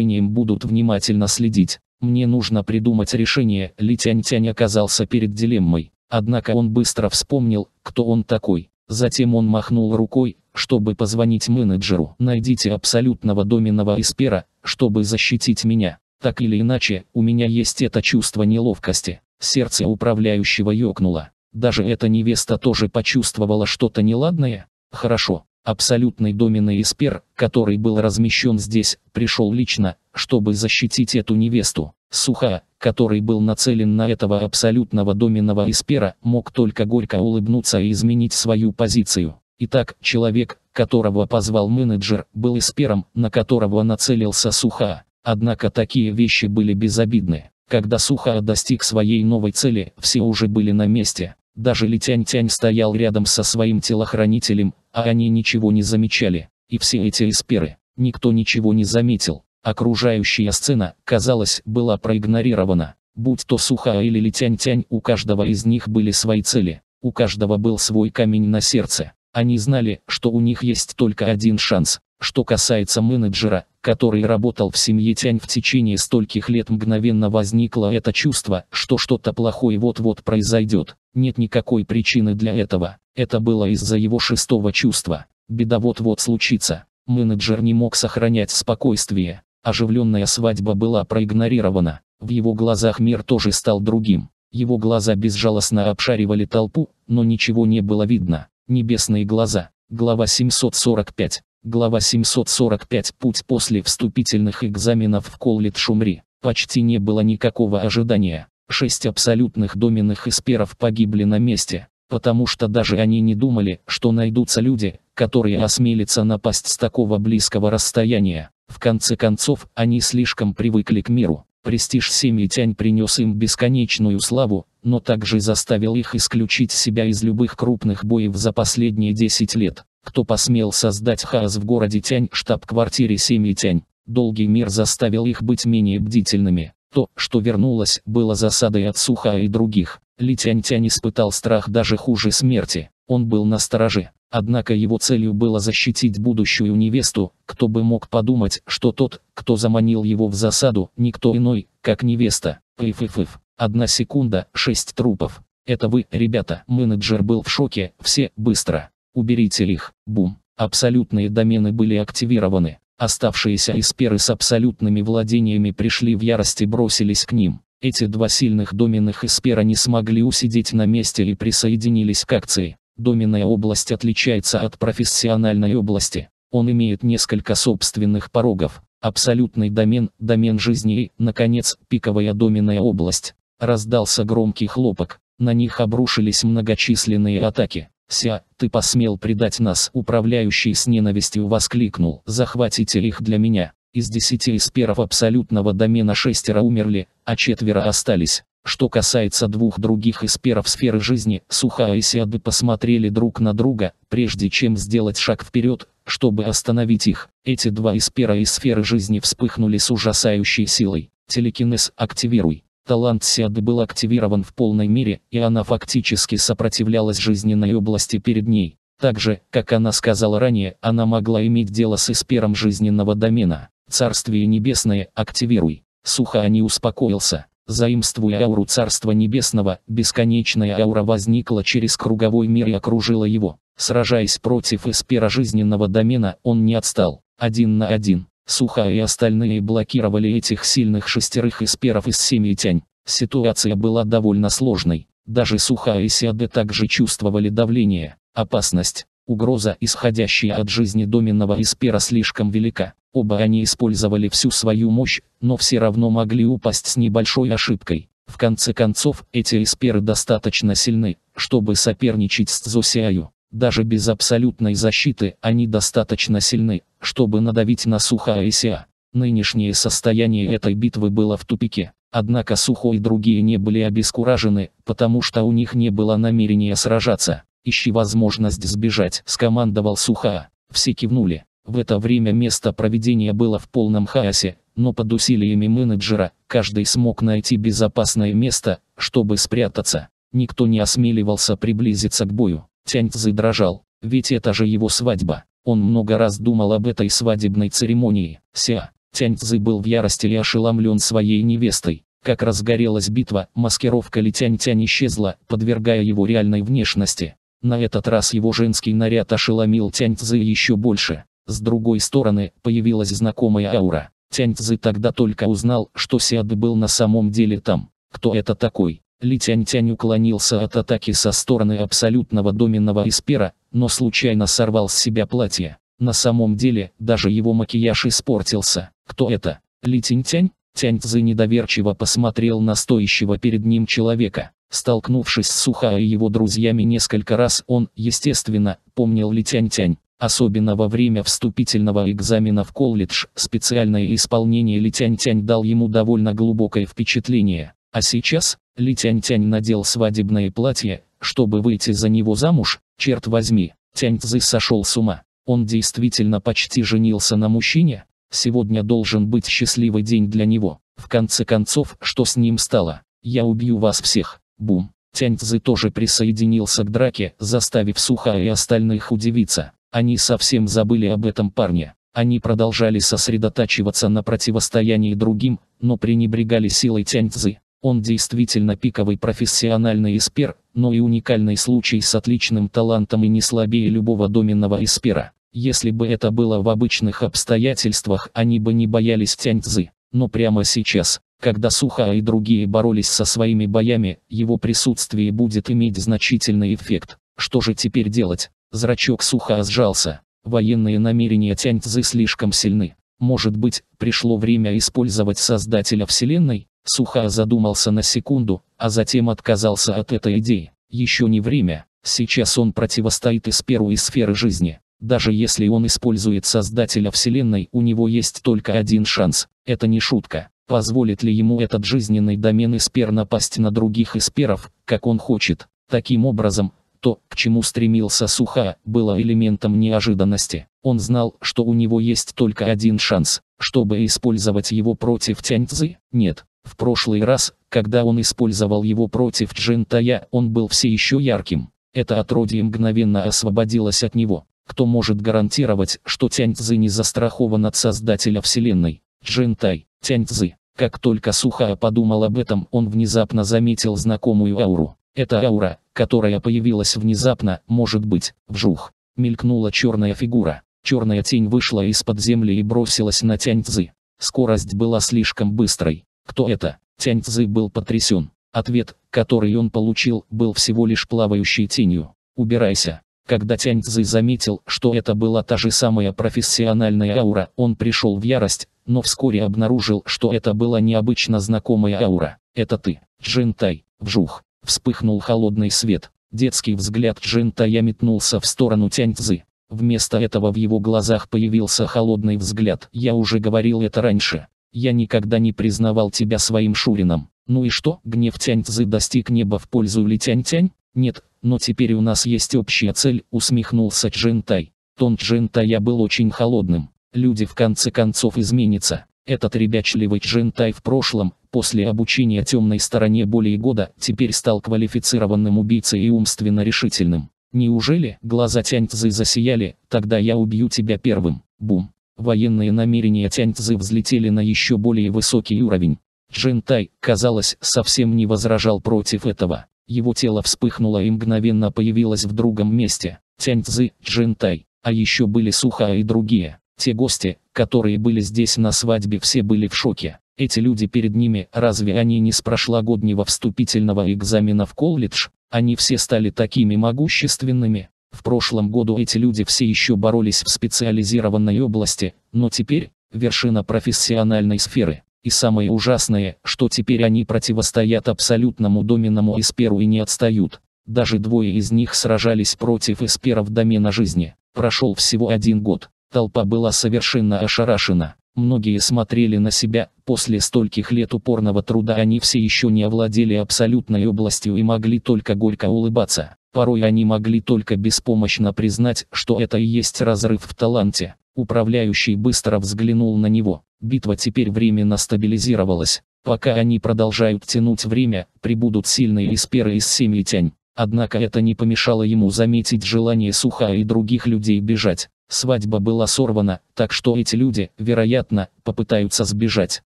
будут внимательно следить. Мне нужно придумать решение. Ли Тянь Тянь оказался перед дилеммой. Однако он быстро вспомнил, кто он такой. Затем он махнул рукой, чтобы позвонить менеджеру. Найдите абсолютного доменного эспера, чтобы защитить меня. Так или иначе, у меня есть это чувство неловкости. Сердце управляющего ёкнуло. Даже эта невеста тоже почувствовала что-то неладное. Хорошо, Абсолютный домина Испер, который был размещен здесь, пришел лично, чтобы защитить эту невесту. Суха, который был нацелен на этого абсолютного доменного Испера, мог только горько улыбнуться и изменить свою позицию. Итак, человек, которого позвал менеджер, был Испером, на которого нацелился Суха. Однако такие вещи были безобидны. Когда Суха достиг своей новой цели, все уже были на месте. Даже Литянь-Тянь стоял рядом со своим телохранителем, а они ничего не замечали. И все эти эсперы, никто ничего не заметил. Окружающая сцена, казалось, была проигнорирована. Будь то Суха или Литянь-Тянь, у каждого из них были свои цели. У каждого был свой камень на сердце. Они знали, что у них есть только один шанс. Что касается менеджера, который работал в семье Тянь в течение стольких лет мгновенно возникло это чувство, что что-то плохое вот-вот произойдет. Нет никакой причины для этого. Это было из-за его шестого чувства. Беда вот-вот случится. Менеджер не мог сохранять спокойствие. Оживленная свадьба была проигнорирована. В его глазах мир тоже стал другим. Его глаза безжалостно обшаривали толпу, но ничего не было видно. Небесные глаза. Глава 745. Глава 745 Путь после вступительных экзаменов в колледж Шумри. Почти не было никакого ожидания. Шесть абсолютных доменных эсперов погибли на месте, потому что даже они не думали, что найдутся люди, которые осмелятся напасть с такого близкого расстояния. В конце концов, они слишком привыкли к миру. Престиж семьи Тянь принес им бесконечную славу, но также заставил их исключить себя из любых крупных боев за последние 10 лет кто посмел создать хаос в городе Тянь, штаб-квартире семьи Тянь. Долгий мир заставил их быть менее бдительными. То, что вернулось, было засадой от Суха и других. Ли Тянь Тянь испытал страх даже хуже смерти. Он был на стороже. Однако его целью было защитить будущую невесту, кто бы мог подумать, что тот, кто заманил его в засаду, никто иной, как невеста. Пффф. Одна секунда, шесть трупов. Это вы, ребята. Менеджер был в шоке, все, быстро. Уберите их. Бум. Абсолютные домены были активированы. Оставшиеся эсперы с абсолютными владениями пришли в ярость и бросились к ним. Эти два сильных доменных эспера не смогли усидеть на месте и присоединились к акции. Доменная область отличается от профессиональной области. Он имеет несколько собственных порогов. Абсолютный домен, домен жизни и, наконец, пиковая доменная область. Раздался громкий хлопок. На них обрушились многочисленные атаки. Ся, ты посмел предать нас, управляющий с ненавистью воскликнул, захватите их для меня. Из десяти эсперов абсолютного домена шестеро умерли, а четверо остались. Что касается двух других эсперов сферы жизни, Суха и Сиады посмотрели друг на друга, прежде чем сделать шаг вперед, чтобы остановить их. Эти два эспера из сферы жизни вспыхнули с ужасающей силой. Телекинез активируй. Талант Сиады был активирован в полной мере, и она фактически сопротивлялась жизненной области перед ней. Также, как она сказала ранее, она могла иметь дело с эспером жизненного домена. «Царствие небесное, активируй». Сухо не успокоился. Заимствуя ауру Царства Небесного, бесконечная аура возникла через круговой мир и окружила его. Сражаясь против эспера жизненного домена, он не отстал. Один на один. Суха и остальные блокировали этих сильных шестерых эсперов из семи Тянь. Ситуация была довольно сложной. Даже Суха и Сиаде также чувствовали давление, опасность. Угроза, исходящая от жизни доменного эспера, слишком велика. Оба они использовали всю свою мощь, но все равно могли упасть с небольшой ошибкой. В конце концов, эти эсперы достаточно сильны, чтобы соперничать с Зосиаю. Даже без абсолютной защиты они достаточно сильны, чтобы надавить на Суха СИА. Нынешнее состояние этой битвы было в тупике. Однако Сухо и другие не были обескуражены, потому что у них не было намерения сражаться. «Ищи возможность сбежать», — скомандовал Суха. Все кивнули. В это время место проведения было в полном хаосе, но под усилиями менеджера каждый смог найти безопасное место, чтобы спрятаться. Никто не осмеливался приблизиться к бою. Тяньцзы дрожал. Ведь это же его свадьба. Он много раз думал об этой свадебной церемонии. Ся, Тяньцзы был в ярости и ошеломлен своей невестой. Как разгорелась битва, маскировка Ли Тянь-Тянь исчезла, подвергая его реальной внешности. На этот раз его женский наряд ошеломил Тяньцзы еще больше. С другой стороны, появилась знакомая аура. Тяньцзы тогда только узнал, что Сиады был на самом деле там. Кто это такой? Ли Тянь-Тянь уклонился от атаки со стороны абсолютного доменного эспера, но случайно сорвал с себя платье. На самом деле, даже его макияж испортился. Кто это? Ли Тянь-Тянь? Тяньцзы недоверчиво посмотрел на стоящего перед ним человека. Столкнувшись с Суха и его друзьями несколько раз, он, естественно, помнил Ли Тянь-Тянь. Особенно во время вступительного экзамена в колледж, специальное исполнение Ли Тянь-Тянь дал ему довольно глубокое впечатление. А сейчас, Ли тянь надел свадебное платье, чтобы выйти за него замуж, черт возьми, Тяньцзы сошел с ума. Он действительно почти женился на мужчине, сегодня должен быть счастливый день для него. В конце концов, что с ним стало? Я убью вас всех. Бум. Тяньцзы тоже присоединился к драке, заставив Суха и остальных удивиться. Они совсем забыли об этом парне. Они продолжали сосредотачиваться на противостоянии другим, но пренебрегали силой Тяньцзы. Он действительно пиковый профессиональный эспер, но и уникальный случай с отличным талантом и не слабее любого доменного эспера. Если бы это было в обычных обстоятельствах, они бы не боялись Тяньцзы. Но прямо сейчас, когда Суха и другие боролись со своими боями, его присутствие будет иметь значительный эффект. Что же теперь делать? Зрачок Суха сжался. Военные намерения Тяньцзы слишком сильны. Может быть, пришло время использовать Создателя Вселенной? Суха задумался на секунду, а затем отказался от этой идеи. Еще не время, сейчас он противостоит Исперу и сферы жизни. Даже если он использует Создателя Вселенной, у него есть только один шанс. Это не шутка. Позволит ли ему этот жизненный домен Испер напасть на других Исперов, как он хочет? Таким образом, то, к чему стремился Суха, было элементом неожиданности. Он знал, что у него есть только один шанс, чтобы использовать его против Тяньцзы? Нет, в прошлый раз, когда он использовал его против Джентая, он был все еще ярким. Это отродье мгновенно освободилось от него. Кто может гарантировать, что Тяньцзы не застрахован от Создателя Вселенной? Джентай, Тяньцзы. Как только Сухая подумал об этом, он внезапно заметил знакомую ауру. Эта аура, которая появилась внезапно, может быть, вжух. Мелькнула черная фигура. Черная тень вышла из-под земли и бросилась на Тяньцзы. Скорость была слишком быстрой. Кто это? Тянь Цзы был потрясен. Ответ, который он получил, был всего лишь плавающей тенью. Убирайся. Когда Тянь Цзы заметил, что это была та же самая профессиональная аура, он пришел в ярость, но вскоре обнаружил, что это была необычно знакомая аура. Это ты, Джин вжух. Вспыхнул холодный свет. Детский взгляд Джин метнулся в сторону Тянь Цзы. Вместо этого в его глазах появился холодный взгляд. Я уже говорил это раньше. Я никогда не признавал тебя своим Шурином. Ну и что, гнев Тяньцзы достиг неба в пользу Ли Тянь-Тянь? Нет, но теперь у нас есть общая цель, усмехнулся Джентай. Тон Джентая был очень холодным. Люди в конце концов изменятся. Этот ребячливый Джентай в прошлом, после обучения темной стороне более года, теперь стал квалифицированным убийцей и умственно решительным. Неужели глаза Тяньцзы засияли, тогда я убью тебя первым. Бум. Военные намерения Тяньцзы взлетели на еще более высокий уровень. Джентай, казалось, совсем не возражал против этого. Его тело вспыхнуло и мгновенно появилось в другом месте. Тяньцзы, Джентай, а еще были Суха и другие. Те гости, которые были здесь на свадьбе, все были в шоке. Эти люди перед ними, разве они не с прошлогоднего вступительного экзамена в колледж? Они все стали такими могущественными. В прошлом году эти люди все еще боролись в специализированной области, но теперь – вершина профессиональной сферы. И самое ужасное, что теперь они противостоят абсолютному доменному эсперу и не отстают. Даже двое из них сражались против эсперов домена жизни. Прошел всего один год. Толпа была совершенно ошарашена. Многие смотрели на себя, после стольких лет упорного труда они все еще не овладели абсолютной областью и могли только горько улыбаться. Порой они могли только беспомощно признать, что это и есть разрыв в таланте. Управляющий быстро взглянул на него. Битва теперь временно стабилизировалась. Пока они продолжают тянуть время, прибудут сильные эсперы из семьи Тянь. Однако это не помешало ему заметить желание Суха и других людей бежать. Свадьба была сорвана, так что эти люди, вероятно, попытаются сбежать.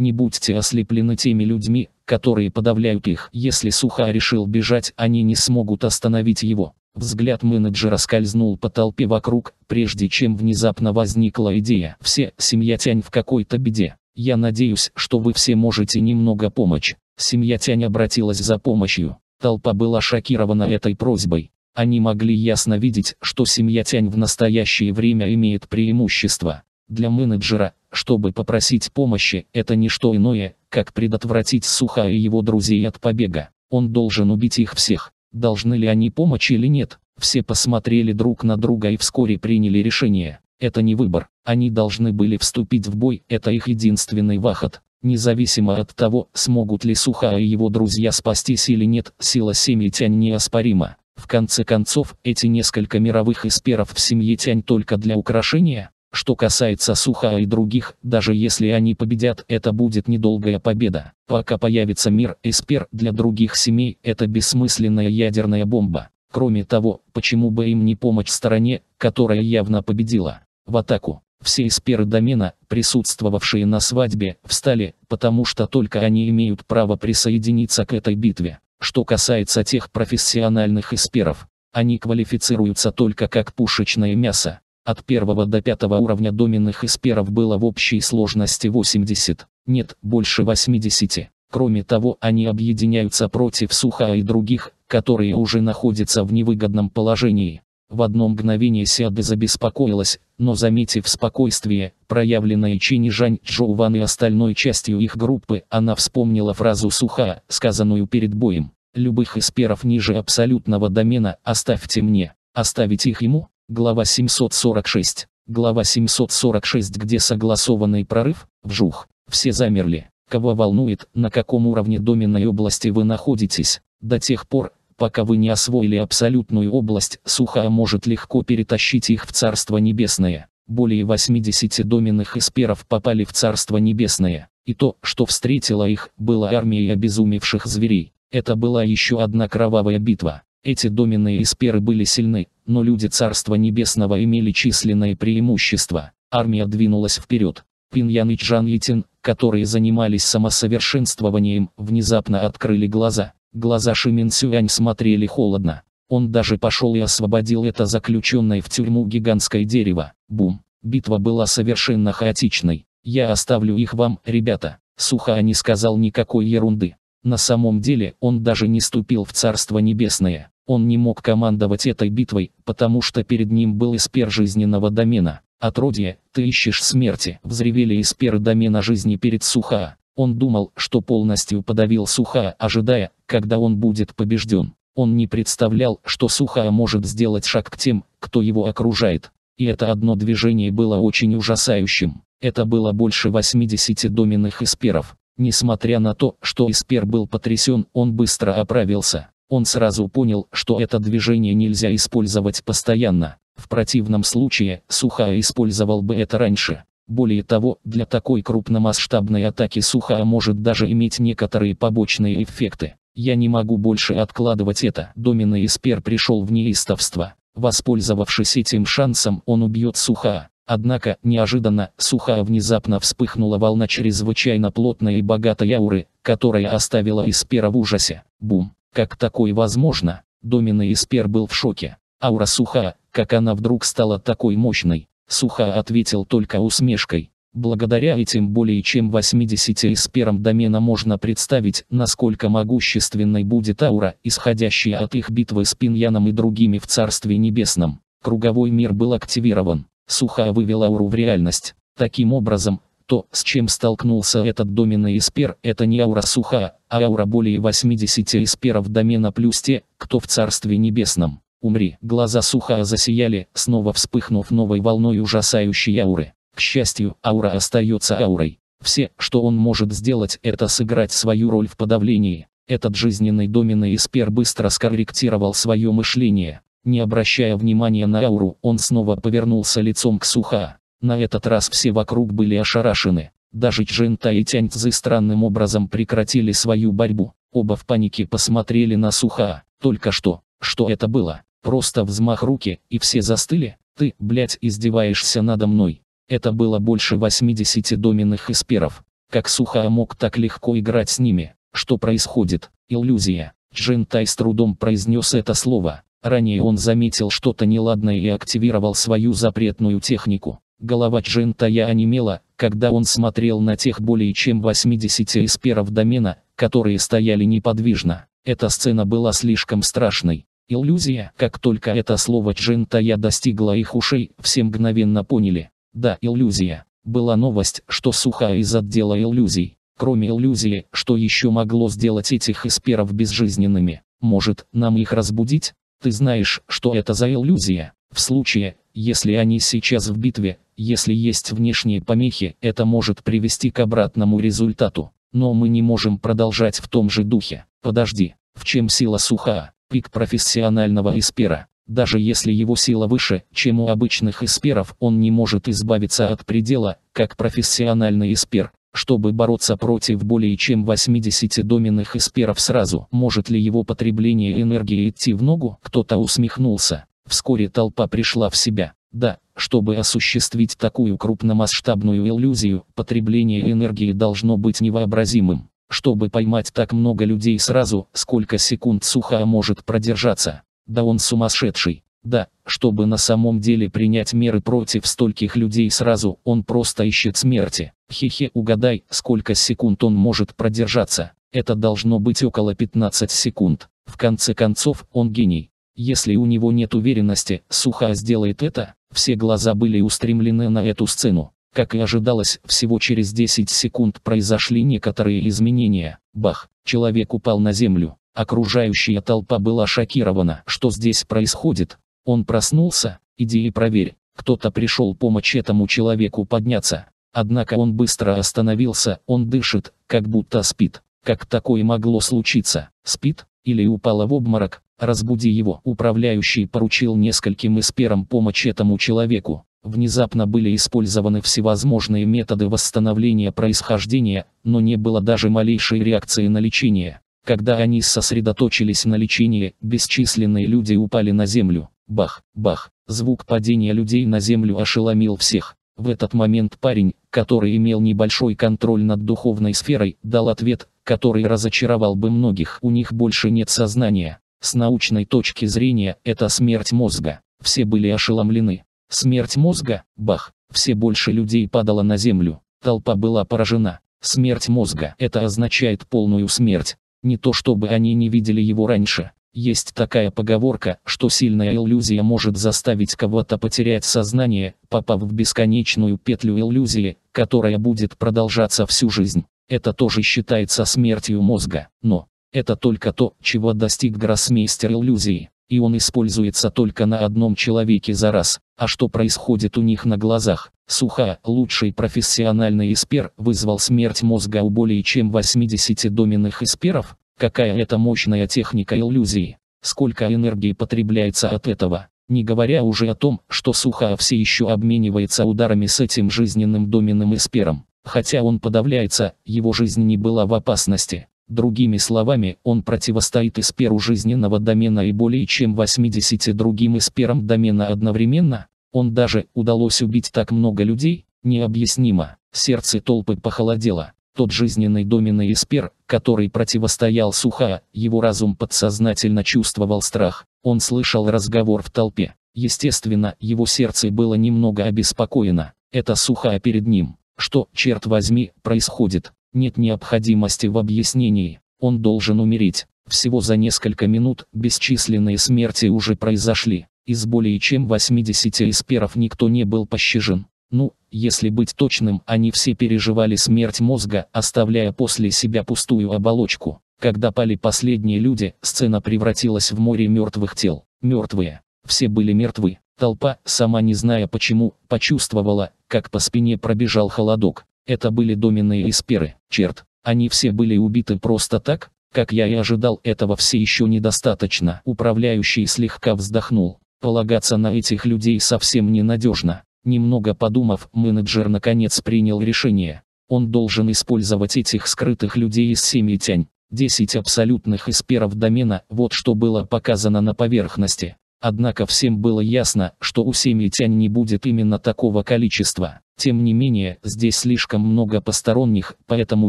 Не будьте ослеплены теми людьми, которые подавляют их. Если Суха решил бежать, они не смогут остановить его. Взгляд менеджера скользнул по толпе вокруг, прежде чем внезапно возникла идея. Все, семья Тянь в какой-то беде. Я надеюсь, что вы все можете немного помочь. Семья Тянь обратилась за помощью. Толпа была шокирована этой просьбой. Они могли ясно видеть, что семья Тянь в настоящее время имеет преимущество. Для менеджера, чтобы попросить помощи, это не что иное, как предотвратить Суха и его друзей от побега. Он должен убить их всех. Должны ли они помочь или нет? Все посмотрели друг на друга и вскоре приняли решение. Это не выбор. Они должны были вступить в бой, это их единственный выход. Независимо от того, смогут ли Суха и его друзья спастись или нет, сила семьи Тянь неоспорима. В конце концов, эти несколько мировых эсперов в семье Тянь только для украшения, что касается Суха и других, даже если они победят, это будет недолгая победа. Пока появится мир, Эспер для других семей – это бессмысленная ядерная бомба. Кроме того, почему бы им не помочь стороне, которая явно победила? В атаку. Все эсперы домена, присутствовавшие на свадьбе, встали, потому что только они имеют право присоединиться к этой битве. Что касается тех профессиональных эсперов, они квалифицируются только как пушечное мясо. От первого до пятого уровня доменных эсперов было в общей сложности 80, нет, больше 80. Кроме того, они объединяются против Суха и других, которые уже находятся в невыгодном положении. В одно мгновение Сиады забеспокоилась, но заметив спокойствие, проявленное Чини Жань Чжоуван и остальной частью их группы, она вспомнила фразу Суха, сказанную перед боем. «Любых эсперов ниже абсолютного домена оставьте мне». Оставить их ему? Глава 746. Глава 746, где согласованный прорыв, вжух, все замерли. Кого волнует, на каком уровне доменной области вы находитесь, до тех пор, пока вы не освоили абсолютную область, Сухая может легко перетащить их в Царство Небесное. Более 80 доменных эсперов попали в Царство Небесное, и то, что встретило их, была армия обезумевших зверей. Это была еще одна кровавая битва. Эти домены и были сильны, но люди Царства Небесного имели численное преимущество. Армия двинулась вперед. Пиньян и Чжан Йитин, которые занимались самосовершенствованием, внезапно открыли глаза. Глаза Шимин Сюань смотрели холодно. Он даже пошел и освободил это заключенное в тюрьму гигантское дерево. Бум. Битва была совершенно хаотичной. Я оставлю их вам, ребята. Сухо они сказал никакой ерунды. На самом деле, он даже не ступил в Царство Небесное. Он не мог командовать этой битвой, потому что перед ним был эспер жизненного домена. «Отродье, ты ищешь смерти!» – взревели эспер домена жизни перед Суха. Он думал, что полностью подавил Суха, ожидая, когда он будет побежден. Он не представлял, что Суха может сделать шаг к тем, кто его окружает. И это одно движение было очень ужасающим. Это было больше 80 доменных эсперов. Несмотря на то, что Испер был потрясен, он быстро оправился. Он сразу понял, что это движение нельзя использовать постоянно. В противном случае, Суха использовал бы это раньше. Более того, для такой крупномасштабной атаки Суха может даже иметь некоторые побочные эффекты. Я не могу больше откладывать это. Домина Испер пришел в неистовство. Воспользовавшись этим шансом, он убьет Суха. Однако, неожиданно, сухо внезапно вспыхнула волна чрезвычайно плотной и богатой ауры, которая оставила Испера в ужасе. Бум! Как такое возможно? Домин Испер был в шоке. Аура суха, как она вдруг стала такой мощной? Суха ответил только усмешкой. Благодаря этим более чем 80 эсперам домена можно представить, насколько могущественной будет аура, исходящая от их битвы с Пиньяном и другими в Царстве Небесном. Круговой мир был активирован. Сухая вывел ауру в реальность. Таким образом, то, с чем столкнулся этот доменный эспер, это не аура Сухая, а аура более 80 эсперов домена плюс те, кто в Царстве Небесном. Умри. Глаза Сухая засияли, снова вспыхнув новой волной ужасающей ауры. К счастью, аура остается аурой. Все, что он может сделать, это сыграть свою роль в подавлении. Этот жизненный доменный эспер быстро скорректировал свое мышление. Не обращая внимания на ауру, он снова повернулся лицом к Суха. На этот раз все вокруг были ошарашены. Даже Чжента и Тянь Цзы странным образом прекратили свою борьбу. Оба в панике посмотрели на Суха. Только что. Что это было? Просто взмах руки, и все застыли? Ты, блядь, издеваешься надо мной. Это было больше 80 доменных эсперов. Как Суха мог так легко играть с ними? Что происходит? Иллюзия. Джин Тай с трудом произнес это слово. Ранее он заметил что-то неладное и активировал свою запретную технику. Голова Джентая онемела, когда он смотрел на тех более чем 80 эсперов домена, которые стояли неподвижно. Эта сцена была слишком страшной. Иллюзия, как только это слово Джентая достигло их ушей, все мгновенно поняли. Да, иллюзия. Была новость, что Суха из отдела иллюзий. Кроме иллюзии, что еще могло сделать этих эсперов безжизненными? Может, нам их разбудить? Ты знаешь, что это за иллюзия. В случае, если они сейчас в битве, если есть внешние помехи, это может привести к обратному результату. Но мы не можем продолжать в том же духе. Подожди, в чем сила суха? Пик профессионального эспера. Даже если его сила выше, чем у обычных эсперов, он не может избавиться от предела, как профессиональный эспер, чтобы бороться против более чем 80 доменных эсперов сразу. Может ли его потребление энергии идти в ногу? Кто-то усмехнулся. Вскоре толпа пришла в себя. Да, чтобы осуществить такую крупномасштабную иллюзию, потребление энергии должно быть невообразимым. Чтобы поймать так много людей сразу, сколько секунд сухо может продержаться? Да он сумасшедший. Да, чтобы на самом деле принять меры против стольких людей сразу, он просто ищет смерти. Хе-хе, угадай, сколько секунд он может продержаться. Это должно быть около 15 секунд. В конце концов, он гений. Если у него нет уверенности, Суха сделает это. Все глаза были устремлены на эту сцену. Как и ожидалось, всего через 10 секунд произошли некоторые изменения. Бах, человек упал на землю. Окружающая толпа была шокирована, что здесь происходит. Он проснулся, иди и проверь, кто-то пришел помочь этому человеку подняться. Однако он быстро остановился, он дышит, как будто спит. Как такое могло случиться? Спит? Или упала в обморок? Разбуди его. Управляющий поручил нескольким эсперам помочь этому человеку. Внезапно были использованы всевозможные методы восстановления происхождения, но не было даже малейшей реакции на лечение. Когда они сосредоточились на лечении, бесчисленные люди упали на землю. Бах, бах, звук падения людей на землю ошеломил всех. В этот момент парень, который имел небольшой контроль над духовной сферой, дал ответ, который разочаровал бы многих. У них больше нет сознания. С научной точки зрения, это смерть мозга. Все были ошеломлены. Смерть мозга, бах, все больше людей падало на землю. Толпа была поражена. Смерть мозга, это означает полную смерть. Не то чтобы они не видели его раньше, есть такая поговорка, что сильная иллюзия может заставить кого-то потерять сознание, попав в бесконечную петлю иллюзии, которая будет продолжаться всю жизнь. Это тоже считается смертью мозга, но это только то, чего достиг гроссмейстер иллюзии, и он используется только на одном человеке за раз. А что происходит у них на глазах? Суха, лучший профессиональный эспер, вызвал смерть мозга у более чем 80 доменных эсперов, Какая это мощная техника иллюзии. Сколько энергии потребляется от этого. Не говоря уже о том, что Сухая все еще обменивается ударами с этим жизненным доменным эспером. Хотя он подавляется, его жизнь не была в опасности. Другими словами, он противостоит эсперу жизненного домена и более чем 80 другим эсперам домена одновременно. Он даже удалось убить так много людей, необъяснимо. Сердце толпы похолодело тот жизненный доменный эспер, который противостоял Суха, его разум подсознательно чувствовал страх. Он слышал разговор в толпе. Естественно, его сердце было немного обеспокоено. Это Суха перед ним. Что, черт возьми, происходит? Нет необходимости в объяснении. Он должен умереть. Всего за несколько минут бесчисленные смерти уже произошли. Из более чем 80 эсперов никто не был пощажен. Ну, если быть точным, они все переживали смерть мозга, оставляя после себя пустую оболочку. Когда пали последние люди, сцена превратилась в море мертвых тел. Мертвые. Все были мертвы. Толпа, сама не зная почему, почувствовала, как по спине пробежал холодок. Это были доменные эсперы. Черт, они все были убиты просто так? Как я и ожидал, этого все еще недостаточно. Управляющий слегка вздохнул. Полагаться на этих людей совсем ненадежно. Немного подумав, менеджер наконец принял решение. Он должен использовать этих скрытых людей из семьи Тянь. 10 абсолютных эсперов домена, вот что было показано на поверхности. Однако всем было ясно, что у семьи Тянь не будет именно такого количества. Тем не менее, здесь слишком много посторонних, поэтому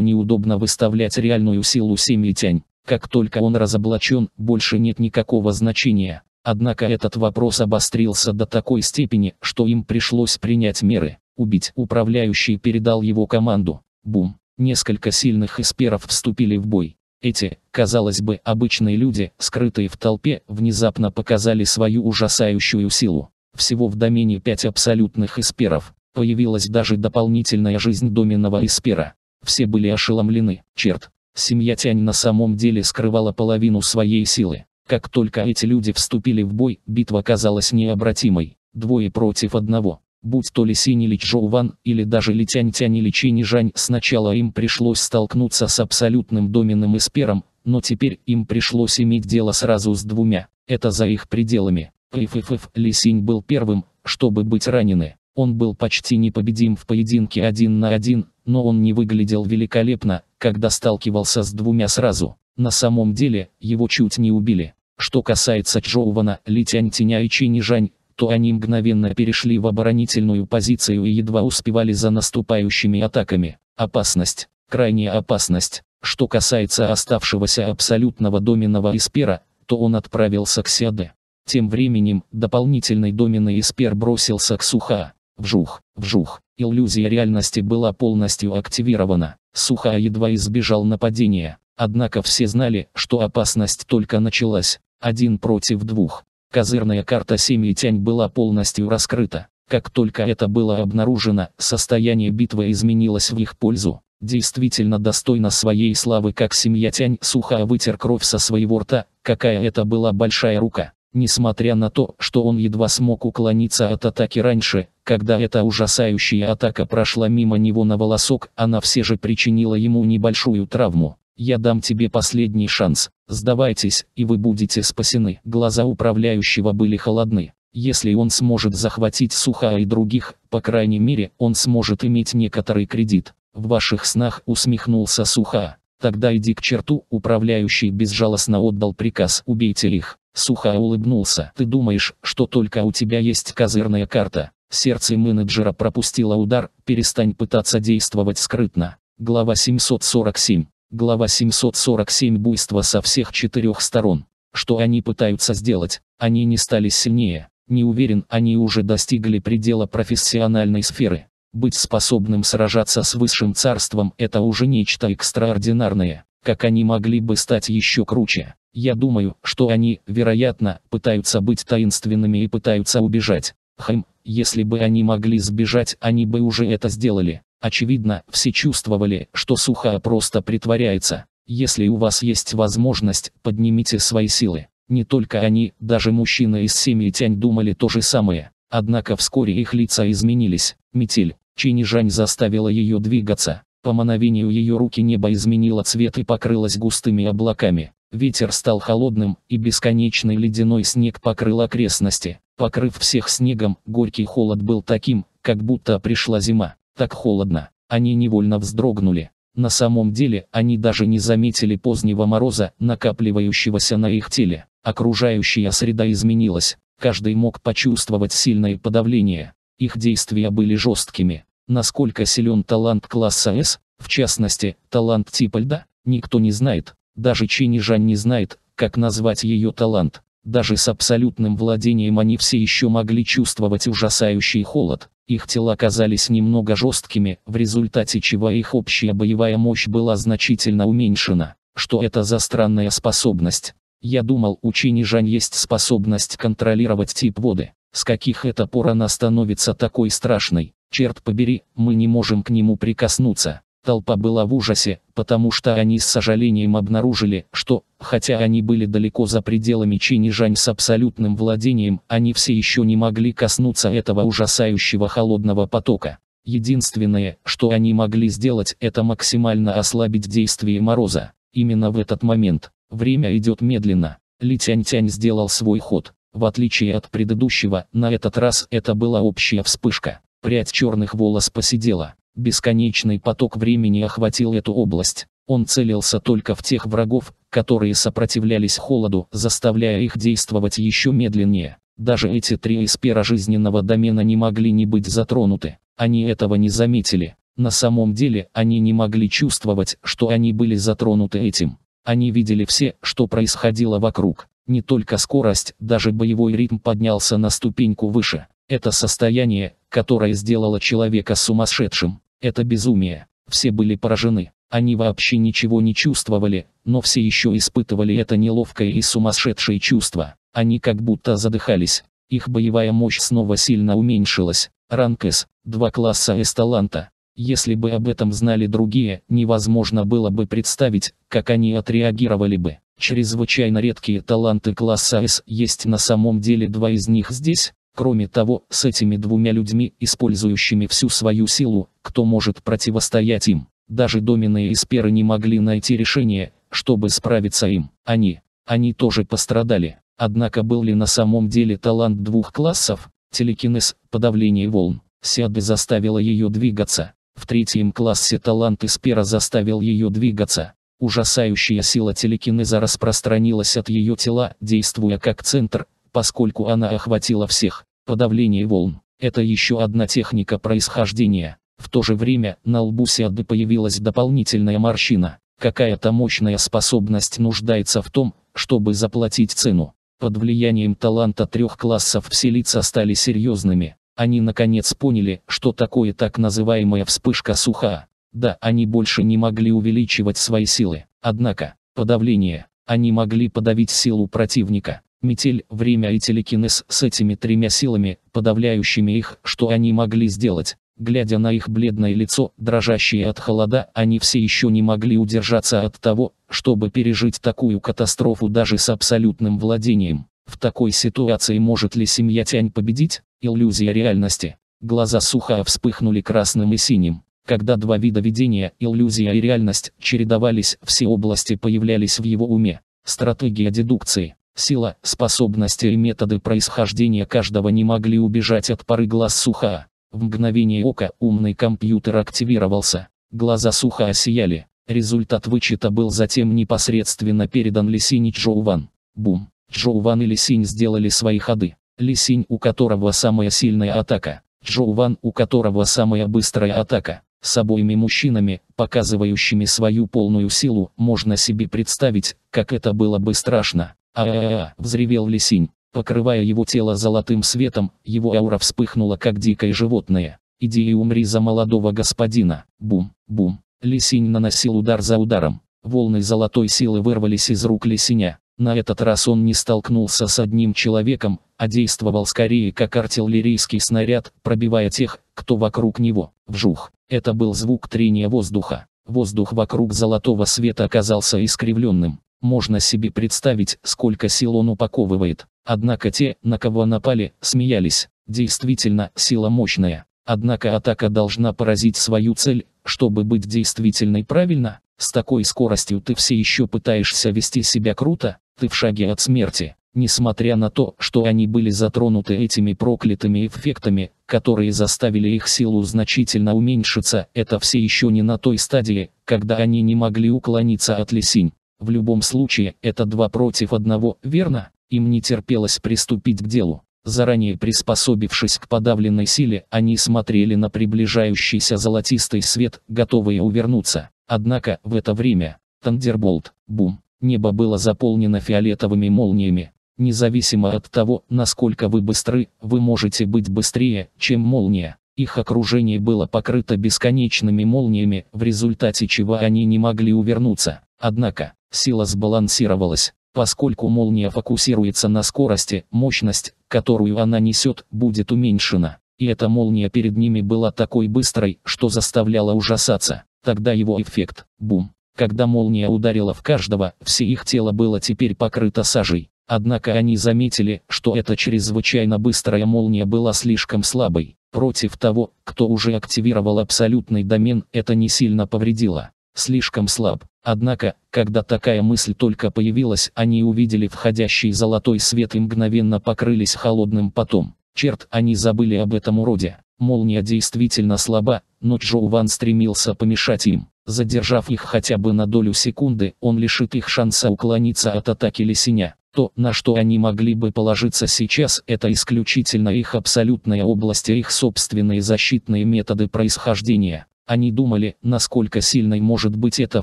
неудобно выставлять реальную силу семьи Тянь. Как только он разоблачен, больше нет никакого значения. Однако этот вопрос обострился до такой степени, что им пришлось принять меры. Убить управляющий передал его команду. Бум. Несколько сильных эсперов вступили в бой. Эти, казалось бы, обычные люди, скрытые в толпе, внезапно показали свою ужасающую силу. Всего в домене пять абсолютных эсперов. Появилась даже дополнительная жизнь доменного эспера. Все были ошеломлены. Черт. Семья Тянь на самом деле скрывала половину своей силы. Как только эти люди вступили в бой, битва казалась необратимой. Двое против одного. Будь то ли Синь Лич Жоу Ван, или даже Литянь Тянь или Чинь Жань, сначала им пришлось столкнуться с абсолютным доменным эспером, но теперь им пришлось иметь дело сразу с двумя. Это за их пределами. ФФФ Лисинь был первым, чтобы быть ранены. Он был почти непобедим в поединке один на один, но он не выглядел великолепно, когда сталкивался с двумя сразу. На самом деле, его чуть не убили. Что касается Чжоувана, Литянь-Тиня и Чинижань, то они мгновенно перешли в оборонительную позицию и едва успевали за наступающими атаками. Опасность. Крайняя опасность. Что касается оставшегося абсолютного доменного эспера, то он отправился к Сиаде. Тем временем, дополнительный доменный эспер бросился к Суха. Вжух, вжух. Иллюзия реальности была полностью активирована. Суха едва избежал нападения. Однако все знали, что опасность только началась. Один против двух. Козырная карта семьи Тянь была полностью раскрыта. Как только это было обнаружено, состояние битвы изменилось в их пользу. Действительно достойно своей славы, как семья Тянь сухо вытер кровь со своего рта, какая это была большая рука. Несмотря на то, что он едва смог уклониться от атаки раньше, когда эта ужасающая атака прошла мимо него на волосок, она все же причинила ему небольшую травму. Я дам тебе последний шанс, сдавайтесь, и вы будете спасены. Глаза управляющего были холодны. Если он сможет захватить Суха и других, по крайней мере, он сможет иметь некоторый кредит. В ваших снах усмехнулся Суха. Тогда иди к черту, управляющий безжалостно отдал приказ, убейте их. Суха улыбнулся. Ты думаешь, что только у тебя есть козырная карта? Сердце менеджера пропустило удар, перестань пытаться действовать скрытно. Глава 747. Глава 747 Буйство со всех четырех сторон. Что они пытаются сделать? Они не стали сильнее. Не уверен, они уже достигли предела профессиональной сферы. Быть способным сражаться с высшим царством – это уже нечто экстраординарное. Как они могли бы стать еще круче? Я думаю, что они, вероятно, пытаются быть таинственными и пытаются убежать. Хм, если бы они могли сбежать, они бы уже это сделали. Очевидно, все чувствовали, что сухая просто притворяется. Если у вас есть возможность, поднимите свои силы. Не только они, даже мужчины из семьи Тянь думали то же самое. Однако вскоре их лица изменились. Метель, Чинижань заставила ее двигаться. По мановению ее руки небо изменило цвет и покрылось густыми облаками. Ветер стал холодным, и бесконечный ледяной снег покрыл окрестности. Покрыв всех снегом, горький холод был таким, как будто пришла зима. Так холодно. Они невольно вздрогнули. На самом деле, они даже не заметили позднего мороза, накапливающегося на их теле. Окружающая среда изменилась. Каждый мог почувствовать сильное подавление. Их действия были жесткими. Насколько силен талант класса С, в частности, талант типа льда, никто не знает. Даже Чинижан не знает, как назвать ее талант. Даже с абсолютным владением они все еще могли чувствовать ужасающий холод. Их тела казались немного жесткими, в результате чего их общая боевая мощь была значительно уменьшена. Что это за странная способность? Я думал, у Чинижань есть способность контролировать тип воды. С каких это пор она становится такой страшной? Черт побери, мы не можем к нему прикоснуться. Толпа была в ужасе, потому что они с сожалением обнаружили, что, хотя они были далеко за пределами Чинижань с абсолютным владением, они все еще не могли коснуться этого ужасающего холодного потока. Единственное, что они могли сделать, это максимально ослабить действие мороза. Именно в этот момент. Время идет медленно. Ли Тянь-Тянь сделал свой ход. В отличие от предыдущего, на этот раз это была общая вспышка. Прядь черных волос посидела. Бесконечный поток времени охватил эту область. Он целился только в тех врагов, которые сопротивлялись холоду, заставляя их действовать еще медленнее. Даже эти три эспера жизненного домена не могли не быть затронуты. Они этого не заметили. На самом деле, они не могли чувствовать, что они были затронуты этим. Они видели все, что происходило вокруг. Не только скорость, даже боевой ритм поднялся на ступеньку выше. Это состояние, которое сделало человека сумасшедшим. Это безумие. Все были поражены. Они вообще ничего не чувствовали, но все еще испытывали это неловкое и сумасшедшее чувство. Они как будто задыхались. Их боевая мощь снова сильно уменьшилась. Ранг С. Два класса С таланта. Если бы об этом знали другие, невозможно было бы представить, как они отреагировали бы. Чрезвычайно редкие таланты класса С есть на самом деле два из них здесь, Кроме того, с этими двумя людьми, использующими всю свою силу, кто может противостоять им? Даже Домина и Сперы не могли найти решение, чтобы справиться им. Они, они тоже пострадали. Однако был ли на самом деле талант двух классов, телекинез, подавление волн, Сиады заставила ее двигаться. В третьем классе талант Испера заставил ее двигаться. Ужасающая сила телекинеза распространилась от ее тела, действуя как центр, поскольку она охватила всех. Подавление волн – это еще одна техника происхождения. В то же время на лбу Сиады появилась дополнительная морщина. Какая-то мощная способность нуждается в том, чтобы заплатить цену. Под влиянием таланта трех классов все лица стали серьезными. Они наконец поняли, что такое так называемая вспышка суха. Да, они больше не могли увеличивать свои силы. Однако, подавление. Они могли подавить силу противника метель, время и телекинез с этими тремя силами, подавляющими их, что они могли сделать. Глядя на их бледное лицо, дрожащее от холода, они все еще не могли удержаться от того, чтобы пережить такую катастрофу даже с абсолютным владением. В такой ситуации может ли семья Тянь победить? Иллюзия реальности. Глаза Суха вспыхнули красным и синим. Когда два вида видения, иллюзия и реальность, чередовались, все области появлялись в его уме. Стратегия дедукции. Сила, способности и методы происхождения каждого не могли убежать от пары глаз Суха. В мгновение ока умный компьютер активировался. Глаза Суха осияли. Результат вычета был затем непосредственно передан Лисинь и Джоуван. Бум. Джоуван и Лисинь сделали свои ходы. Лисинь, у которого самая сильная атака. Джоуван, у которого самая быстрая атака. С обоими мужчинами, показывающими свою полную силу, можно себе представить, как это было бы страшно а взревел лисинь, покрывая его тело золотым светом, его аура вспыхнула как дикое животное. «Иди и умри за молодого господина!» Бум, бум. Лисинь наносил удар за ударом. Волны золотой силы вырвались из рук лисиня. На этот раз он не столкнулся с одним человеком, а действовал скорее как артиллерийский снаряд, пробивая тех, кто вокруг него. Вжух. Это был звук трения воздуха. Воздух вокруг золотого света оказался искривленным. Можно себе представить, сколько сил он упаковывает. Однако те, на кого напали, смеялись. Действительно, сила мощная. Однако атака должна поразить свою цель, чтобы быть действительной правильно. С такой скоростью ты все еще пытаешься вести себя круто, ты в шаге от смерти. Несмотря на то, что они были затронуты этими проклятыми эффектами, которые заставили их силу значительно уменьшиться, это все еще не на той стадии, когда они не могли уклониться от лисинь. В любом случае, это два против одного, верно? Им не терпелось приступить к делу. Заранее приспособившись к подавленной силе, они смотрели на приближающийся золотистый свет, готовые увернуться. Однако, в это время, Тандерболт, бум, небо было заполнено фиолетовыми молниями. Независимо от того, насколько вы быстры, вы можете быть быстрее, чем молния. Их окружение было покрыто бесконечными молниями, в результате чего они не могли увернуться. Однако, сила сбалансировалась. Поскольку молния фокусируется на скорости, мощность, которую она несет, будет уменьшена. И эта молния перед ними была такой быстрой, что заставляла ужасаться. Тогда его эффект – бум. Когда молния ударила в каждого, все их тело было теперь покрыто сажей. Однако они заметили, что эта чрезвычайно быстрая молния была слишком слабой. Против того, кто уже активировал абсолютный домен, это не сильно повредило. Слишком слаб. Однако, когда такая мысль только появилась, они увидели входящий золотой свет и мгновенно покрылись холодным потом. Черт, они забыли об этом уроде. Молния действительно слаба, но Джоу Ван стремился помешать им. Задержав их хотя бы на долю секунды, он лишит их шанса уклониться от атаки лисеня. То, на что они могли бы положиться сейчас, это исключительно их абсолютная область и их собственные защитные методы происхождения. Они думали, насколько сильной может быть эта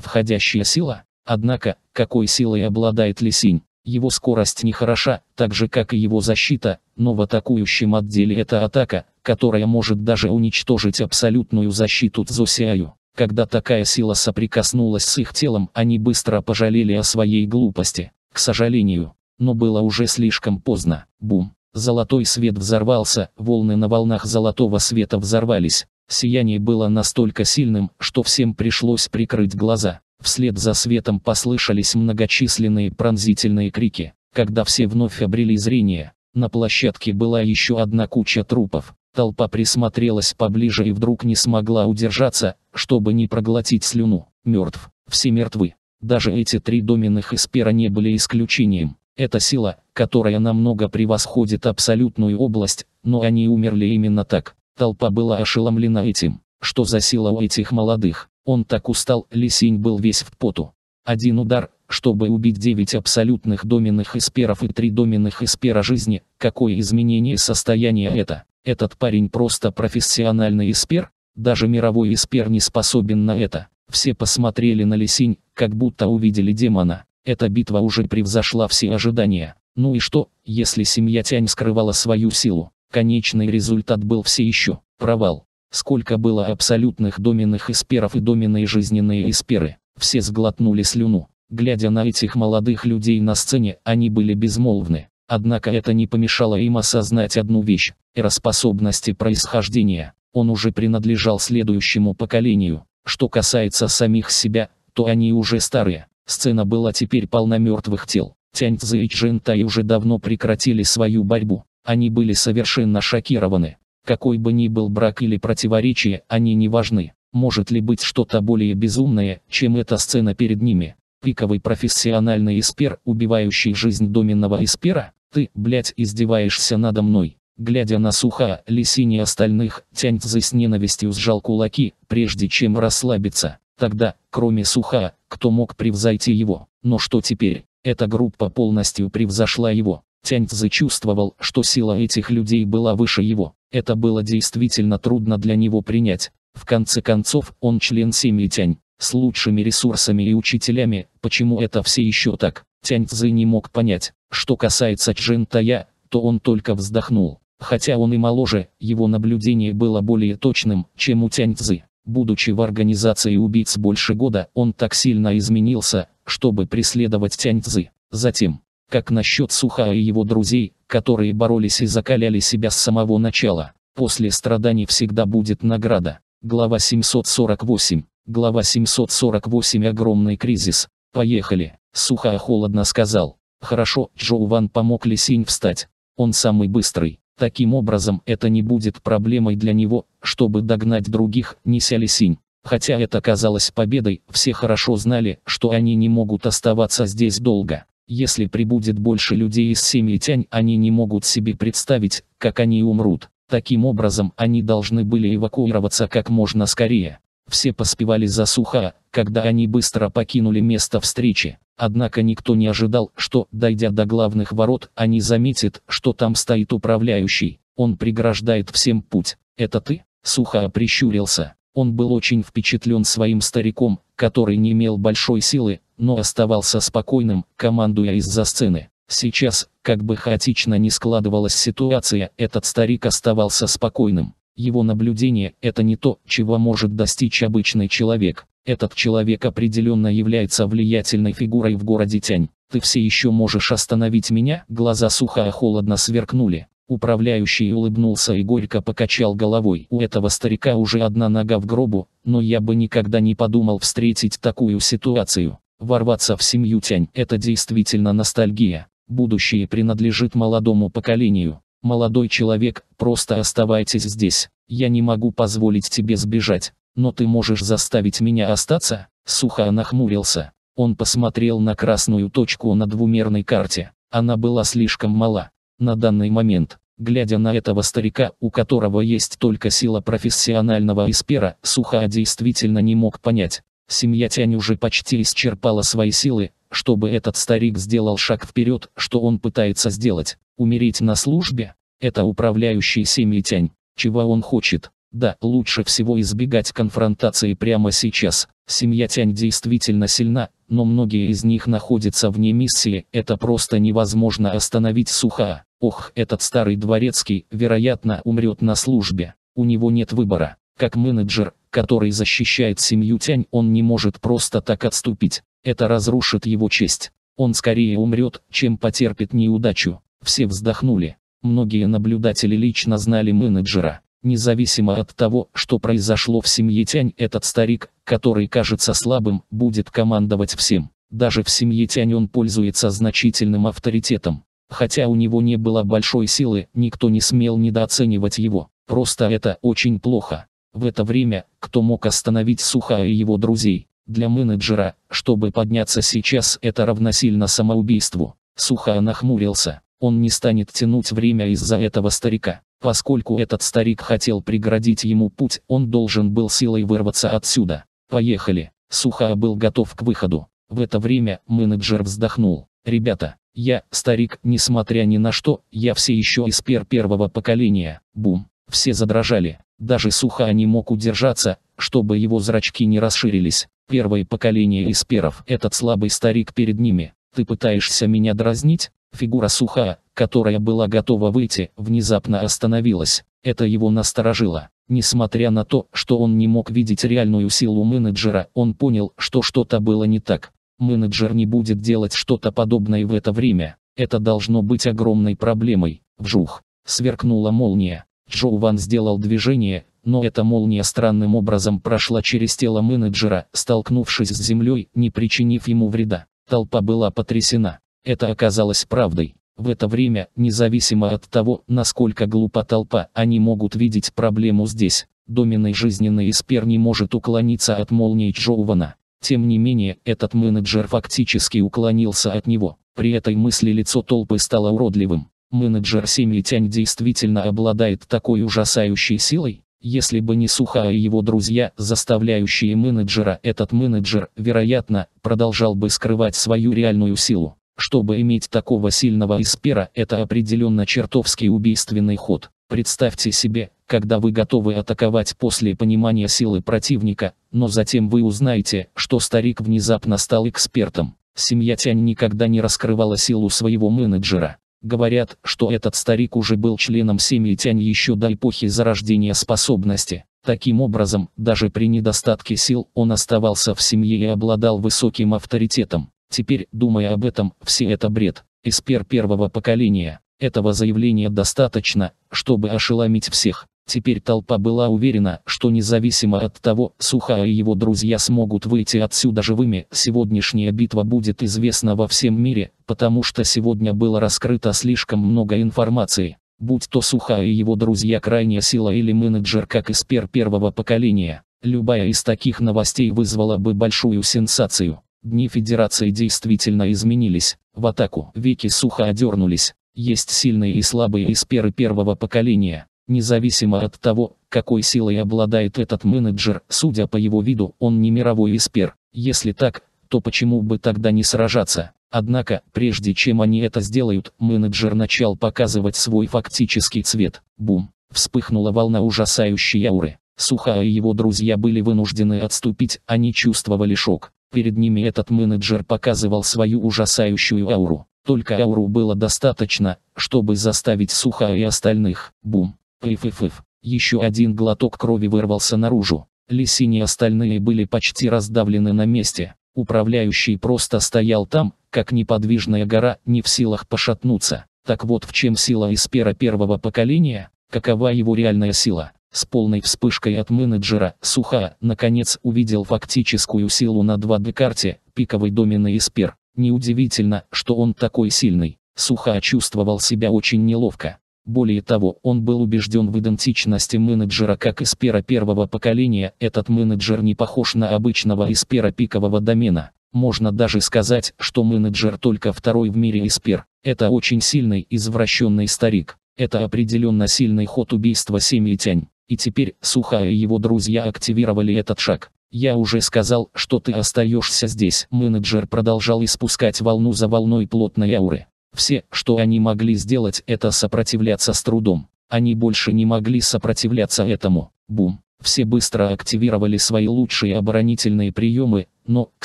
входящая сила, однако, какой силой обладает Лисинь. Его скорость не хороша, так же как и его защита, но в атакующем отделе это атака, которая может даже уничтожить абсолютную защиту Цзусяю. Когда такая сила соприкоснулась с их телом, они быстро пожалели о своей глупости, к сожалению. Но было уже слишком поздно. Бум. Золотой свет взорвался, волны на волнах золотого света взорвались, Сияние было настолько сильным, что всем пришлось прикрыть глаза. Вслед за светом послышались многочисленные пронзительные крики. Когда все вновь обрели зрение, на площадке была еще одна куча трупов. Толпа присмотрелась поближе и вдруг не смогла удержаться, чтобы не проглотить слюну. Мертв. Все мертвы. Даже эти три доменных из не были исключением. Это сила, которая намного превосходит абсолютную область, но они умерли именно так. Толпа была ошеломлена этим. Что за сила у этих молодых? Он так устал, Лисинь был весь в поту. Один удар, чтобы убить 9 абсолютных доменных эсперов и 3 доменных эспера жизни, какое изменение состояния это? Этот парень просто профессиональный эспер? Даже мировой эспер не способен на это. Все посмотрели на Лисинь, как будто увидели демона. Эта битва уже превзошла все ожидания. Ну и что, если семья Тянь скрывала свою силу? Конечный результат был все еще провал. Сколько было абсолютных доменных эсперов и доменные жизненные эсперы. Все сглотнули слюну. Глядя на этих молодых людей на сцене, они были безмолвны. Однако это не помешало им осознать одну вещь – эроспособности происхождения. Он уже принадлежал следующему поколению. Что касается самих себя, то они уже старые. Сцена была теперь полна мертвых тел. Тяньцзы и Чжентай уже давно прекратили свою борьбу. Они были совершенно шокированы. Какой бы ни был брак или противоречие, они не важны. Может ли быть что-то более безумное, чем эта сцена перед ними? Пиковый профессиональный эспер, убивающий жизнь доменного эспера? Ты, блядь, издеваешься надо мной. Глядя на суха, лисини остальных, Тяньцзы с ненавистью сжал кулаки, прежде чем расслабиться. Тогда, кроме суха, кто мог превзойти его? Но что теперь? Эта группа полностью превзошла его. Тяньцзы чувствовал, что сила этих людей была выше его. Это было действительно трудно для него принять. В конце концов, он член семьи Тянь, с лучшими ресурсами и учителями, почему это все еще так. Тяньцзы не мог понять. Что касается Чжин Тая, то он только вздохнул. Хотя он и моложе, его наблюдение было более точным, чем у Тяньцзы. Будучи в организации убийц больше года, он так сильно изменился, чтобы преследовать Тяньцзы. Затем, как насчет Суха и его друзей, которые боролись и закаляли себя с самого начала? После страданий всегда будет награда. Глава 748. Глава 748 «Огромный кризис». Поехали. Сухо холодно сказал. Хорошо, Джоу Ван помог Лисинь встать. Он самый быстрый. Таким образом, это не будет проблемой для него, чтобы догнать других, неся Лисинь. Хотя это казалось победой, все хорошо знали, что они не могут оставаться здесь долго. Если прибудет больше людей из семьи Тянь, они не могут себе представить, как они умрут. Таким образом, они должны были эвакуироваться как можно скорее. Все поспевали за Суха, когда они быстро покинули место встречи. Однако никто не ожидал, что, дойдя до главных ворот, они заметят, что там стоит управляющий. Он преграждает всем путь. «Это ты?» Суха прищурился. Он был очень впечатлен своим стариком, который не имел большой силы, но оставался спокойным, командуя из-за сцены. Сейчас, как бы хаотично ни складывалась ситуация, этот старик оставался спокойным. Его наблюдение – это не то, чего может достичь обычный человек. Этот человек определенно является влиятельной фигурой в городе Тянь. Ты все еще можешь остановить меня? Глаза сухо и холодно сверкнули. Управляющий улыбнулся и горько покачал головой. У этого старика уже одна нога в гробу, но я бы никогда не подумал встретить такую ситуацию. Ворваться в семью Тянь – это действительно ностальгия. Будущее принадлежит молодому поколению. Молодой человек, просто оставайтесь здесь. Я не могу позволить тебе сбежать, но ты можешь заставить меня остаться?» Сухо нахмурился. Он посмотрел на красную точку на двумерной карте. Она была слишком мала. На данный момент, глядя на этого старика, у которого есть только сила профессионального эспера, Суха действительно не мог понять, Семья Тянь уже почти исчерпала свои силы, чтобы этот старик сделал шаг вперед, что он пытается сделать. Умереть на службе? Это управляющий семьи Тянь. Чего он хочет? Да, лучше всего избегать конфронтации прямо сейчас. Семья Тянь действительно сильна, но многие из них находятся вне миссии, это просто невозможно остановить сухо. Ох, этот старый дворецкий, вероятно, умрет на службе. У него нет выбора. Как менеджер, который защищает семью Тянь, он не может просто так отступить. Это разрушит его честь. Он скорее умрет, чем потерпит неудачу. Все вздохнули. Многие наблюдатели лично знали менеджера. Независимо от того, что произошло в семье Тянь, этот старик, который кажется слабым, будет командовать всем. Даже в семье Тянь он пользуется значительным авторитетом. Хотя у него не было большой силы, никто не смел недооценивать его. Просто это очень плохо. В это время, кто мог остановить Суха и его друзей? Для менеджера, чтобы подняться сейчас, это равносильно самоубийству. Суха нахмурился. Он не станет тянуть время из-за этого старика. Поскольку этот старик хотел преградить ему путь, он должен был силой вырваться отсюда. Поехали. Суха был готов к выходу. В это время менеджер вздохнул. Ребята, я, старик, несмотря ни на что, я все еще из пер первого поколения. Бум. Все задрожали. Даже Суха не мог удержаться, чтобы его зрачки не расширились. Первое поколение эсперов, этот слабый старик перед ними. Ты пытаешься меня дразнить? Фигура Суха, которая была готова выйти, внезапно остановилась. Это его насторожило. Несмотря на то, что он не мог видеть реальную силу менеджера, он понял, что что-то было не так. Менеджер не будет делать что-то подобное в это время. Это должно быть огромной проблемой. Вжух. Сверкнула молния. Джо Ван сделал движение, но эта молния странным образом прошла через тело менеджера, столкнувшись с землей, не причинив ему вреда. Толпа была потрясена. Это оказалось правдой. В это время, независимо от того, насколько глупа толпа, они могут видеть проблему здесь. Доменный жизненный эспер не может уклониться от молнии Джоувана. Тем не менее, этот менеджер фактически уклонился от него. При этой мысли лицо толпы стало уродливым. Менеджер семьи Тянь действительно обладает такой ужасающей силой, если бы не Суха и его друзья, заставляющие менеджера, этот менеджер, вероятно, продолжал бы скрывать свою реальную силу. Чтобы иметь такого сильного эспера, это определенно чертовски убийственный ход. Представьте себе, когда вы готовы атаковать после понимания силы противника, но затем вы узнаете, что старик внезапно стал экспертом. Семья Тянь никогда не раскрывала силу своего менеджера. Говорят, что этот старик уже был членом семьи Тянь еще до эпохи зарождения способности. Таким образом, даже при недостатке сил он оставался в семье и обладал высоким авторитетом. Теперь, думая об этом, все это бред. Эспер первого поколения. Этого заявления достаточно, чтобы ошеломить всех. Теперь толпа была уверена, что независимо от того, Суха и его друзья смогут выйти отсюда живыми, сегодняшняя битва будет известна во всем мире, потому что сегодня было раскрыто слишком много информации. Будь то Суха и его друзья крайняя сила или менеджер как из первого поколения, любая из таких новостей вызвала бы большую сенсацию. Дни Федерации действительно изменились. В атаку веки Суха одернулись. Есть сильные и слабые из первого поколения. Независимо от того, какой силой обладает этот менеджер, судя по его виду, он не мировой эспер. Если так, то почему бы тогда не сражаться? Однако, прежде чем они это сделают, менеджер начал показывать свой фактический цвет. Бум! Вспыхнула волна ужасающей ауры. Суха и его друзья были вынуждены отступить, они чувствовали шок. Перед ними этот менеджер показывал свою ужасающую ауру. Только ауру было достаточно, чтобы заставить Суха и остальных. Бум! Фыф-фыф. Еще один глоток крови вырвался наружу. Лисини и остальные были почти раздавлены на месте. Управляющий просто стоял там, как неподвижная гора, не в силах пошатнуться. Так вот в чем сила Испера первого поколения, какова его реальная сила. С полной вспышкой от менеджера, Суха, наконец, увидел фактическую силу на 2D-карте, пиковый доменный Испер. Неудивительно, что он такой сильный. Суха чувствовал себя очень неловко. Более того, он был убежден в идентичности менеджера как эспера первого поколения, этот менеджер не похож на обычного эспера пикового домена. Можно даже сказать, что менеджер только второй в мире эспер. Это очень сильный извращенный старик. Это определенно сильный ход убийства семьи Тянь. И теперь Суха и его друзья активировали этот шаг. «Я уже сказал, что ты остаешься здесь», менеджер продолжал испускать волну за волной плотной ауры. Все, что они могли сделать, это сопротивляться с трудом. Они больше не могли сопротивляться этому. Бум. Все быстро активировали свои лучшие оборонительные приемы, но, к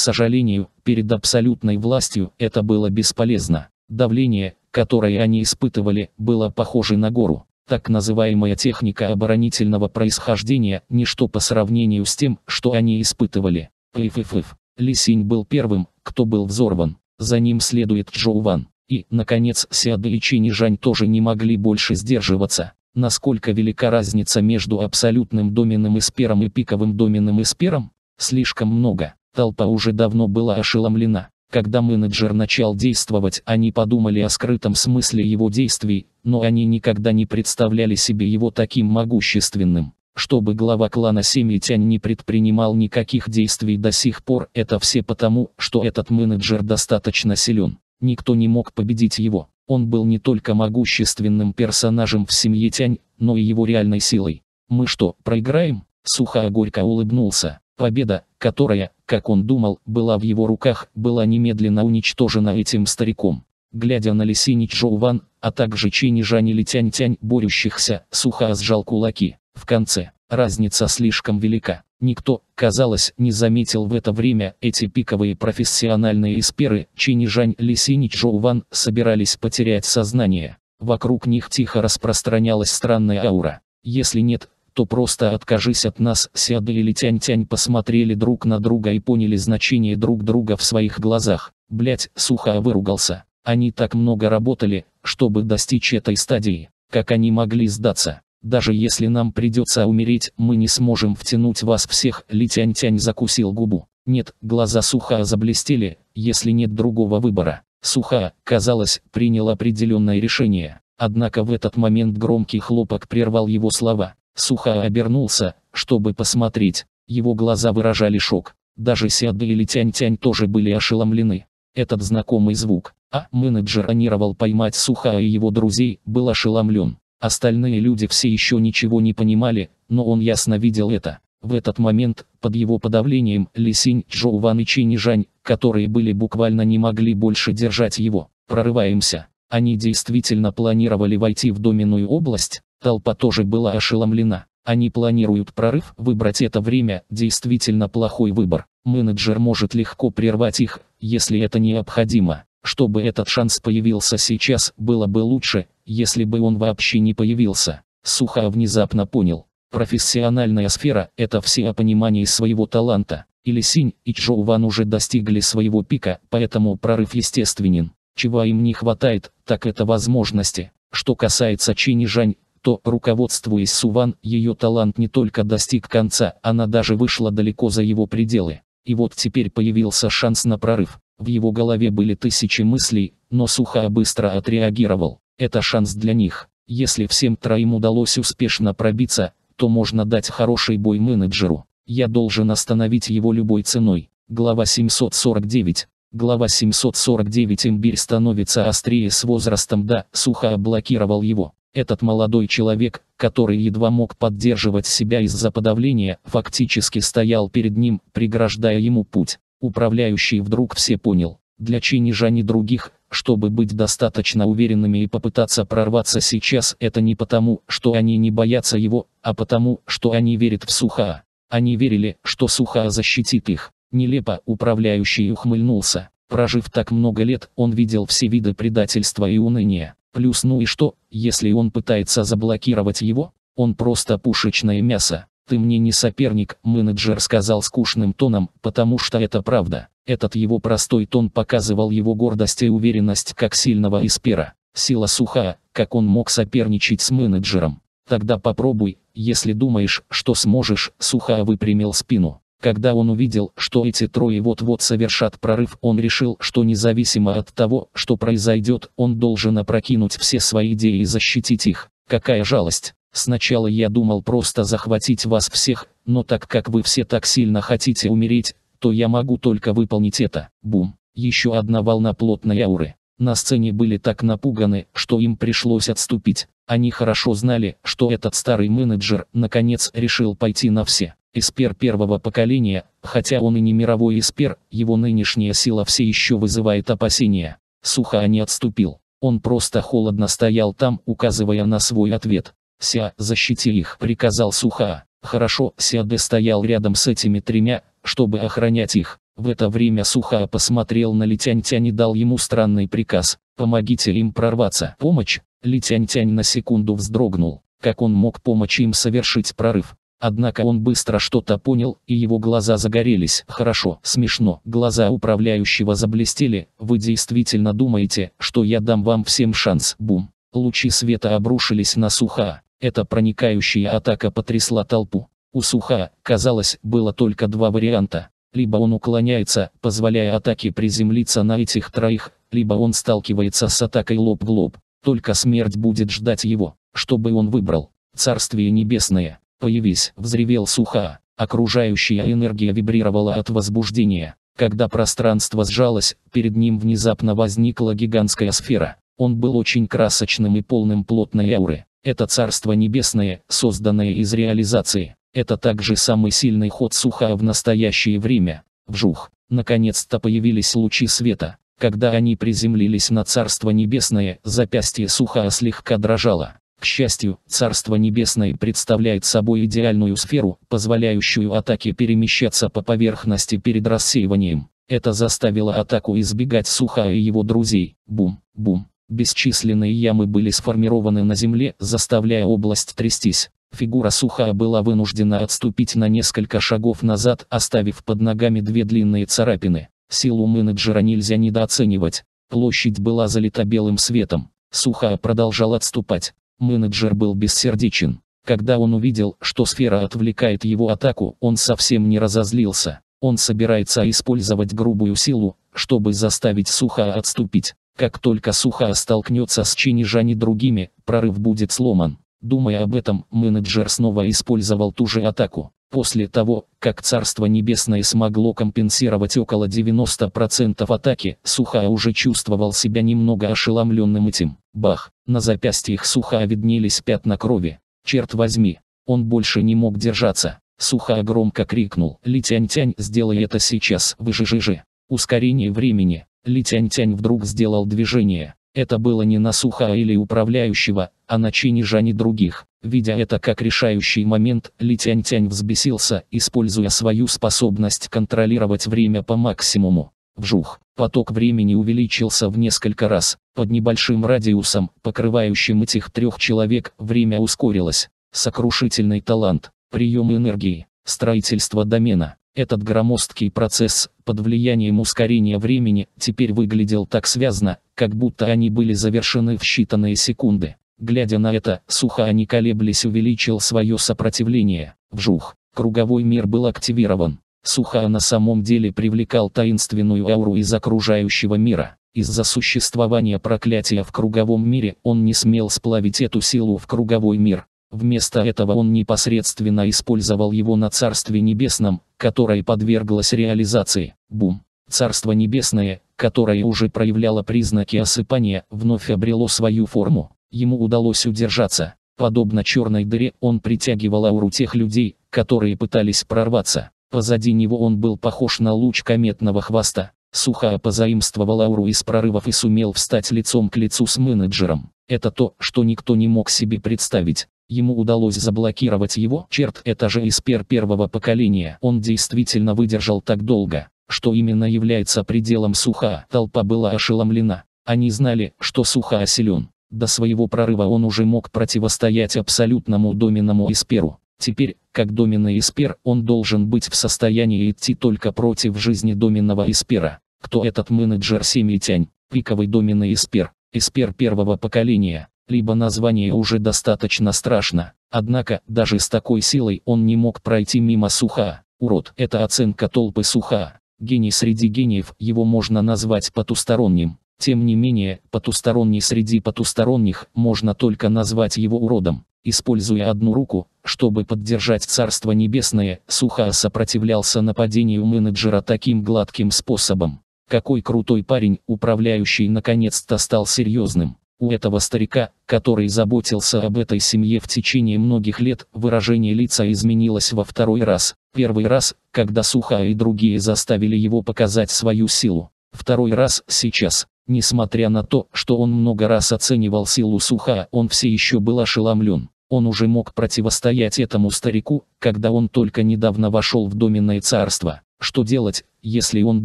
сожалению, перед абсолютной властью это было бесполезно. Давление, которое они испытывали, было похоже на гору. Так называемая техника оборонительного происхождения – ничто по сравнению с тем, что они испытывали. Ффф. Лисинь был первым, кто был взорван. За ним следует Джоу и, наконец, Сяда и Чинижань тоже не могли больше сдерживаться. Насколько велика разница между абсолютным доменным эспером и пиковым доменным эспером? Слишком много. Толпа уже давно была ошеломлена. Когда менеджер начал действовать, они подумали о скрытом смысле его действий, но они никогда не представляли себе его таким могущественным. Чтобы глава клана семьи Тянь не предпринимал никаких действий до сих пор, это все потому, что этот менеджер достаточно силен. Никто не мог победить его. Он был не только могущественным персонажем в семье Тянь, но и его реальной силой. «Мы что, проиграем?» Сухая горько улыбнулся. Победа, которая, как он думал, была в его руках, была немедленно уничтожена этим стариком. Глядя на Лисинич Джоу Ван, а также Чини Жани Литянь Тянь, борющихся, Суха сжал кулаки. В конце, разница слишком велика. Никто, казалось, не заметил в это время эти пиковые профессиональные эсперы, Чинижань, Лисинич, Жоуван, собирались потерять сознание. Вокруг них тихо распространялась странная аура. Если нет, то просто откажись от нас, Сяда или Тянь-Тянь посмотрели друг на друга и поняли значение друг друга в своих глазах. Блять, сухо выругался. Они так много работали, чтобы достичь этой стадии. Как они могли сдаться? даже если нам придется умереть, мы не сможем втянуть вас всех, Литянь-тянь закусил губу. Нет, глаза Суха заблестели, если нет другого выбора. Суха, казалось, принял определенное решение. Однако в этот момент громкий хлопок прервал его слова. Суха обернулся, чтобы посмотреть. Его глаза выражали шок. Даже Сиады и Тянь-Тянь тоже были ошеломлены. Этот знакомый звук, а менеджер планировал поймать Суха и его друзей, был ошеломлен. Остальные люди все еще ничего не понимали, но он ясно видел это. В этот момент, под его подавлением, Лисинь, Чжоу Ван и Жань, которые были буквально не могли больше держать его. Прорываемся. Они действительно планировали войти в доменную область, толпа тоже была ошеломлена. Они планируют прорыв, выбрать это время – действительно плохой выбор. Менеджер может легко прервать их, если это необходимо. Чтобы этот шанс появился сейчас, было бы лучше, если бы он вообще не появился. Суха внезапно понял. Профессиональная сфера – это все о понимании своего таланта. Или Синь и Чжоу Ван уже достигли своего пика, поэтому прорыв естественен. Чего им не хватает, так это возможности. Что касается Чини Жань, то, руководствуясь Суван, ее талант не только достиг конца, она даже вышла далеко за его пределы. И вот теперь появился шанс на прорыв. В его голове были тысячи мыслей, но Суха быстро отреагировал. Это шанс для них. Если всем троим удалось успешно пробиться, то можно дать хороший бой менеджеру. Я должен остановить его любой ценой. Глава 749. Глава 749 имбирь становится острее с возрастом, да, сухо блокировал его. Этот молодой человек, который едва мог поддерживать себя из-за подавления, фактически стоял перед ним, преграждая ему путь. Управляющий вдруг все понял. Для Чинижа ни других, чтобы быть достаточно уверенными и попытаться прорваться сейчас, это не потому, что они не боятся его, а потому, что они верят в Суха. Они верили, что Суха защитит их. Нелепо управляющий ухмыльнулся. Прожив так много лет, он видел все виды предательства и уныния. Плюс ну и что, если он пытается заблокировать его? Он просто пушечное мясо. Ты мне не соперник, менеджер сказал скучным тоном, потому что это правда. Этот его простой тон показывал его гордость и уверенность как сильного эспера. Сила сухая, как он мог соперничать с менеджером. Тогда попробуй, если думаешь, что сможешь, сухая выпрямил спину. Когда он увидел, что эти трое вот-вот совершат прорыв, он решил, что независимо от того, что произойдет, он должен опрокинуть все свои идеи и защитить их. Какая жалость. Сначала я думал просто захватить вас всех, но так как вы все так сильно хотите умереть, то я могу только выполнить это. Бум. Еще одна волна плотной ауры. На сцене были так напуганы, что им пришлось отступить. Они хорошо знали, что этот старый менеджер, наконец, решил пойти на все. Эспер первого поколения, хотя он и не мировой эспер, его нынешняя сила все еще вызывает опасения. Сухо а не отступил. Он просто холодно стоял там, указывая на свой ответ. «Ся, защити их», — приказал Суха. Хорошо, Сиаде стоял рядом с этими тремя, чтобы охранять их. В это время Суха посмотрел на литянь и дал ему странный приказ. «Помогите им прорваться». Помощь? литянь на секунду вздрогнул. Как он мог помочь им совершить прорыв? Однако он быстро что-то понял, и его глаза загорелись. Хорошо, смешно. Глаза управляющего заблестели. Вы действительно думаете, что я дам вам всем шанс? Бум. Лучи света обрушились на Суха. Эта проникающая атака потрясла толпу. У Суха, казалось, было только два варианта. Либо он уклоняется, позволяя атаке приземлиться на этих троих, либо он сталкивается с атакой лоб в лоб. Только смерть будет ждать его, чтобы он выбрал. Царствие небесное, появись, взревел Суха. Окружающая энергия вибрировала от возбуждения. Когда пространство сжалось, перед ним внезапно возникла гигантская сфера. Он был очень красочным и полным плотной ауры. Это царство небесное, созданное из реализации. Это также самый сильный ход Сухая в настоящее время. Вжух. Наконец-то появились лучи света. Когда они приземлились на Царство Небесное, запястье Сухая слегка дрожало. К счастью, Царство Небесное представляет собой идеальную сферу, позволяющую атаке перемещаться по поверхности перед рассеиванием. Это заставило атаку избегать Суха и его друзей. Бум, бум. Бесчисленные ямы были сформированы на земле, заставляя область трястись. Фигура сухая была вынуждена отступить на несколько шагов назад, оставив под ногами две длинные царапины. Силу менеджера нельзя недооценивать. Площадь была залита белым светом. Сухая продолжал отступать. Менеджер был бессердечен. Когда он увидел, что сфера отвлекает его атаку, он совсем не разозлился. Он собирается использовать грубую силу, чтобы заставить Сухая отступить. Как только Сухая столкнется с Чинижани другими, прорыв будет сломан. Думая об этом, менеджер снова использовал ту же атаку. После того, как Царство Небесное смогло компенсировать около 90% атаки, Сухая уже чувствовал себя немного ошеломленным этим. Бах! На запястьях Сухая виднелись пятна крови. Черт возьми! Он больше не мог держаться. Сухая громко крикнул. Литянь-тянь, сделай это сейчас, выжижижи. Ускорение времени. Литянь-тянь вдруг сделал движение. Это было не на Суха или управляющего, а на чине Жани других. Видя это как решающий момент, Ли Тянь Тянь взбесился, используя свою способность контролировать время по максимуму. Вжух. Поток времени увеличился в несколько раз. Под небольшим радиусом, покрывающим этих трех человек, время ускорилось. Сокрушительный талант. Прием энергии. Строительство домена. Этот громоздкий процесс, под влиянием ускорения времени, теперь выглядел так связно, как будто они были завершены в считанные секунды. Глядя на это, сухо они колеблись увеличил свое сопротивление. Вжух. Круговой мир был активирован. Суха на самом деле привлекал таинственную ауру из окружающего мира. Из-за существования проклятия в круговом мире он не смел сплавить эту силу в круговой мир. Вместо этого он непосредственно использовал его на Царстве Небесном, которое подверглось реализации. Бум! Царство Небесное, которое уже проявляло признаки осыпания, вновь обрело свою форму. Ему удалось удержаться. Подобно черной дыре, он притягивал ауру тех людей, которые пытались прорваться. Позади него он был похож на луч кометного хвоста. Сухая позаимствовал ауру из прорывов и сумел встать лицом к лицу с менеджером. Это то, что никто не мог себе представить. Ему удалось заблокировать его, черт, это же Испер первого поколения. Он действительно выдержал так долго, что именно является пределом Суха. Толпа была ошеломлена. Они знали, что Суха осилен. До своего прорыва он уже мог противостоять абсолютному доминому Исперу. Теперь, как доменный Испер, он должен быть в состоянии идти только против жизни доменного Испера. Кто этот менеджер семьи Тянь? Пиковый доменный Испер. Испер первого поколения либо название уже достаточно страшно. Однако, даже с такой силой он не мог пройти мимо Суха. Урод – это оценка толпы Суха. Гений среди гениев, его можно назвать потусторонним. Тем не менее, потусторонний среди потусторонних, можно только назвать его уродом. Используя одну руку, чтобы поддержать Царство Небесное, Суха сопротивлялся нападению менеджера таким гладким способом. Какой крутой парень, управляющий наконец-то стал серьезным. У этого старика, который заботился об этой семье в течение многих лет, выражение лица изменилось во второй раз. Первый раз, когда Суха и другие заставили его показать свою силу. Второй раз, сейчас. Несмотря на то, что он много раз оценивал силу Суха, он все еще был ошеломлен. Он уже мог противостоять этому старику, когда он только недавно вошел в доменное царство. Что делать, если он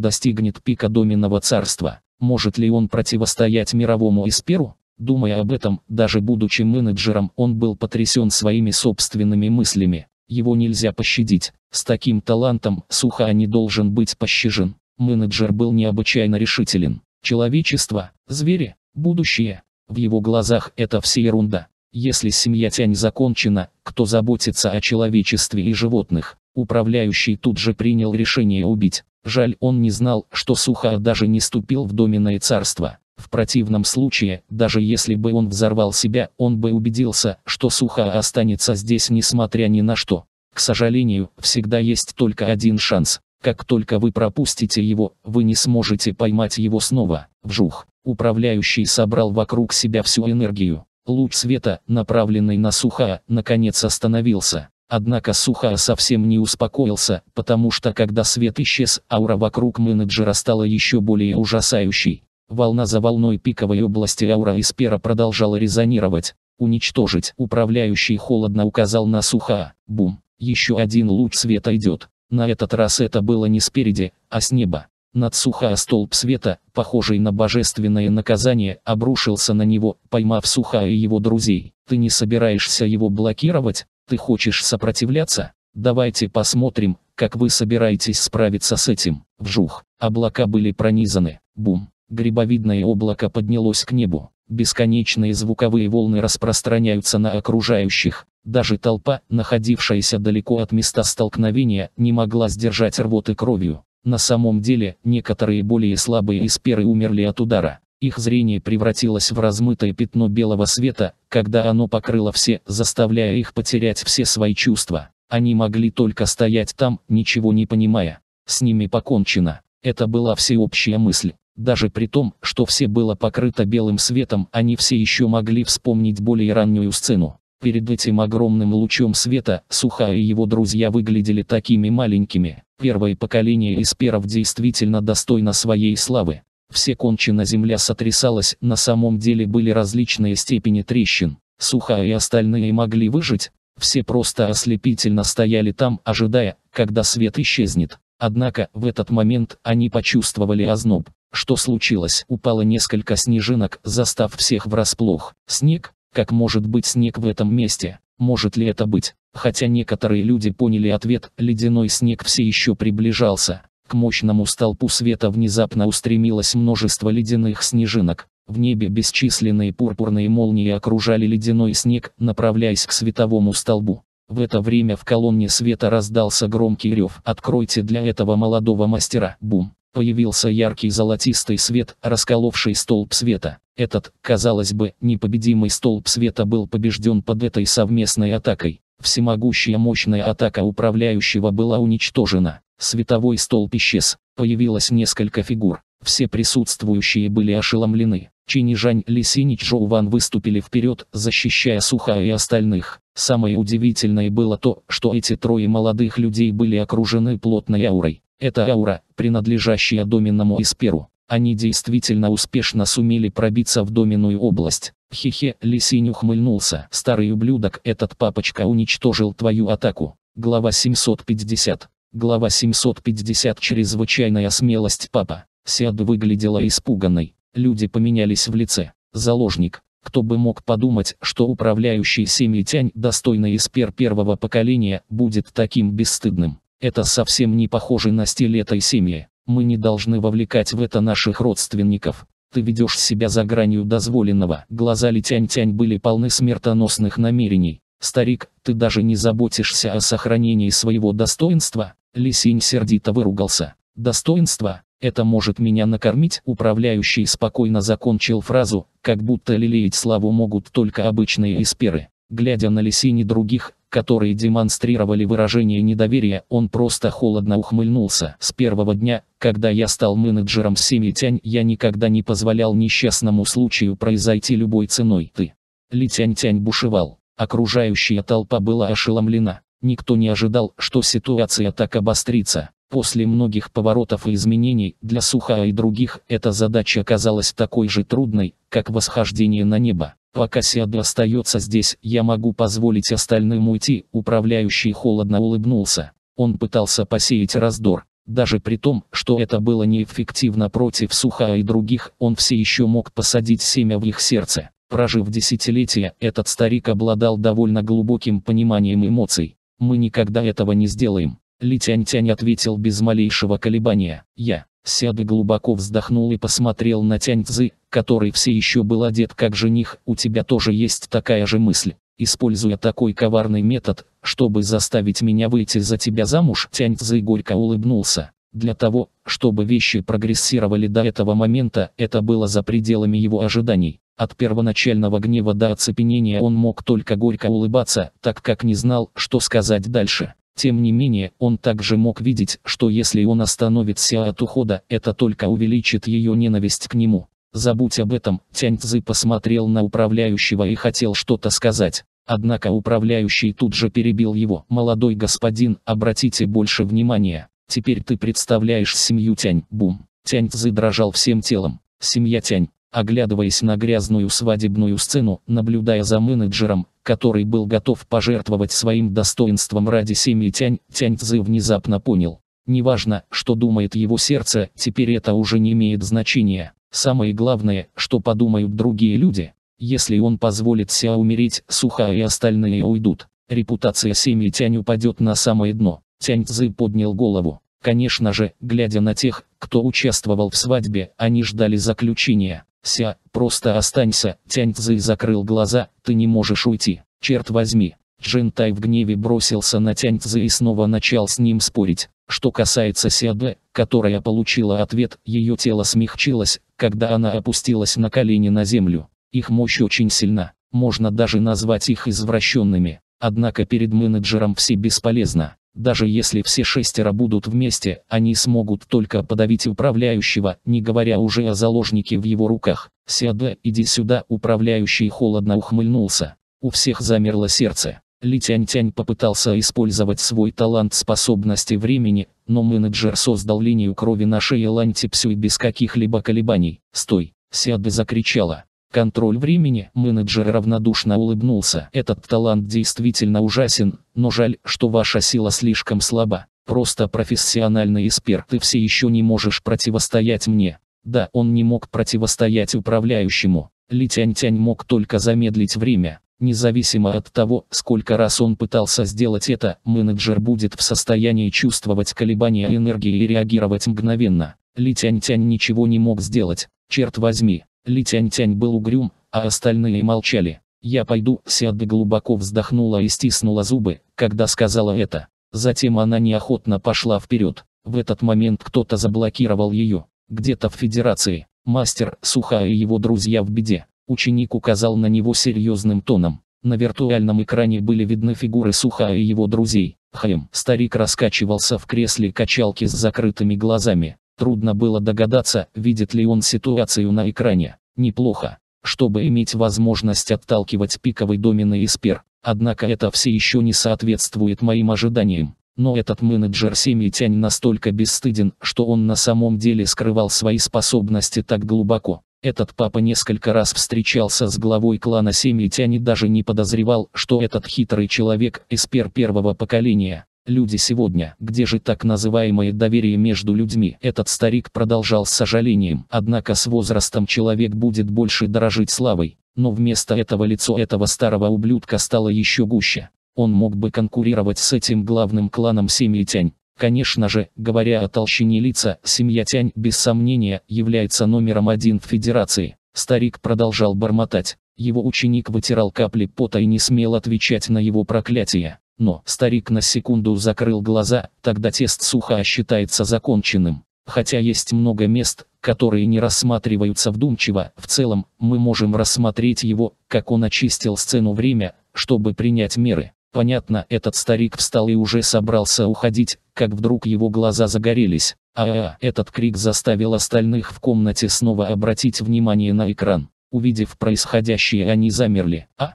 достигнет пика доменного царства? Может ли он противостоять мировому эсперу? Думая об этом, даже будучи менеджером, он был потрясен своими собственными мыслями. Его нельзя пощадить. С таким талантом Суха не должен быть пощажен. Менеджер был необычайно решителен. Человечество, звери, будущее. В его глазах это все ерунда. Если семья тянь закончена, кто заботится о человечестве и животных? Управляющий тут же принял решение убить. Жаль, он не знал, что Суха даже не ступил в доменное царство. В противном случае, даже если бы он взорвал себя, он бы убедился, что Суха останется здесь несмотря ни на что. К сожалению, всегда есть только один шанс. Как только вы пропустите его, вы не сможете поймать его снова. Вжух. Управляющий собрал вокруг себя всю энергию. Луч света, направленный на Суха, наконец остановился. Однако Суха совсем не успокоился, потому что когда свет исчез, аура вокруг менеджера стала еще более ужасающей. Волна за волной пиковой области аура Виспера продолжала резонировать. Уничтожить. Управляющий холодно указал на суха. Бум. Еще один луч света идет. На этот раз это было не спереди, а с неба. Над Суха столб света, похожий на божественное наказание, обрушился на него, поймав Суха и его друзей. Ты не собираешься его блокировать? Ты хочешь сопротивляться? Давайте посмотрим, как вы собираетесь справиться с этим. Вжух. Облака были пронизаны. Бум грибовидное облако поднялось к небу. Бесконечные звуковые волны распространяются на окружающих. Даже толпа, находившаяся далеко от места столкновения, не могла сдержать рвоты кровью. На самом деле, некоторые более слабые эсперы умерли от удара. Их зрение превратилось в размытое пятно белого света, когда оно покрыло все, заставляя их потерять все свои чувства. Они могли только стоять там, ничего не понимая. С ними покончено. Это была всеобщая мысль. Даже при том, что все было покрыто белым светом, они все еще могли вспомнить более раннюю сцену. Перед этим огромным лучом света Суха и его друзья выглядели такими маленькими. Первое поколение эсперов действительно достойно своей славы. Все кончина земля сотрясалась, на самом деле были различные степени трещин. Суха и остальные могли выжить, все просто ослепительно стояли там, ожидая, когда свет исчезнет. Однако, в этот момент они почувствовали озноб. Что случилось? Упало несколько снежинок, застав всех врасплох. Снег? Как может быть снег в этом месте? Может ли это быть? Хотя некоторые люди поняли ответ, ледяной снег все еще приближался. К мощному столпу света внезапно устремилось множество ледяных снежинок. В небе бесчисленные пурпурные молнии окружали ледяной снег, направляясь к световому столбу. В это время в колонне света раздался громкий рев. «Откройте для этого молодого мастера!» Бум! Появился яркий золотистый свет, расколовший столб света. Этот, казалось бы, непобедимый столб света был побежден под этой совместной атакой. Всемогущая мощная атака управляющего была уничтожена. Световой столб исчез. Появилось несколько фигур. Все присутствующие были ошеломлены. Чинижань, Лисинь и Чжоу Ван выступили вперед, защищая Суха и остальных. Самое удивительное было то, что эти трое молодых людей были окружены плотной аурой. Это аура, принадлежащая доменному эсперу. Они действительно успешно сумели пробиться в доменную область. Хе-хе, Лисинь ухмыльнулся. Старый ублюдок, этот папочка уничтожил твою атаку. Глава 750. Глава 750 Чрезвычайная смелость папа. Сяд выглядела испуганной. Люди поменялись в лице. Заложник. Кто бы мог подумать, что управляющий семьи Тянь, достойный эспер первого поколения, будет таким бесстыдным. Это совсем не похоже на стиль этой семьи. Мы не должны вовлекать в это наших родственников. Ты ведешь себя за гранью дозволенного. Глаза Летянь-Тянь были полны смертоносных намерений. Старик, ты даже не заботишься о сохранении своего достоинства? Лисинь сердито выругался. Достоинство? Это может меня накормить? Управляющий спокойно закончил фразу, как будто лелеять славу могут только обычные эсперы. Глядя на Лисинь и других, которые демонстрировали выражение недоверия, он просто холодно ухмыльнулся. С первого дня, когда я стал менеджером Семитянь, я никогда не позволял несчастному случаю произойти любой ценой. Ты. Ли Тянь тянь бушевал. Окружающая толпа была ошеломлена. Никто не ожидал, что ситуация так обострится. После многих поворотов и изменений для Сухая и других эта задача оказалась такой же трудной, как восхождение на небо. Пока Сиад остается здесь, я могу позволить остальным уйти, управляющий холодно улыбнулся. Он пытался посеять раздор. Даже при том, что это было неэффективно против Сухая и других, он все еще мог посадить семя в их сердце. Прожив десятилетия, этот старик обладал довольно глубоким пониманием эмоций. Мы никогда этого не сделаем. Ли Тянь Тянь ответил без малейшего колебания. Я. Сяды глубоко вздохнул и посмотрел на Тянь Цзы, который все еще был одет как жених, у тебя тоже есть такая же мысль. Используя такой коварный метод, чтобы заставить меня выйти за тебя замуж, Тянь Цзы горько улыбнулся. Для того, чтобы вещи прогрессировали до этого момента, это было за пределами его ожиданий. От первоначального гнева до оцепенения он мог только горько улыбаться, так как не знал, что сказать дальше. Тем не менее, он также мог видеть, что если он остановит Ся от ухода, это только увеличит ее ненависть к нему. Забудь об этом, Тяньцзы посмотрел на управляющего и хотел что-то сказать. Однако управляющий тут же перебил его. «Молодой господин, обратите больше внимания. Теперь ты представляешь семью Тянь, бум». Тяньцзы дрожал всем телом. Семья Тянь. Оглядываясь на грязную свадебную сцену, наблюдая за менеджером, который был готов пожертвовать своим достоинством ради семьи Тянь, Тянь Цзы внезапно понял. Неважно, что думает его сердце, теперь это уже не имеет значения. Самое главное, что подумают другие люди. Если он позволит Ся умереть, Суха и остальные уйдут. Репутация семьи Тянь упадет на самое дно. Тянь Цзы поднял голову. Конечно же, глядя на тех, кто участвовал в свадьбе, они ждали заключения. «Ся, просто останься», тяньцзы закрыл глаза, «ты не можешь уйти, черт возьми». Джин Тай в гневе бросился на тяньцзы и снова начал с ним спорить. Что касается Сяде, которая получила ответ, ее тело смягчилось, когда она опустилась на колени на землю. Их мощь очень сильна, можно даже назвать их извращенными. Однако перед менеджером все бесполезно. Даже если все шестеро будут вместе, они смогут только подавить управляющего, не говоря уже о заложнике в его руках. «Сяда, иди сюда», управляющий холодно ухмыльнулся. У всех замерло сердце. Ли Тянь-Тянь попытался использовать свой талант способности времени, но менеджер создал линию крови на шее Лань Типсюй без каких-либо колебаний. «Стой!» Сяда закричала. Контроль времени. Менеджер равнодушно улыбнулся. Этот талант действительно ужасен, но жаль, что ваша сила слишком слаба. Просто профессиональный эксперт, ты все еще не можешь противостоять мне. Да, он не мог противостоять управляющему. Ли Тянь Тянь мог только замедлить время. Независимо от того, сколько раз он пытался сделать это, менеджер будет в состоянии чувствовать колебания энергии и реагировать мгновенно. Ли Тянь Тянь ничего не мог сделать. Черт возьми, ли Тянь-Тянь был угрюм, а остальные молчали. «Я пойду», Сиады глубоко вздохнула и стиснула зубы, когда сказала это. Затем она неохотно пошла вперед. В этот момент кто-то заблокировал ее. Где-то в Федерации. Мастер, Суха и его друзья в беде. Ученик указал на него серьезным тоном. На виртуальном экране были видны фигуры Суха и его друзей. Хэм. Старик раскачивался в кресле качалки с закрытыми глазами. Трудно было догадаться, видит ли он ситуацию на экране. Неплохо, чтобы иметь возможность отталкивать пиковый домен и спер. Однако это все еще не соответствует моим ожиданиям. Но этот менеджер семьи Тянь настолько бесстыден, что он на самом деле скрывал свои способности так глубоко. Этот папа несколько раз встречался с главой клана семьи и даже не подозревал, что этот хитрый человек – эспер первого поколения люди сегодня, где же так называемое доверие между людьми? Этот старик продолжал с сожалением. Однако с возрастом человек будет больше дорожить славой. Но вместо этого лицо этого старого ублюдка стало еще гуще. Он мог бы конкурировать с этим главным кланом семьи Тянь. Конечно же, говоря о толщине лица, семья Тянь без сомнения является номером один в Федерации. Старик продолжал бормотать. Его ученик вытирал капли пота и не смел отвечать на его проклятие. Но старик на секунду закрыл глаза, тогда тест сухо считается законченным. Хотя есть много мест, которые не рассматриваются вдумчиво, в целом, мы можем рассмотреть его, как он очистил сцену время, чтобы принять меры. Понятно, этот старик встал и уже собрался уходить, как вдруг его глаза загорелись. А, -а, -а этот крик заставил остальных в комнате снова обратить внимание на экран. Увидев происходящее, они замерли. А,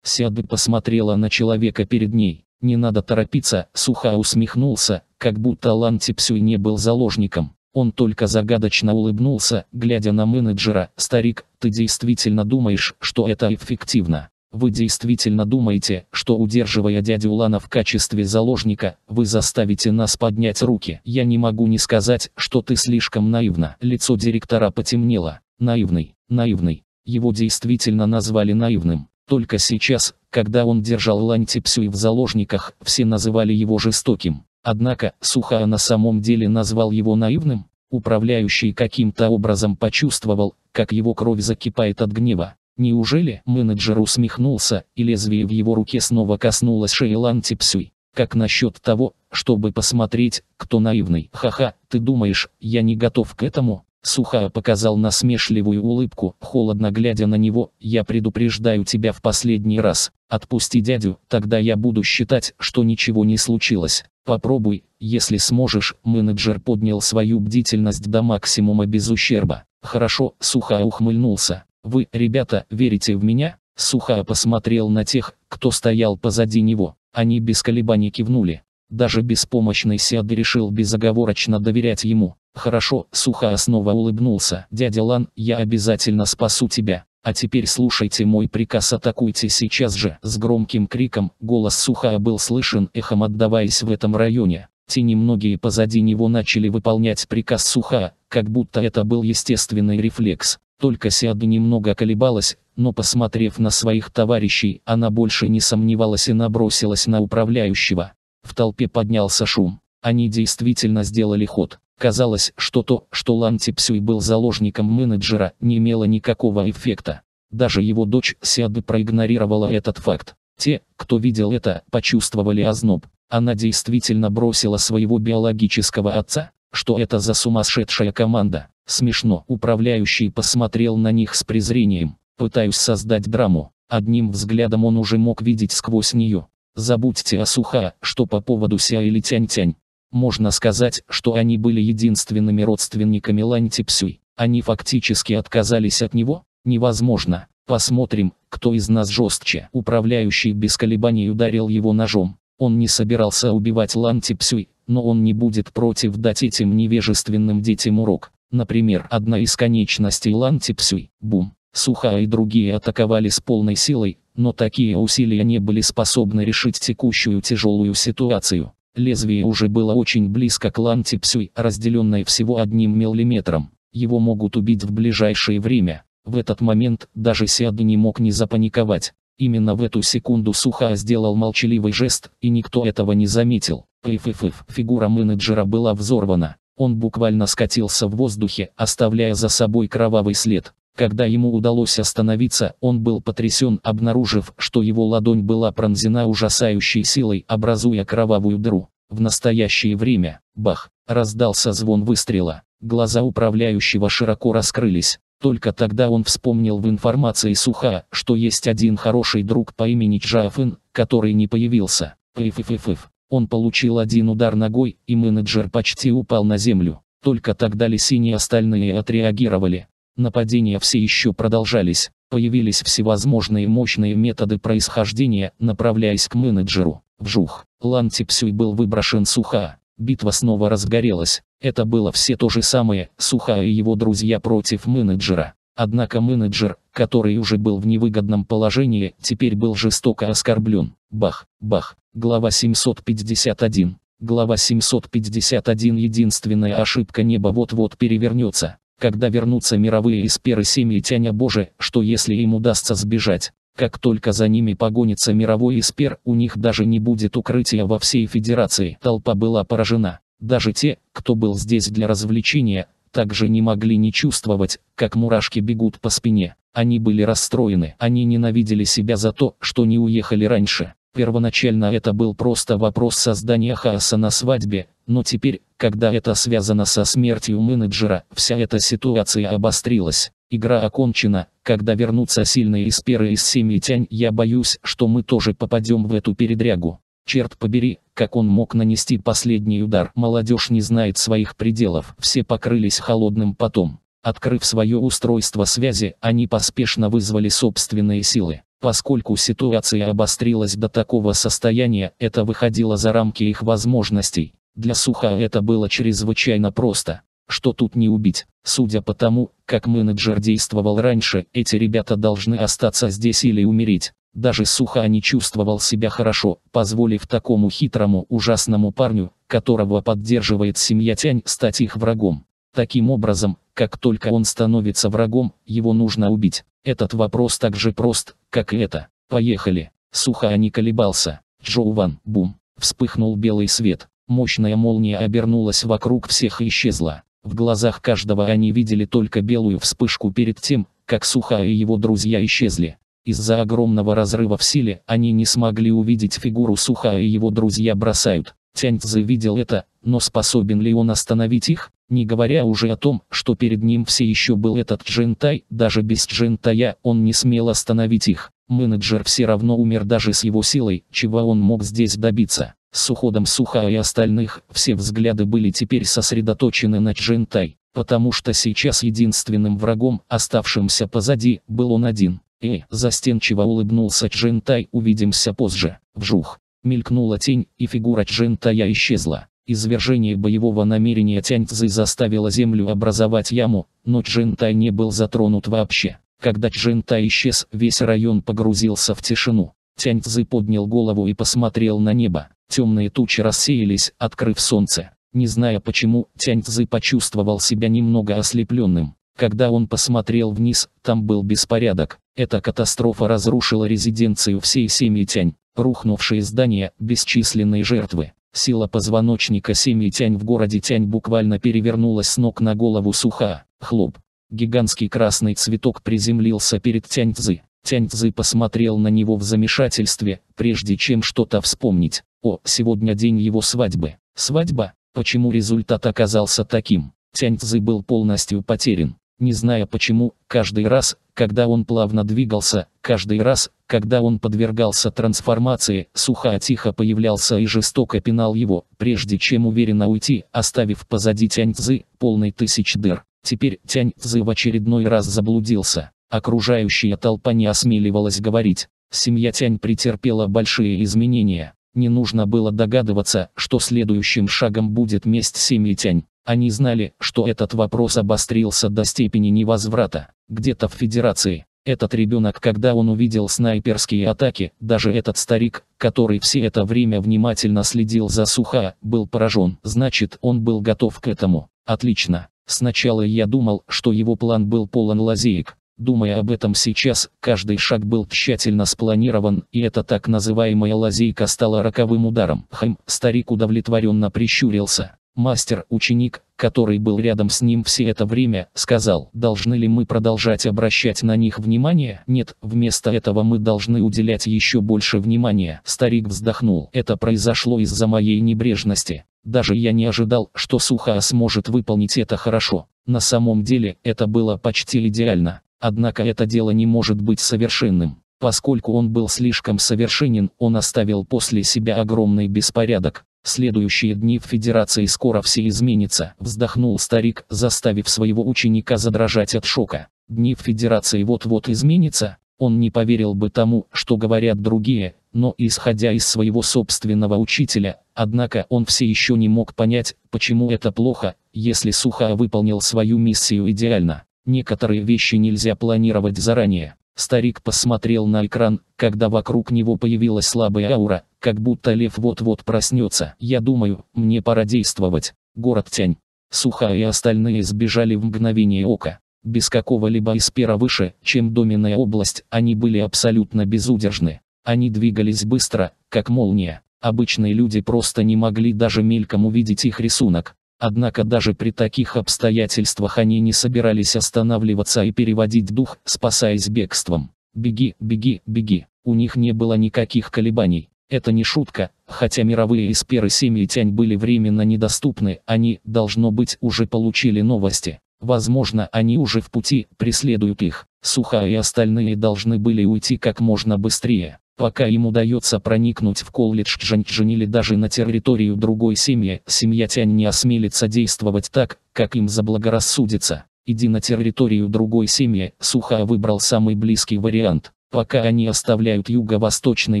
Сяды посмотрела на человека перед ней. «Не надо торопиться», — Суха усмехнулся, как будто Лан Цепсюй не был заложником. Он только загадочно улыбнулся, глядя на менеджера. «Старик, ты действительно думаешь, что это эффективно? Вы действительно думаете, что удерживая дядю Лана в качестве заложника, вы заставите нас поднять руки? Я не могу не сказать, что ты слишком наивна». Лицо директора потемнело. «Наивный, наивный». Его действительно назвали наивным. Только сейчас, когда он держал Лантипсюи в заложниках, все называли его жестоким. Однако, Сухая на самом деле назвал его наивным, управляющий каким-то образом почувствовал, как его кровь закипает от гнева. Неужели менеджер усмехнулся, и лезвие в его руке снова коснулось шеи Лантипсюй? Как насчет того, чтобы посмотреть, кто наивный? Ха-ха, ты думаешь, я не готов к этому? Сухая показал насмешливую улыбку, холодно глядя на него, «Я предупреждаю тебя в последний раз, отпусти дядю, тогда я буду считать, что ничего не случилось. Попробуй, если сможешь». Менеджер поднял свою бдительность до максимума без ущерба. «Хорошо», — Сухая ухмыльнулся. «Вы, ребята, верите в меня?» Сухая посмотрел на тех, кто стоял позади него. Они без колебаний кивнули. Даже беспомощный Сиад решил безоговорочно доверять ему. «Хорошо», — сухо снова улыбнулся. «Дядя Лан, я обязательно спасу тебя». А теперь слушайте мой приказ, атакуйте сейчас же. С громким криком, голос Сухая был слышен, эхом отдаваясь в этом районе. Те немногие позади него начали выполнять приказ Суха, как будто это был естественный рефлекс. Только Сиаду немного колебалась, но посмотрев на своих товарищей, она больше не сомневалась и набросилась на управляющего. В толпе поднялся шум. Они действительно сделали ход. Казалось, что то, что Лан Типсюй был заложником менеджера, не имело никакого эффекта. Даже его дочь Сяды проигнорировала этот факт. Те, кто видел это, почувствовали озноб. Она действительно бросила своего биологического отца? Что это за сумасшедшая команда? Смешно. Управляющий посмотрел на них с презрением. Пытаюсь создать драму. Одним взглядом он уже мог видеть сквозь нее. Забудьте о Суха, что по поводу Ся или Тянь-Тянь. Можно сказать, что они были единственными родственниками Лантипсюй. Они фактически отказались от него? Невозможно. Посмотрим, кто из нас жестче. Управляющий без колебаний ударил его ножом. Он не собирался убивать Лантипсюй, но он не будет против дать этим невежественным детям урок. Например, одна из конечностей Лантипсюй, Бум, Суха и другие атаковали с полной силой, но такие усилия не были способны решить текущую тяжелую ситуацию. Лезвие уже было очень близко к ланте разделенной всего одним миллиметром. Его могут убить в ближайшее время. В этот момент даже Сиад не мог не запаниковать. Именно в эту секунду Суха сделал молчаливый жест, и никто этого не заметил. Пффф, фигура менеджера была взорвана. Он буквально скатился в воздухе, оставляя за собой кровавый след. Когда ему удалось остановиться, он был потрясен, обнаружив, что его ладонь была пронзена ужасающей силой, образуя кровавую дыру. В настоящее время, бах, раздался звон выстрела. Глаза управляющего широко раскрылись. Только тогда он вспомнил в информации Суха, что есть один хороший друг по имени Джафин, который не появился. Фифифифиф. Он получил один удар ногой, и менеджер почти упал на землю. Только тогда Лисини и остальные отреагировали. Нападения все еще продолжались. Появились всевозможные мощные методы происхождения, направляясь к менеджеру. Вжух. Лан был выброшен суха. Битва снова разгорелась. Это было все то же самое, Суха и его друзья против менеджера. Однако менеджер, который уже был в невыгодном положении, теперь был жестоко оскорблен. Бах, бах. Глава 751. Глава 751 Единственная ошибка неба вот-вот перевернется когда вернутся мировые эсперы семьи Тяня Боже, что если им удастся сбежать. Как только за ними погонится мировой эспер, у них даже не будет укрытия во всей федерации. Толпа была поражена. Даже те, кто был здесь для развлечения, также не могли не чувствовать, как мурашки бегут по спине. Они были расстроены. Они ненавидели себя за то, что не уехали раньше. Первоначально это был просто вопрос создания хаоса на свадьбе, но теперь, когда это связано со смертью менеджера, вся эта ситуация обострилась. Игра окончена, когда вернутся сильные из перы из семьи Тянь, я боюсь, что мы тоже попадем в эту передрягу. Черт побери, как он мог нанести последний удар. Молодежь не знает своих пределов, все покрылись холодным потом. Открыв свое устройство связи, они поспешно вызвали собственные силы. Поскольку ситуация обострилась до такого состояния, это выходило за рамки их возможностей. Для Суха это было чрезвычайно просто. Что тут не убить? Судя по тому, как менеджер действовал раньше, эти ребята должны остаться здесь или умереть. Даже Суха не чувствовал себя хорошо, позволив такому хитрому, ужасному парню, которого поддерживает семья Тянь, стать их врагом. Таким образом, как только он становится врагом, его нужно убить. Этот вопрос так же прост, как и это. Поехали. Сухо а не колебался. Джоу бум. Вспыхнул белый свет. Мощная молния обернулась вокруг всех и исчезла. В глазах каждого они видели только белую вспышку перед тем, как Суха и его друзья исчезли. Из-за огромного разрыва в силе они не смогли увидеть фигуру Суха и его друзья бросают. Тяньцзы видел это, но способен ли он остановить их? Не говоря уже о том, что перед ним все еще был этот джентай, даже без джентая он не смел остановить их. Менеджер все равно умер даже с его силой, чего он мог здесь добиться. С уходом Суха и остальных, все взгляды были теперь сосредоточены на Джентай, потому что сейчас единственным врагом, оставшимся позади, был он один. И, «Э!» застенчиво улыбнулся Джентай, увидимся позже. Вжух. Мелькнула тень, и фигура Джентая исчезла. Извержение боевого намерения Тяньцзы заставило землю образовать яму, но Чжинтай не был затронут вообще. Когда Чжинтай исчез, весь район погрузился в тишину. Тяньцзы поднял голову и посмотрел на небо. Темные тучи рассеялись, открыв солнце. Не зная почему, Тяньцзы почувствовал себя немного ослепленным. Когда он посмотрел вниз, там был беспорядок. Эта катастрофа разрушила резиденцию всей семьи Тянь. Рухнувшие здания, бесчисленные жертвы. Сила позвоночника семьи Тянь в городе Тянь буквально перевернулась с ног на голову суха. Хлоп. Гигантский красный цветок приземлился перед Тянь Цзы. Тянь Цзы посмотрел на него в замешательстве, прежде чем что-то вспомнить. О, сегодня день его свадьбы. Свадьба? Почему результат оказался таким? Тянь Цзы был полностью потерян. Не зная почему, каждый раз, когда он плавно двигался, каждый раз, когда он подвергался трансформации, сухо тихо появлялся и жестоко пинал его, прежде чем уверенно уйти, оставив позади Тянь Цзы, полный тысяч дыр. Теперь Тянь Цзы в очередной раз заблудился. Окружающая толпа не осмеливалась говорить. Семья Тянь претерпела большие изменения. Не нужно было догадываться, что следующим шагом будет месть семьи Тянь. Они знали, что этот вопрос обострился до степени невозврата. Где-то в Федерации. Этот ребенок, когда он увидел снайперские атаки, даже этот старик, который все это время внимательно следил за Суха, был поражен. Значит, он был готов к этому. Отлично. Сначала я думал, что его план был полон лазеек. Думая об этом сейчас, каждый шаг был тщательно спланирован, и эта так называемая лазейка стала роковым ударом. Хм, старик удовлетворенно прищурился. Мастер, ученик, который был рядом с ним все это время, сказал, должны ли мы продолжать обращать на них внимание? Нет, вместо этого мы должны уделять еще больше внимания. Старик вздохнул. Это произошло из-за моей небрежности. Даже я не ожидал, что Сухаа сможет выполнить это хорошо. На самом деле, это было почти идеально. Однако это дело не может быть совершенным. Поскольку он был слишком совершенен, он оставил после себя огромный беспорядок следующие дни в Федерации скоро все изменится, вздохнул старик, заставив своего ученика задрожать от шока. Дни в Федерации вот-вот изменится, он не поверил бы тому, что говорят другие, но исходя из своего собственного учителя, однако он все еще не мог понять, почему это плохо, если Суха выполнил свою миссию идеально. Некоторые вещи нельзя планировать заранее. Старик посмотрел на экран, когда вокруг него появилась слабая аура, как будто лев вот-вот проснется. Я думаю, мне пора действовать. Город Тянь. Суха и остальные сбежали в мгновение ока. Без какого-либо эспера выше, чем доменная область, они были абсолютно безудержны. Они двигались быстро, как молния. Обычные люди просто не могли даже мельком увидеть их рисунок. Однако даже при таких обстоятельствах они не собирались останавливаться и переводить дух, спасаясь бегством. «Беги, беги, беги». У них не было никаких колебаний. Это не шутка, хотя мировые эсперы семьи Тянь были временно недоступны, они, должно быть, уже получили новости. Возможно, они уже в пути, преследуют их. Суха и остальные должны были уйти как можно быстрее. Пока им удается проникнуть в колледж Чжанчжин или даже на территорию другой семьи, семья Тянь не осмелится действовать так, как им заблагорассудится. Иди на территорию другой семьи, Суха выбрал самый близкий вариант. Пока они оставляют юго-восточный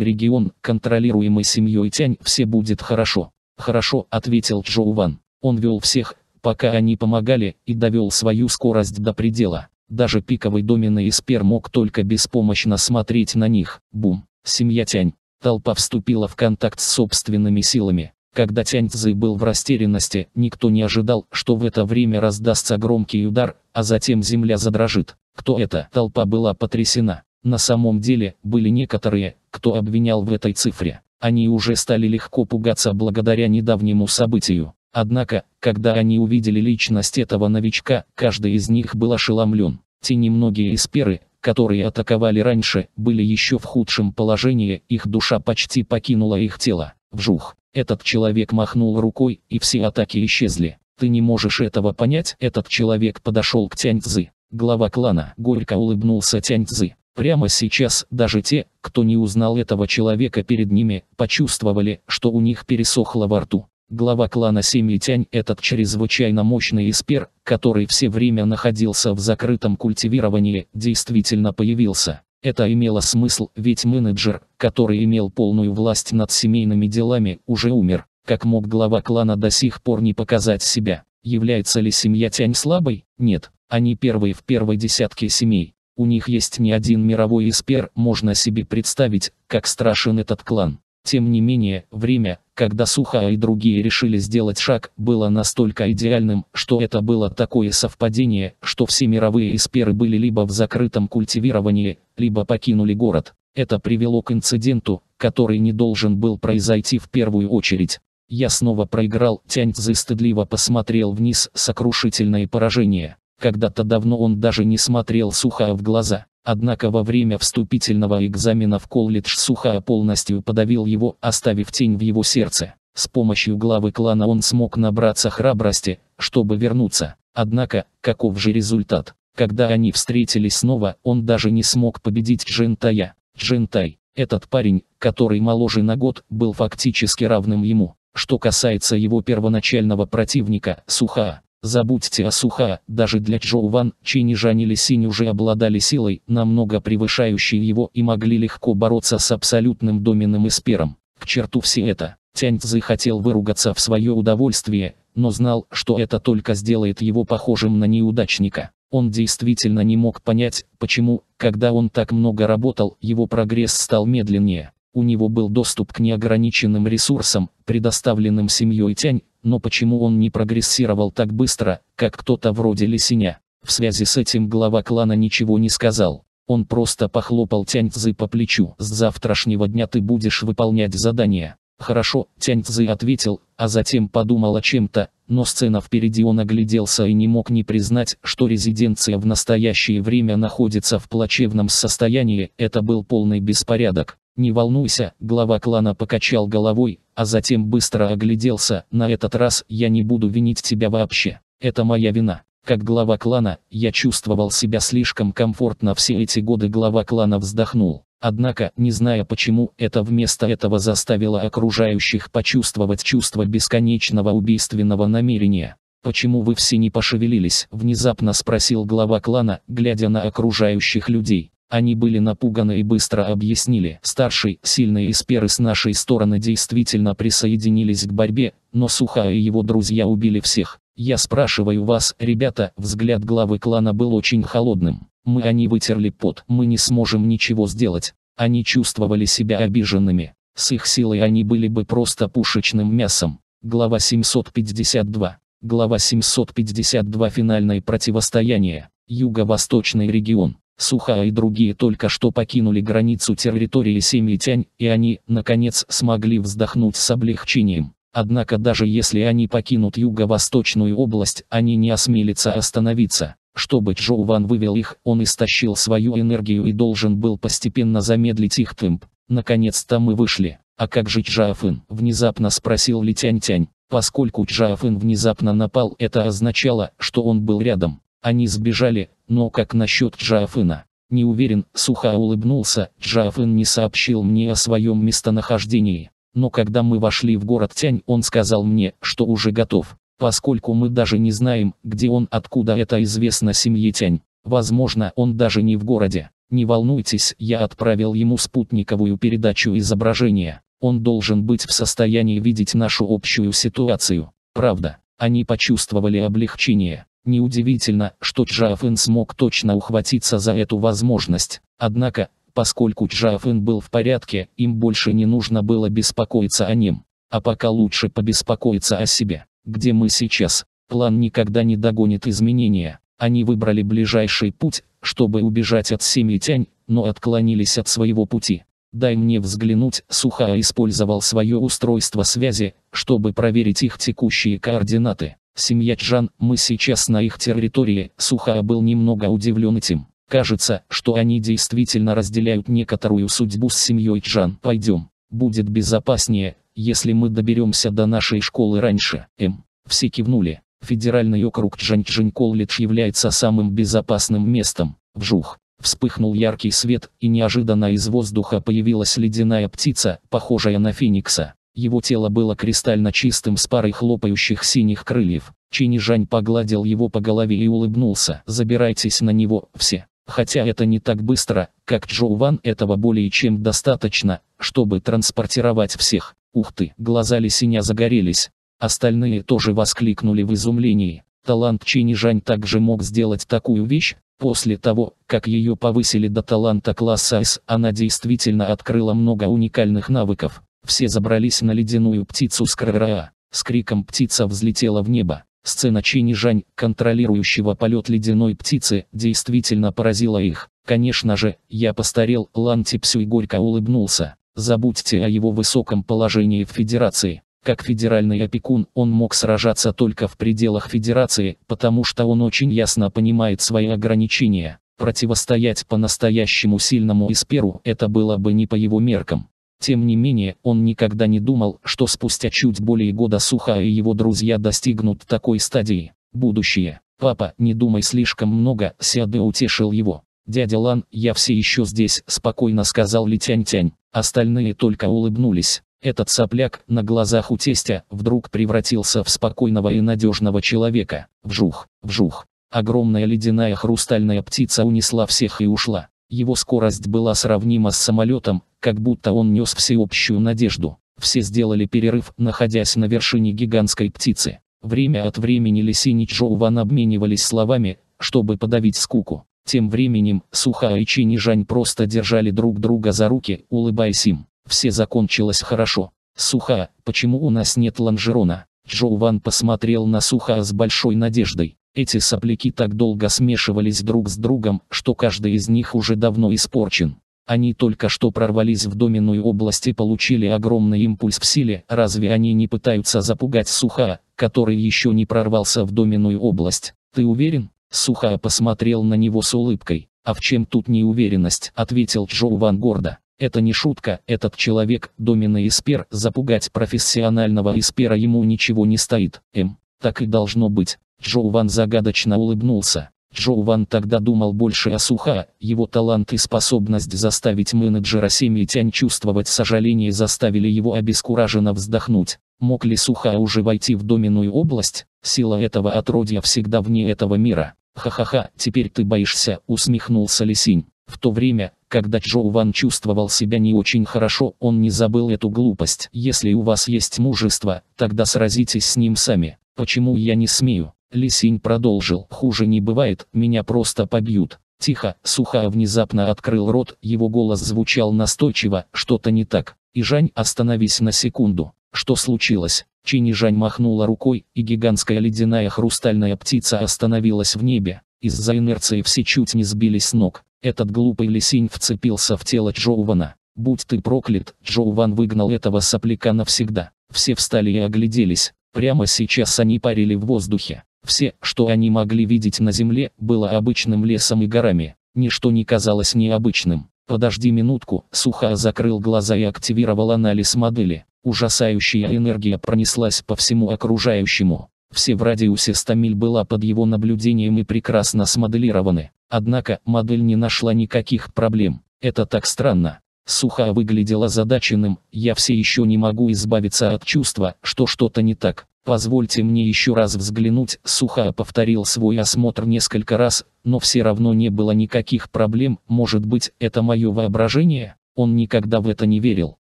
регион, контролируемый семьей Тянь, все будет хорошо. «Хорошо», — ответил Чжоу Ван. Он вел всех, пока они помогали, и довел свою скорость до предела. Даже пиковый домен и Эспер мог только беспомощно смотреть на них. Бум. Семья Тянь. Толпа вступила в контакт с собственными силами. Когда Тянь Цзы был в растерянности, никто не ожидал, что в это время раздастся громкий удар, а затем земля задрожит. Кто это? Толпа была потрясена. На самом деле, были некоторые, кто обвинял в этой цифре. Они уже стали легко пугаться благодаря недавнему событию. Однако, когда они увидели личность этого новичка, каждый из них был ошеломлен. Те немногие эсперы, которые атаковали раньше, были еще в худшем положении, их душа почти покинула их тело. Вжух. Этот человек махнул рукой, и все атаки исчезли. Ты не можешь этого понять, этот человек подошел к Тяньцзы. Глава клана горько улыбнулся Тяньцзы. Прямо сейчас даже те, кто не узнал этого человека перед ними, почувствовали, что у них пересохло во рту. Глава клана Семьи Тянь – этот чрезвычайно мощный эспер, который все время находился в закрытом культивировании, действительно появился. Это имело смысл, ведь менеджер, который имел полную власть над семейными делами, уже умер. Как мог глава клана до сих пор не показать себя? Является ли семья Тянь слабой? Нет, они первые в первой десятке семей. У них есть не один мировой эспер, можно себе представить, как страшен этот клан. Тем не менее, время, когда Суха и другие решили сделать шаг, было настолько идеальным, что это было такое совпадение, что все мировые эсперы были либо в закрытом культивировании, либо покинули город. Это привело к инциденту, который не должен был произойти в первую очередь. Я снова проиграл, Тяньцзы стыдливо посмотрел вниз, сокрушительное поражение. Когда-то давно он даже не смотрел Суха в глаза. Однако во время вступительного экзамена в колледж Суха полностью подавил его, оставив тень в его сердце. С помощью главы клана он смог набраться храбрости, чтобы вернуться. Однако, каков же результат? Когда они встретились снова, он даже не смог победить Джентая. Джентай, этот парень, который моложе на год, был фактически равным ему. Что касается его первоначального противника, Суха, Забудьте о Суха, даже для Чжоу Ван, чьи Нижань или Синь уже обладали силой, намного превышающей его и могли легко бороться с абсолютным доменным эспером. К черту все это. Тянь Цзы хотел выругаться в свое удовольствие, но знал, что это только сделает его похожим на неудачника. Он действительно не мог понять, почему, когда он так много работал, его прогресс стал медленнее. У него был доступ к неограниченным ресурсам, предоставленным семьей Тянь, но почему он не прогрессировал так быстро, как кто-то вроде Лисиня? В связи с этим глава клана ничего не сказал. Он просто похлопал Тянь Цзы по плечу. «С завтрашнего дня ты будешь выполнять задание». «Хорошо», Тянь Цзы ответил, а затем подумал о чем-то, но сцена впереди он огляделся и не мог не признать, что резиденция в настоящее время находится в плачевном состоянии, это был полный беспорядок. «Не волнуйся», — глава клана покачал головой, а затем быстро огляделся, «на этот раз я не буду винить тебя вообще. Это моя вина». Как глава клана, я чувствовал себя слишком комфортно все эти годы глава клана вздохнул. Однако, не зная почему, это вместо этого заставило окружающих почувствовать чувство бесконечного убийственного намерения. «Почему вы все не пошевелились?» – внезапно спросил глава клана, глядя на окружающих людей. Они были напуганы и быстро объяснили. Старший, сильные эсперы с нашей стороны действительно присоединились к борьбе, но Суха и его друзья убили всех. Я спрашиваю вас, ребята, взгляд главы клана был очень холодным. Мы они вытерли пот, мы не сможем ничего сделать. Они чувствовали себя обиженными. С их силой они были бы просто пушечным мясом. Глава 752. Глава 752 Финальное противостояние. Юго-восточный регион. Суха и другие только что покинули границу территории Семитянь, и они, наконец, смогли вздохнуть с облегчением. Однако даже если они покинут юго-восточную область, они не осмелятся остановиться. Чтобы Джоу Ван вывел их, он истощил свою энергию и должен был постепенно замедлить их темп. Наконец-то мы вышли. «А как же Чжаофын?» – внезапно спросил Литянь-Тянь. Поскольку Чжаофын внезапно напал, это означало, что он был рядом. Они сбежали, но как насчет Джафына? Не уверен, сухо улыбнулся, Джафын не сообщил мне о своем местонахождении. Но когда мы вошли в город Тянь, он сказал мне, что уже готов. Поскольку мы даже не знаем, где он, откуда это известно семье Тянь. Возможно, он даже не в городе. Не волнуйтесь, я отправил ему спутниковую передачу изображения. Он должен быть в состоянии видеть нашу общую ситуацию. Правда, они почувствовали облегчение. Неудивительно, что Джафин смог точно ухватиться за эту возможность. Однако, поскольку Джафин был в порядке, им больше не нужно было беспокоиться о нем. А пока лучше побеспокоиться о себе. Где мы сейчас? План никогда не догонит изменения. Они выбрали ближайший путь, чтобы убежать от семьи Тянь, но отклонились от своего пути. «Дай мне взглянуть», Сухая использовал свое устройство связи, чтобы проверить их текущие координаты. Семья Чжан, мы сейчас на их территории, Суха был немного удивлен этим. Кажется, что они действительно разделяют некоторую судьбу с семьей Чжан. Пойдем. Будет безопаснее, если мы доберемся до нашей школы раньше. М. Эм. Все кивнули. Федеральный округ Чжанчжин Колледж является самым безопасным местом. Вжух. Вспыхнул яркий свет, и неожиданно из воздуха появилась ледяная птица, похожая на феникса. Его тело было кристально чистым с парой хлопающих синих крыльев. Чинижань погладил его по голове и улыбнулся. «Забирайтесь на него, все». Хотя это не так быстро, как Джоу Ван этого более чем достаточно, чтобы транспортировать всех. Ух ты, глаза Лисиня загорелись. Остальные тоже воскликнули в изумлении. Талант Чинижань также мог сделать такую вещь. После того, как ее повысили до таланта класса С, она действительно открыла много уникальных навыков. Все забрались на ледяную птицу с крара. С криком птица взлетела в небо. Сцена Чини контролирующего полет ледяной птицы, действительно поразила их. Конечно же, я постарел, Лан Типсюй горько улыбнулся. Забудьте о его высоком положении в Федерации. Как федеральный опекун он мог сражаться только в пределах Федерации, потому что он очень ясно понимает свои ограничения. Противостоять по-настоящему сильному Исперу это было бы не по его меркам. Тем не менее, он никогда не думал, что спустя чуть более года Суха и его друзья достигнут такой стадии. Будущее. «Папа, не думай слишком много», — Сяде утешил его. «Дядя Лан, я все еще здесь», — спокойно сказал Литянь-Тянь. Остальные только улыбнулись. Этот сопляк на глазах у тестя вдруг превратился в спокойного и надежного человека. Вжух, вжух. Огромная ледяная хрустальная птица унесла всех и ушла. Его скорость была сравнима с самолетом, как будто он нес всеобщую надежду. Все сделали перерыв, находясь на вершине гигантской птицы. Время от времени Лисин и Джоуван обменивались словами, чтобы подавить скуку. Тем временем, Суха и Чинижань просто держали друг друга за руки, улыбаясь им. Все закончилось хорошо. Суха, почему у нас нет лонжерона? Джоуван посмотрел на Суха с большой надеждой. Эти сопляки так долго смешивались друг с другом, что каждый из них уже давно испорчен. Они только что прорвались в доменную область и получили огромный импульс в силе, разве они не пытаются запугать Суха, который еще не прорвался в доменную область? Ты уверен? Суха посмотрел на него с улыбкой. «А в чем тут неуверенность?» – ответил Джоу Ван гордо. «Это не шутка, этот человек, доменный эспер, запугать профессионального эспера ему ничего не стоит, М. Эм, так и должно быть. Джоу Ван загадочно улыбнулся. Джоу Ван тогда думал больше о Суха, его талант и способность заставить менеджера семьи Тянь чувствовать сожаление заставили его обескураженно вздохнуть. Мог ли Суха уже войти в доменную область? Сила этого отродья всегда вне этого мира. «Ха-ха-ха, теперь ты боишься», — усмехнулся Лисинь. В то время, когда Джоу Ван чувствовал себя не очень хорошо, он не забыл эту глупость. «Если у вас есть мужество, тогда сразитесь с ним сами. Почему я не смею?» Лисинь продолжил. Хуже не бывает, меня просто побьют. Тихо, сухо а внезапно открыл рот, его голос звучал настойчиво, что-то не так. И Жань, остановись на секунду. Что случилось? Жань махнула рукой, и гигантская ледяная хрустальная птица остановилась в небе. Из-за инерции все чуть не сбились с ног. Этот глупый лисинь вцепился в тело Джоувана. «Будь ты проклят!» Джоуван выгнал этого сопляка навсегда. Все встали и огляделись. Прямо сейчас они парили в воздухе. Все, что они могли видеть на земле, было обычным лесом и горами. Ничто не казалось необычным. Подожди минутку, Суха закрыл глаза и активировал анализ модели. Ужасающая энергия пронеслась по всему окружающему. Все в радиусе 100 миль была под его наблюдением и прекрасно смоделированы. Однако, модель не нашла никаких проблем. Это так странно. Суха выглядела озадаченным, я все еще не могу избавиться от чувства, что что-то не так. Позвольте мне еще раз взглянуть, Суха повторил свой осмотр несколько раз, но все равно не было никаких проблем, может быть, это мое воображение? Он никогда в это не верил.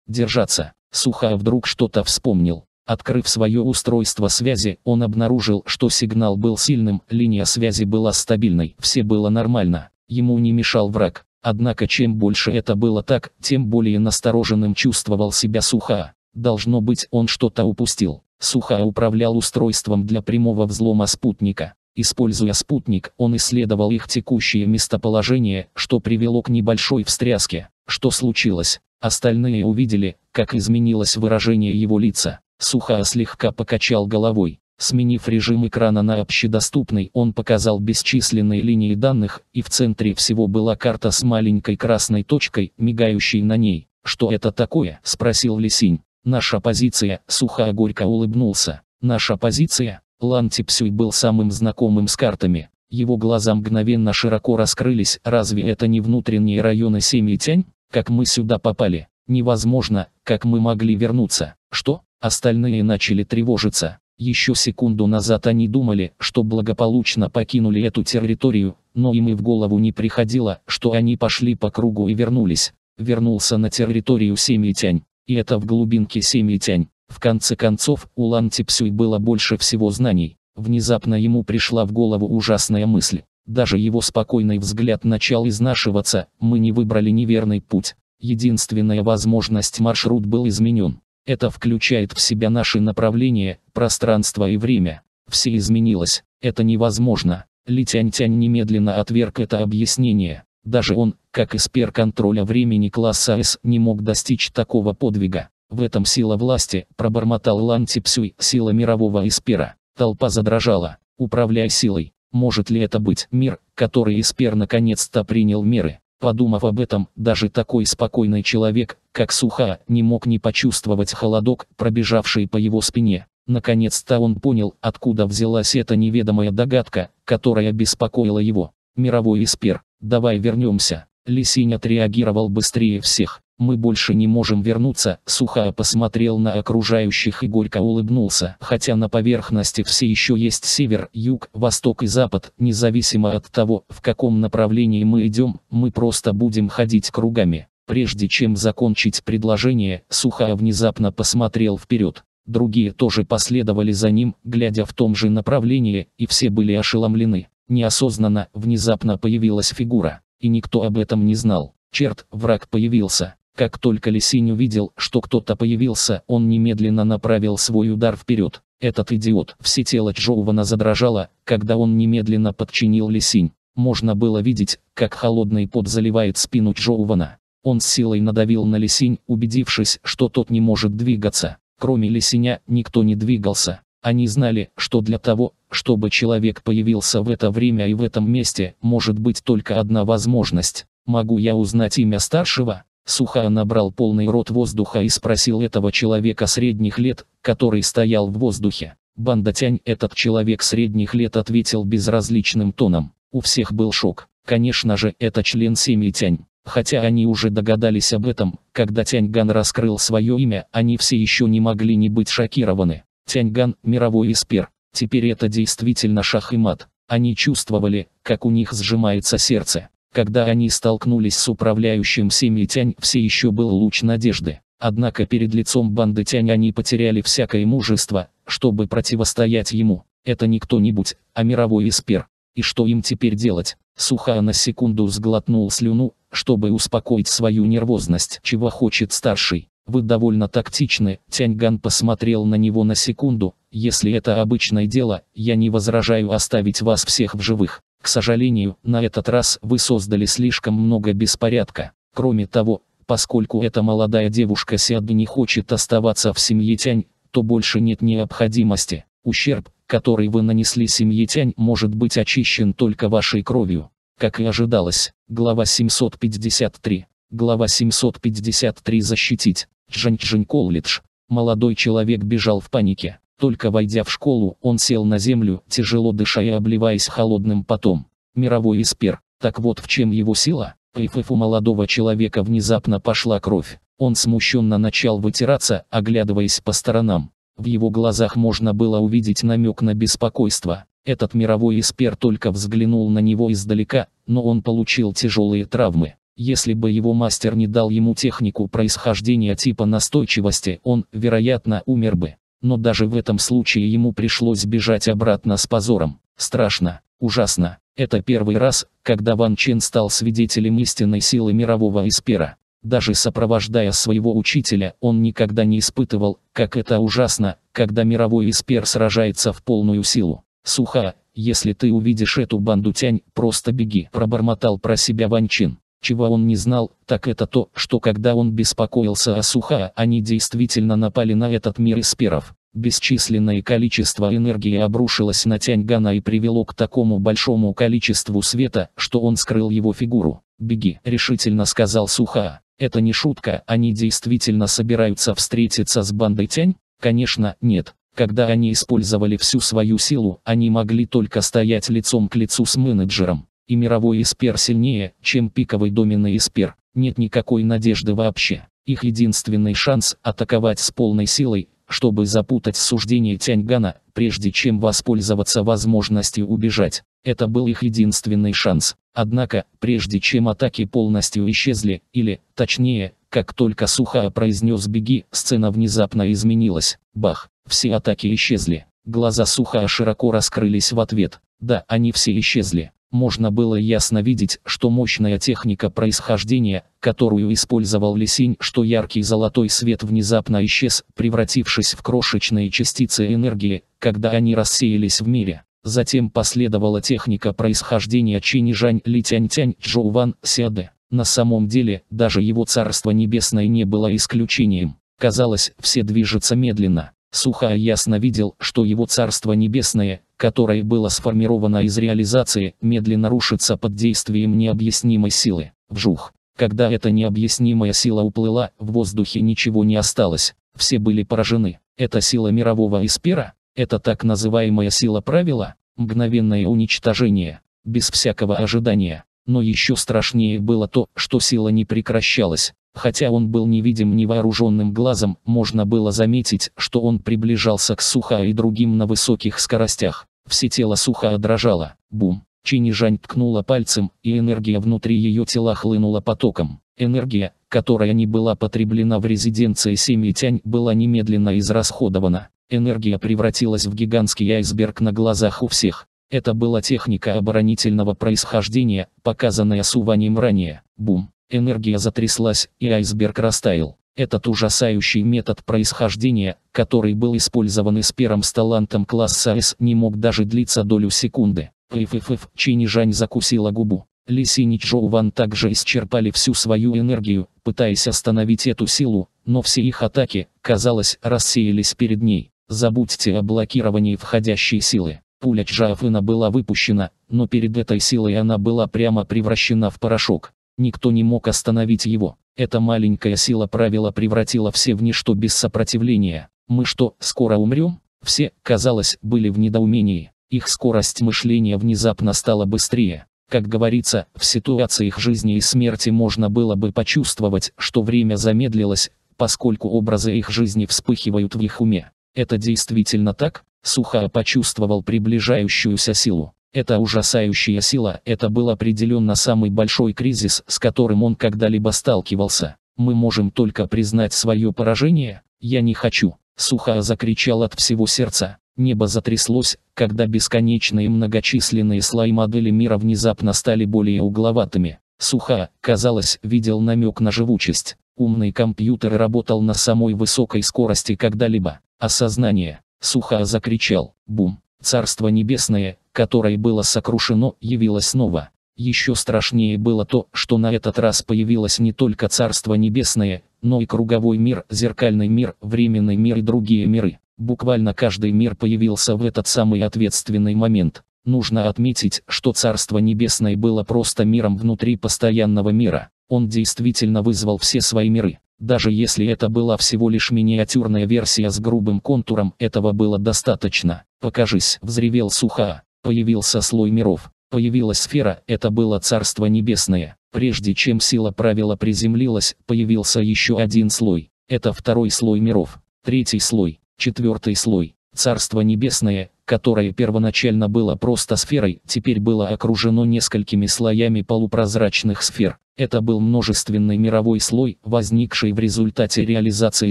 Держаться. Суха вдруг что-то вспомнил. Открыв свое устройство связи, он обнаружил, что сигнал был сильным, линия связи была стабильной, все было нормально. Ему не мешал враг. Однако чем больше это было так, тем более настороженным чувствовал себя Суха. Должно быть, он что-то упустил. Суха управлял устройством для прямого взлома спутника. Используя спутник, он исследовал их текущее местоположение, что привело к небольшой встряске. Что случилось? Остальные увидели, как изменилось выражение его лица. Суха слегка покачал головой. Сменив режим экрана на общедоступный, он показал бесчисленные линии данных, и в центре всего была карта с маленькой красной точкой, мигающей на ней. «Что это такое?» – спросил Лисинь. Наша позиция, сухо горько улыбнулся. Наша позиция, Лан был самым знакомым с картами. Его глаза мгновенно широко раскрылись, разве это не внутренние районы семьи Тянь? Как мы сюда попали? Невозможно, как мы могли вернуться? Что? Остальные начали тревожиться. Еще секунду назад они думали, что благополучно покинули эту территорию, но им и в голову не приходило, что они пошли по кругу и вернулись. Вернулся на территорию семьи Тянь и это в глубинке семьи Тянь. В конце концов, у Лан Типсюй было больше всего знаний. Внезапно ему пришла в голову ужасная мысль. Даже его спокойный взгляд начал изнашиваться, мы не выбрали неверный путь. Единственная возможность маршрут был изменен. Это включает в себя наши направления, пространство и время. Все изменилось. Это невозможно. Ли Тянь-Тянь немедленно отверг это объяснение. Даже он, как эспер контроля времени класса С не мог достичь такого подвига. В этом сила власти, пробормотал Ланти Псюй, сила мирового эспера. Толпа задрожала. Управляя силой. Может ли это быть мир, который эспер наконец-то принял меры? Подумав об этом, даже такой спокойный человек, как Суха, не мог не почувствовать холодок, пробежавший по его спине. Наконец-то он понял, откуда взялась эта неведомая догадка, которая беспокоила его. «Мировой эспер, давай вернемся». Лисинь отреагировал быстрее всех. «Мы больше не можем вернуться», — Сухая посмотрел на окружающих и горько улыбнулся. Хотя на поверхности все еще есть север, юг, восток и запад, независимо от того, в каком направлении мы идем, мы просто будем ходить кругами. Прежде чем закончить предложение, Сухая внезапно посмотрел вперед. Другие тоже последовали за ним, глядя в том же направлении, и все были ошеломлены. Неосознанно, внезапно появилась фигура и никто об этом не знал. Черт, враг появился. Как только Лисинь увидел, что кто-то появился, он немедленно направил свой удар вперед. Этот идиот. Все тело Джоувана задрожало, когда он немедленно подчинил Лисинь. Можно было видеть, как холодный пот заливает спину Джоувана. Он с силой надавил на Лисинь, убедившись, что тот не может двигаться. Кроме Лисиня, никто не двигался. Они знали, что для того, чтобы человек появился в это время и в этом месте, может быть только одна возможность. «Могу я узнать имя старшего?» Суха набрал полный рот воздуха и спросил этого человека средних лет, который стоял в воздухе. Бандатянь этот человек средних лет ответил безразличным тоном. У всех был шок. Конечно же, это член семьи Тянь. Хотя они уже догадались об этом, когда Тяньган раскрыл свое имя, они все еще не могли не быть шокированы. Тяньган, мировой эспер. Теперь это действительно шах и мат. Они чувствовали, как у них сжимается сердце. Когда они столкнулись с управляющим семьей Тянь, все еще был луч надежды. Однако перед лицом банды Тянь они потеряли всякое мужество, чтобы противостоять ему. Это не кто-нибудь, а мировой эспер. И что им теперь делать? Сухая на секунду сглотнул слюну, чтобы успокоить свою нервозность. Чего хочет старший? Вы довольно тактичны, Тяньган посмотрел на него на секунду. Если это обычное дело, я не возражаю оставить вас всех в живых. К сожалению, на этот раз вы создали слишком много беспорядка. Кроме того, поскольку эта молодая девушка Сиады не хочет оставаться в семье Тянь, то больше нет необходимости. Ущерб, который вы нанесли семье Тянь, может быть очищен только вашей кровью. Как и ожидалось, глава 753. Глава 753 «Защитить». Чжань-Чжань Колледж. Молодой человек бежал в панике. Только войдя в школу, он сел на землю, тяжело дыша и обливаясь холодным потом. Мировой эспер. Так вот в чем его сила. По эфэфу молодого человека внезапно пошла кровь. Он смущенно начал вытираться, оглядываясь по сторонам. В его глазах можно было увидеть намек на беспокойство. Этот мировой эспер только взглянул на него издалека, но он получил тяжелые травмы. Если бы его мастер не дал ему технику происхождения типа настойчивости, он, вероятно, умер бы. Но даже в этом случае ему пришлось бежать обратно с позором. Страшно, ужасно. Это первый раз, когда Ван Чен стал свидетелем истинной силы мирового эспера. Даже сопровождая своего учителя, он никогда не испытывал, как это ужасно, когда мировой эспер сражается в полную силу. Суха, если ты увидишь эту банду тянь, просто беги, пробормотал про себя Ван Чин. Чего он не знал, так это то, что когда он беспокоился о Суха, они действительно напали на этот мир из перов. Бесчисленное количество энергии обрушилось на Тяньгана и привело к такому большому количеству света, что он скрыл его фигуру. «Беги», — решительно сказал Суха. «Это не шутка, они действительно собираются встретиться с бандой Тянь?» «Конечно, нет. Когда они использовали всю свою силу, они могли только стоять лицом к лицу с менеджером и мировой эспер сильнее, чем пиковый доменный эспер. Нет никакой надежды вообще. Их единственный шанс атаковать с полной силой, чтобы запутать суждение Тяньгана, прежде чем воспользоваться возможностью убежать. Это был их единственный шанс. Однако, прежде чем атаки полностью исчезли, или, точнее, как только Сухая произнес «беги», сцена внезапно изменилась. Бах! Все атаки исчезли. Глаза Сухая широко раскрылись в ответ. Да, они все исчезли можно было ясно видеть, что мощная техника происхождения, которую использовал Лисинь, что яркий золотой свет внезапно исчез, превратившись в крошечные частицы энергии, когда они рассеялись в мире. Затем последовала техника происхождения Чинижань литянь Чжоу Ван Сяде. На самом деле, даже его царство небесное не было исключением. Казалось, все движется медленно. Сухая ясно видел, что его Царство Небесное, которое было сформировано из реализации, медленно рушится под действием необъяснимой силы. Вжух. Когда эта необъяснимая сила уплыла, в воздухе ничего не осталось. Все были поражены. Это сила мирового эспира? Это так называемая сила правила? Мгновенное уничтожение. Без всякого ожидания. Но еще страшнее было то, что сила не прекращалась. Хотя он был невидим невооруженным глазом, можно было заметить, что он приближался к Суха и другим на высоких скоростях. Все тело Суха дрожало. Бум! Чинижань ткнула пальцем, и энергия внутри ее тела хлынула потоком. Энергия, которая не была потреблена в резиденции семьи Тянь, была немедленно израсходована. Энергия превратилась в гигантский айсберг на глазах у всех. Это была техника оборонительного происхождения, показанная Суванием ранее. Бум. Энергия затряслась, и айсберг растаял. Этот ужасающий метод происхождения, который был использован эспером с талантом класса С, не мог даже длиться долю секунды. ФФФ Чинижань закусила губу. Лисинь Джоу Ван также исчерпали всю свою энергию, пытаясь остановить эту силу, но все их атаки, казалось, рассеялись перед ней. Забудьте о блокировании входящей силы. Пуля Чжаофына была выпущена, но перед этой силой она была прямо превращена в порошок. Никто не мог остановить его. Эта маленькая сила правила превратила все в ничто без сопротивления. Мы что, скоро умрем? Все, казалось, были в недоумении. Их скорость мышления внезапно стала быстрее. Как говорится, в ситуациях жизни и смерти можно было бы почувствовать, что время замедлилось, поскольку образы их жизни вспыхивают в их уме. Это действительно так? Сухая почувствовал приближающуюся силу. Это ужасающая сила, это был определенно самый большой кризис, с которым он когда-либо сталкивался. Мы можем только признать свое поражение, я не хочу. Сухая закричал от всего сердца. Небо затряслось, когда бесконечные многочисленные слои модели мира внезапно стали более угловатыми. Суха, казалось, видел намек на живучесть. Умный компьютер работал на самой высокой скорости когда-либо. Осознание. Суха закричал. Бум. Царство небесное, которое было сокрушено, явилось снова. Еще страшнее было то, что на этот раз появилось не только Царство Небесное, но и круговой мир, зеркальный мир, временный мир и другие миры. Буквально каждый мир появился в этот самый ответственный момент. Нужно отметить, что Царство Небесное было просто миром внутри постоянного мира. Он действительно вызвал все свои миры. Даже если это была всего лишь миниатюрная версия с грубым контуром, этого было достаточно. «Покажись!» – взревел Суха. Появился слой миров, появилась сфера, это было Царство Небесное. Прежде чем сила правила приземлилась, появился еще один слой. Это второй слой миров, третий слой, четвертый слой. Царство Небесное, которое первоначально было просто сферой, теперь было окружено несколькими слоями полупрозрачных сфер. Это был множественный мировой слой, возникший в результате реализации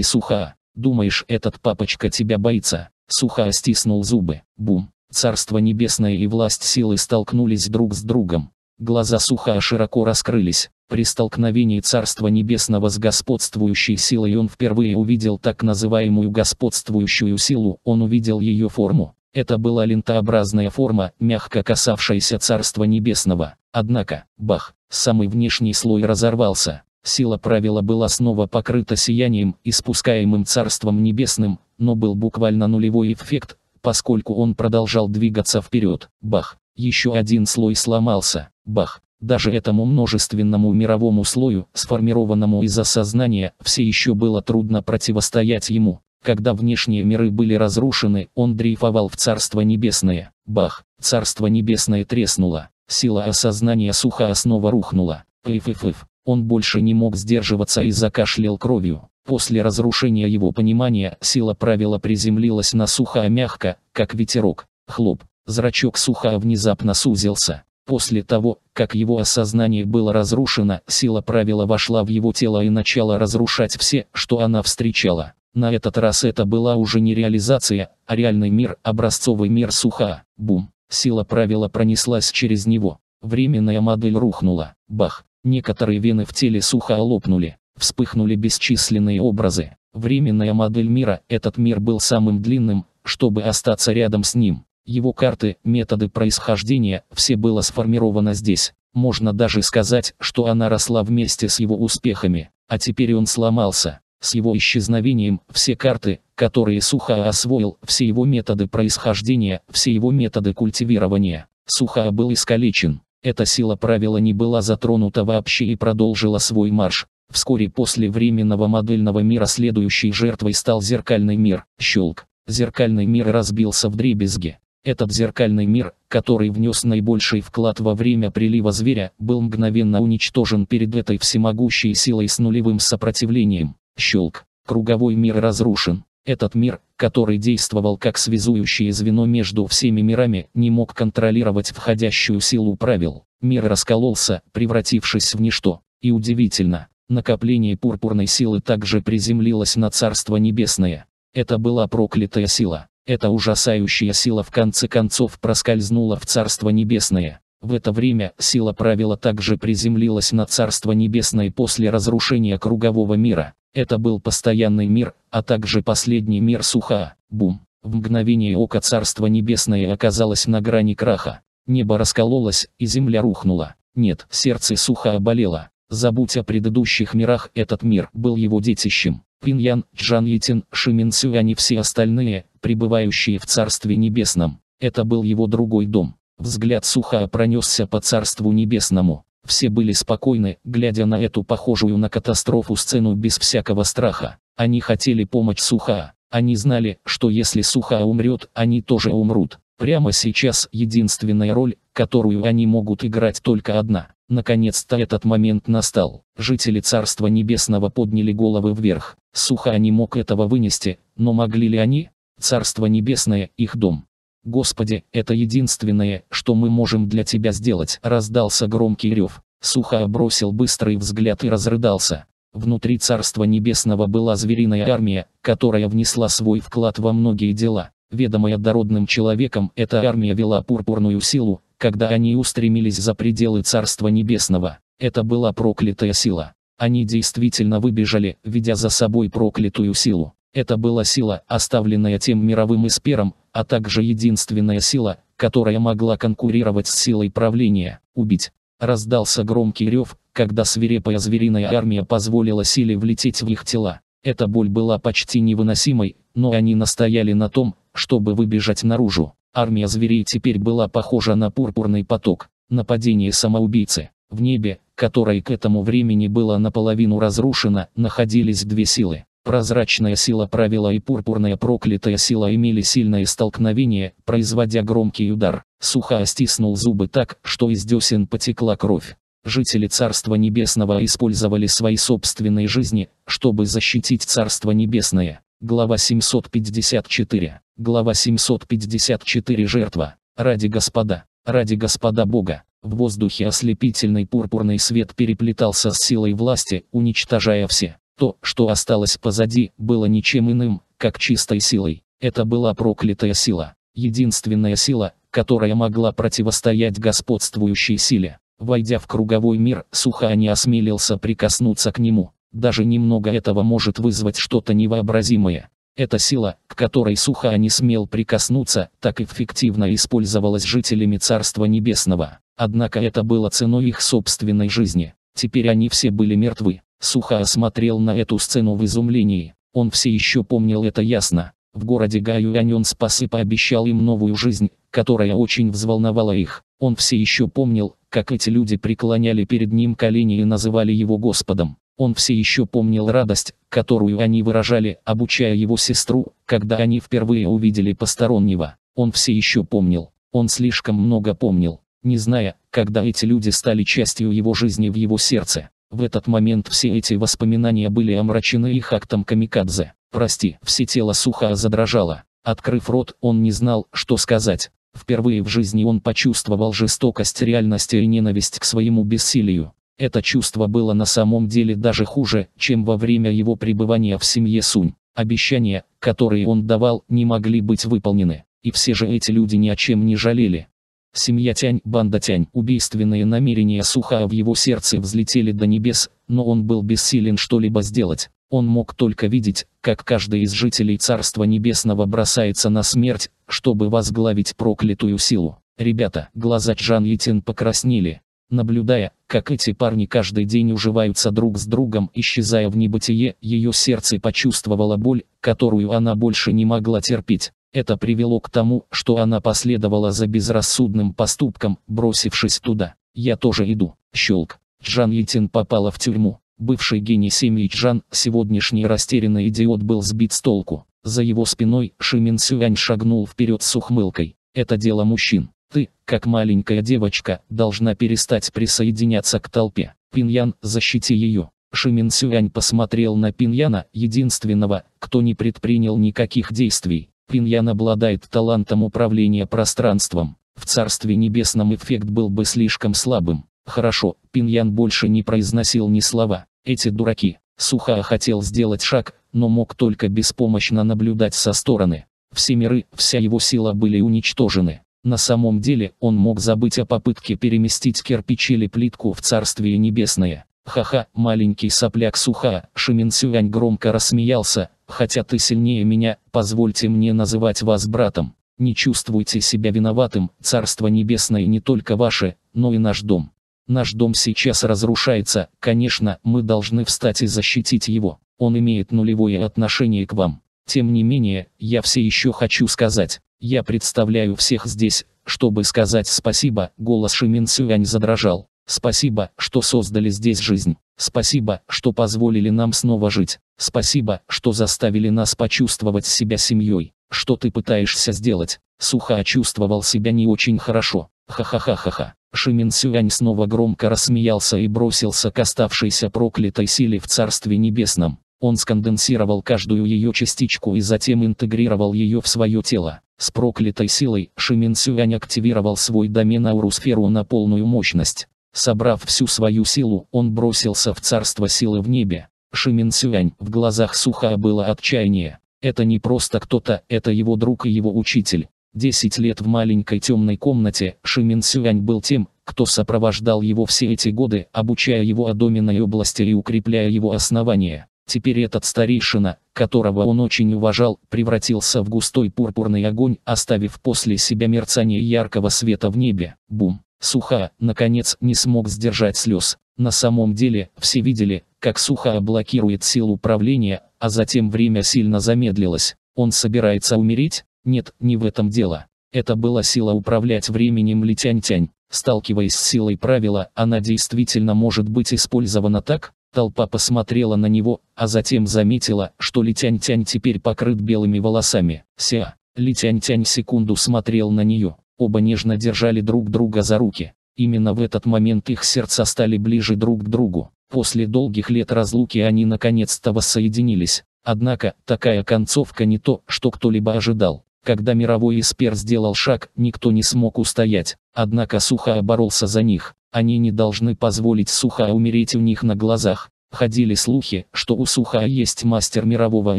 Суха. «Думаешь, этот папочка тебя боится?» Суха стиснул зубы. Бум. Царство небесное и власть силы столкнулись друг с другом. Глаза Сухая широко раскрылись. При столкновении Царства Небесного с господствующей силой он впервые увидел так называемую господствующую силу, он увидел ее форму. Это была лентообразная форма, мягко касавшаяся Царства Небесного. Однако, бах, самый внешний слой разорвался. Сила правила была снова покрыта сиянием, испускаемым Царством Небесным, но был буквально нулевой эффект, поскольку он продолжал двигаться вперед. Бах! Еще один слой сломался. Бах! Даже этому множественному мировому слою, сформированному из осознания, все еще было трудно противостоять ему. Когда внешние миры были разрушены, он дрейфовал в Царство Небесное. Бах! Царство Небесное треснуло. Сила осознания сухо основа рухнула. Фиф-фиф. Он больше не мог сдерживаться и закашлял кровью. После разрушения его понимания сила правила приземлилась на сухо а мягко, как ветерок. Хлоп. Зрачок сухо а внезапно сузился. После того, как его осознание было разрушено, сила правила вошла в его тело и начала разрушать все, что она встречала. На этот раз это была уже не реализация, а реальный мир, образцовый мир суха. Бум. Сила правила пронеслась через него. Временная модель рухнула. Бах. Некоторые вены в теле сухо лопнули, вспыхнули бесчисленные образы. Временная модель мира, этот мир был самым длинным, чтобы остаться рядом с ним. Его карты, методы происхождения, все было сформировано здесь. Можно даже сказать, что она росла вместе с его успехами, а теперь он сломался. С его исчезновением все карты, которые Суха освоил, все его методы происхождения, все его методы культивирования, Суха был искалечен. Эта сила правила не была затронута вообще и продолжила свой марш. Вскоре после временного модельного мира следующей жертвой стал зеркальный мир, щелк. Зеркальный мир разбился в дребезги. Этот зеркальный мир, который внес наибольший вклад во время прилива зверя, был мгновенно уничтожен перед этой всемогущей силой с нулевым сопротивлением. Щелк. Круговой мир разрушен. Этот мир, который действовал как связующее звено между всеми мирами, не мог контролировать входящую силу правил. Мир раскололся, превратившись в ничто. И удивительно, накопление пурпурной силы также приземлилось на Царство Небесное. Это была проклятая сила. Эта ужасающая сила в конце концов проскользнула в Царство Небесное. В это время сила правила также приземлилась на Царство Небесное после разрушения кругового мира. Это был постоянный мир, а также последний мир суха. Бум. В мгновение ока Царство Небесное оказалось на грани краха. Небо раскололось, и земля рухнула. Нет, сердце суха оболело. Забудь о предыдущих мирах, этот мир был его детищем. Пиньян, Джан Йитин, Шимин Сю, и все остальные, пребывающие в Царстве Небесном. Это был его другой дом. Взгляд Суха пронесся по Царству Небесному. Все были спокойны, глядя на эту похожую на катастрофу сцену без всякого страха. Они хотели помочь Суха. Они знали, что если Суха умрет, они тоже умрут. Прямо сейчас единственная роль, которую они могут играть только одна. Наконец-то этот момент настал. Жители Царства Небесного подняли головы вверх. Суха не мог этого вынести, но могли ли они? Царство Небесное – их дом. «Господи, это единственное, что мы можем для тебя сделать!» Раздался громкий рев. Сухо бросил быстрый взгляд и разрыдался. Внутри Царства Небесного была звериная армия, которая внесла свой вклад во многие дела. Ведомая дородным человеком, эта армия вела пурпурную силу, когда они устремились за пределы Царства Небесного. Это была проклятая сила. Они действительно выбежали, ведя за собой проклятую силу. Это была сила, оставленная тем мировым эспером, а также единственная сила, которая могла конкурировать с силой правления, убить. Раздался громкий рев, когда свирепая звериная армия позволила силе влететь в их тела. Эта боль была почти невыносимой, но они настояли на том, чтобы выбежать наружу. Армия зверей теперь была похожа на пурпурный поток. Нападение самоубийцы. В небе, которое к этому времени было наполовину разрушено, находились две силы. Прозрачная сила правила и пурпурная проклятая сила имели сильное столкновение, производя громкий удар. Сухо стиснул зубы так, что из десен потекла кровь. Жители Царства Небесного использовали свои собственные жизни, чтобы защитить Царство Небесное. Глава 754. Глава 754 Жертва. Ради Господа. Ради Господа Бога. В воздухе ослепительный пурпурный свет переплетался с силой власти, уничтожая все. То, что осталось позади, было ничем иным, как чистой силой. Это была проклятая сила. Единственная сила, которая могла противостоять господствующей силе. Войдя в круговой мир, Суха не осмелился прикоснуться к нему. Даже немного этого может вызвать что-то невообразимое. Эта сила, к которой Суха не смел прикоснуться, так эффективно использовалась жителями Царства Небесного. Однако это было ценой их собственной жизни. Теперь они все были мертвы. Суха осмотрел на эту сцену в изумлении. Он все еще помнил это ясно. В городе Гаюань он спас и пообещал им новую жизнь, которая очень взволновала их. Он все еще помнил, как эти люди преклоняли перед ним колени и называли его Господом. Он все еще помнил радость, которую они выражали, обучая его сестру, когда они впервые увидели постороннего. Он все еще помнил. Он слишком много помнил, не зная, когда эти люди стали частью его жизни в его сердце. В этот момент все эти воспоминания были омрачены их актом камикадзе. «Прости». Все тело сухо задрожало. Открыв рот, он не знал, что сказать. Впервые в жизни он почувствовал жестокость реальности и ненависть к своему бессилию. Это чувство было на самом деле даже хуже, чем во время его пребывания в семье Сунь. Обещания, которые он давал, не могли быть выполнены. И все же эти люди ни о чем не жалели. Семья Тянь, банда Тянь, убийственные намерения Суха в его сердце взлетели до небес, но он был бессилен что-либо сделать. Он мог только видеть, как каждый из жителей Царства Небесного бросается на смерть, чтобы возглавить проклятую силу. Ребята, глаза Чжан Йитин покраснели. Наблюдая, как эти парни каждый день уживаются друг с другом, исчезая в небытие, ее сердце почувствовало боль, которую она больше не могла терпеть. Это привело к тому, что она последовала за безрассудным поступком, бросившись туда. «Я тоже иду». Щелк. Джан Итин попала в тюрьму. Бывший гений семьи Джан, сегодняшний растерянный идиот был сбит с толку. За его спиной Шимин Сюань шагнул вперед с ухмылкой. «Это дело мужчин. Ты, как маленькая девочка, должна перестать присоединяться к толпе. Пиньян, защити ее». Шимин Сюань посмотрел на Пиньяна, единственного, кто не предпринял никаких действий. Пиньян обладает талантом управления пространством. В Царстве Небесном эффект был бы слишком слабым. Хорошо, Пиньян больше не произносил ни слова. Эти дураки. Суха хотел сделать шаг, но мог только беспомощно наблюдать со стороны. Все миры, вся его сила были уничтожены. На самом деле, он мог забыть о попытке переместить кирпич или плитку в Царствие Небесное. Ха-ха, маленький сопляк суха, Шимин Сюань громко рассмеялся, хотя ты сильнее меня, позвольте мне называть вас братом. Не чувствуйте себя виноватым, Царство Небесное не только ваше, но и наш дом. Наш дом сейчас разрушается, конечно, мы должны встать и защитить его. Он имеет нулевое отношение к вам. Тем не менее, я все еще хочу сказать. Я представляю всех здесь, чтобы сказать спасибо, голос Шимин Сюань задрожал. Спасибо, что создали здесь жизнь. Спасибо, что позволили нам снова жить. Спасибо, что заставили нас почувствовать себя семьей. Что ты пытаешься сделать? Сухо чувствовал себя не очень хорошо. Ха-ха-ха-ха-ха. Шимин Сюань снова громко рассмеялся и бросился к оставшейся проклятой силе в Царстве Небесном. Он сконденсировал каждую ее частичку и затем интегрировал ее в свое тело. С проклятой силой Шимин Сюань активировал свой домен аурусферу на полную мощность. Собрав всю свою силу, он бросился в царство силы в небе. Шимин Сюань, в глазах Сухая было отчаяние. Это не просто кто-то, это его друг и его учитель. Десять лет в маленькой темной комнате Шимин Сюань был тем, кто сопровождал его все эти годы, обучая его о доменной области и укрепляя его основания. Теперь этот старейшина, которого он очень уважал, превратился в густой пурпурный огонь, оставив после себя мерцание яркого света в небе. Бум! Суха, наконец, не смог сдержать слез. На самом деле, все видели, как Суха блокирует силу управления, а затем время сильно замедлилось. Он собирается умереть? Нет, не в этом дело. Это была сила управлять временем Литянь-Тянь. Сталкиваясь с силой правила, она действительно может быть использована так? Толпа посмотрела на него, а затем заметила, что Литянь-Тянь теперь покрыт белыми волосами. Ся, Литянь-Тянь секунду смотрел на нее. Оба нежно держали друг друга за руки. Именно в этот момент их сердца стали ближе друг к другу. После долгих лет разлуки они наконец-то воссоединились. Однако, такая концовка не то, что кто-либо ожидал. Когда мировой эспер сделал шаг, никто не смог устоять. Однако Суха боролся за них. Они не должны позволить Суха умереть у них на глазах. Ходили слухи, что у Суха есть мастер мирового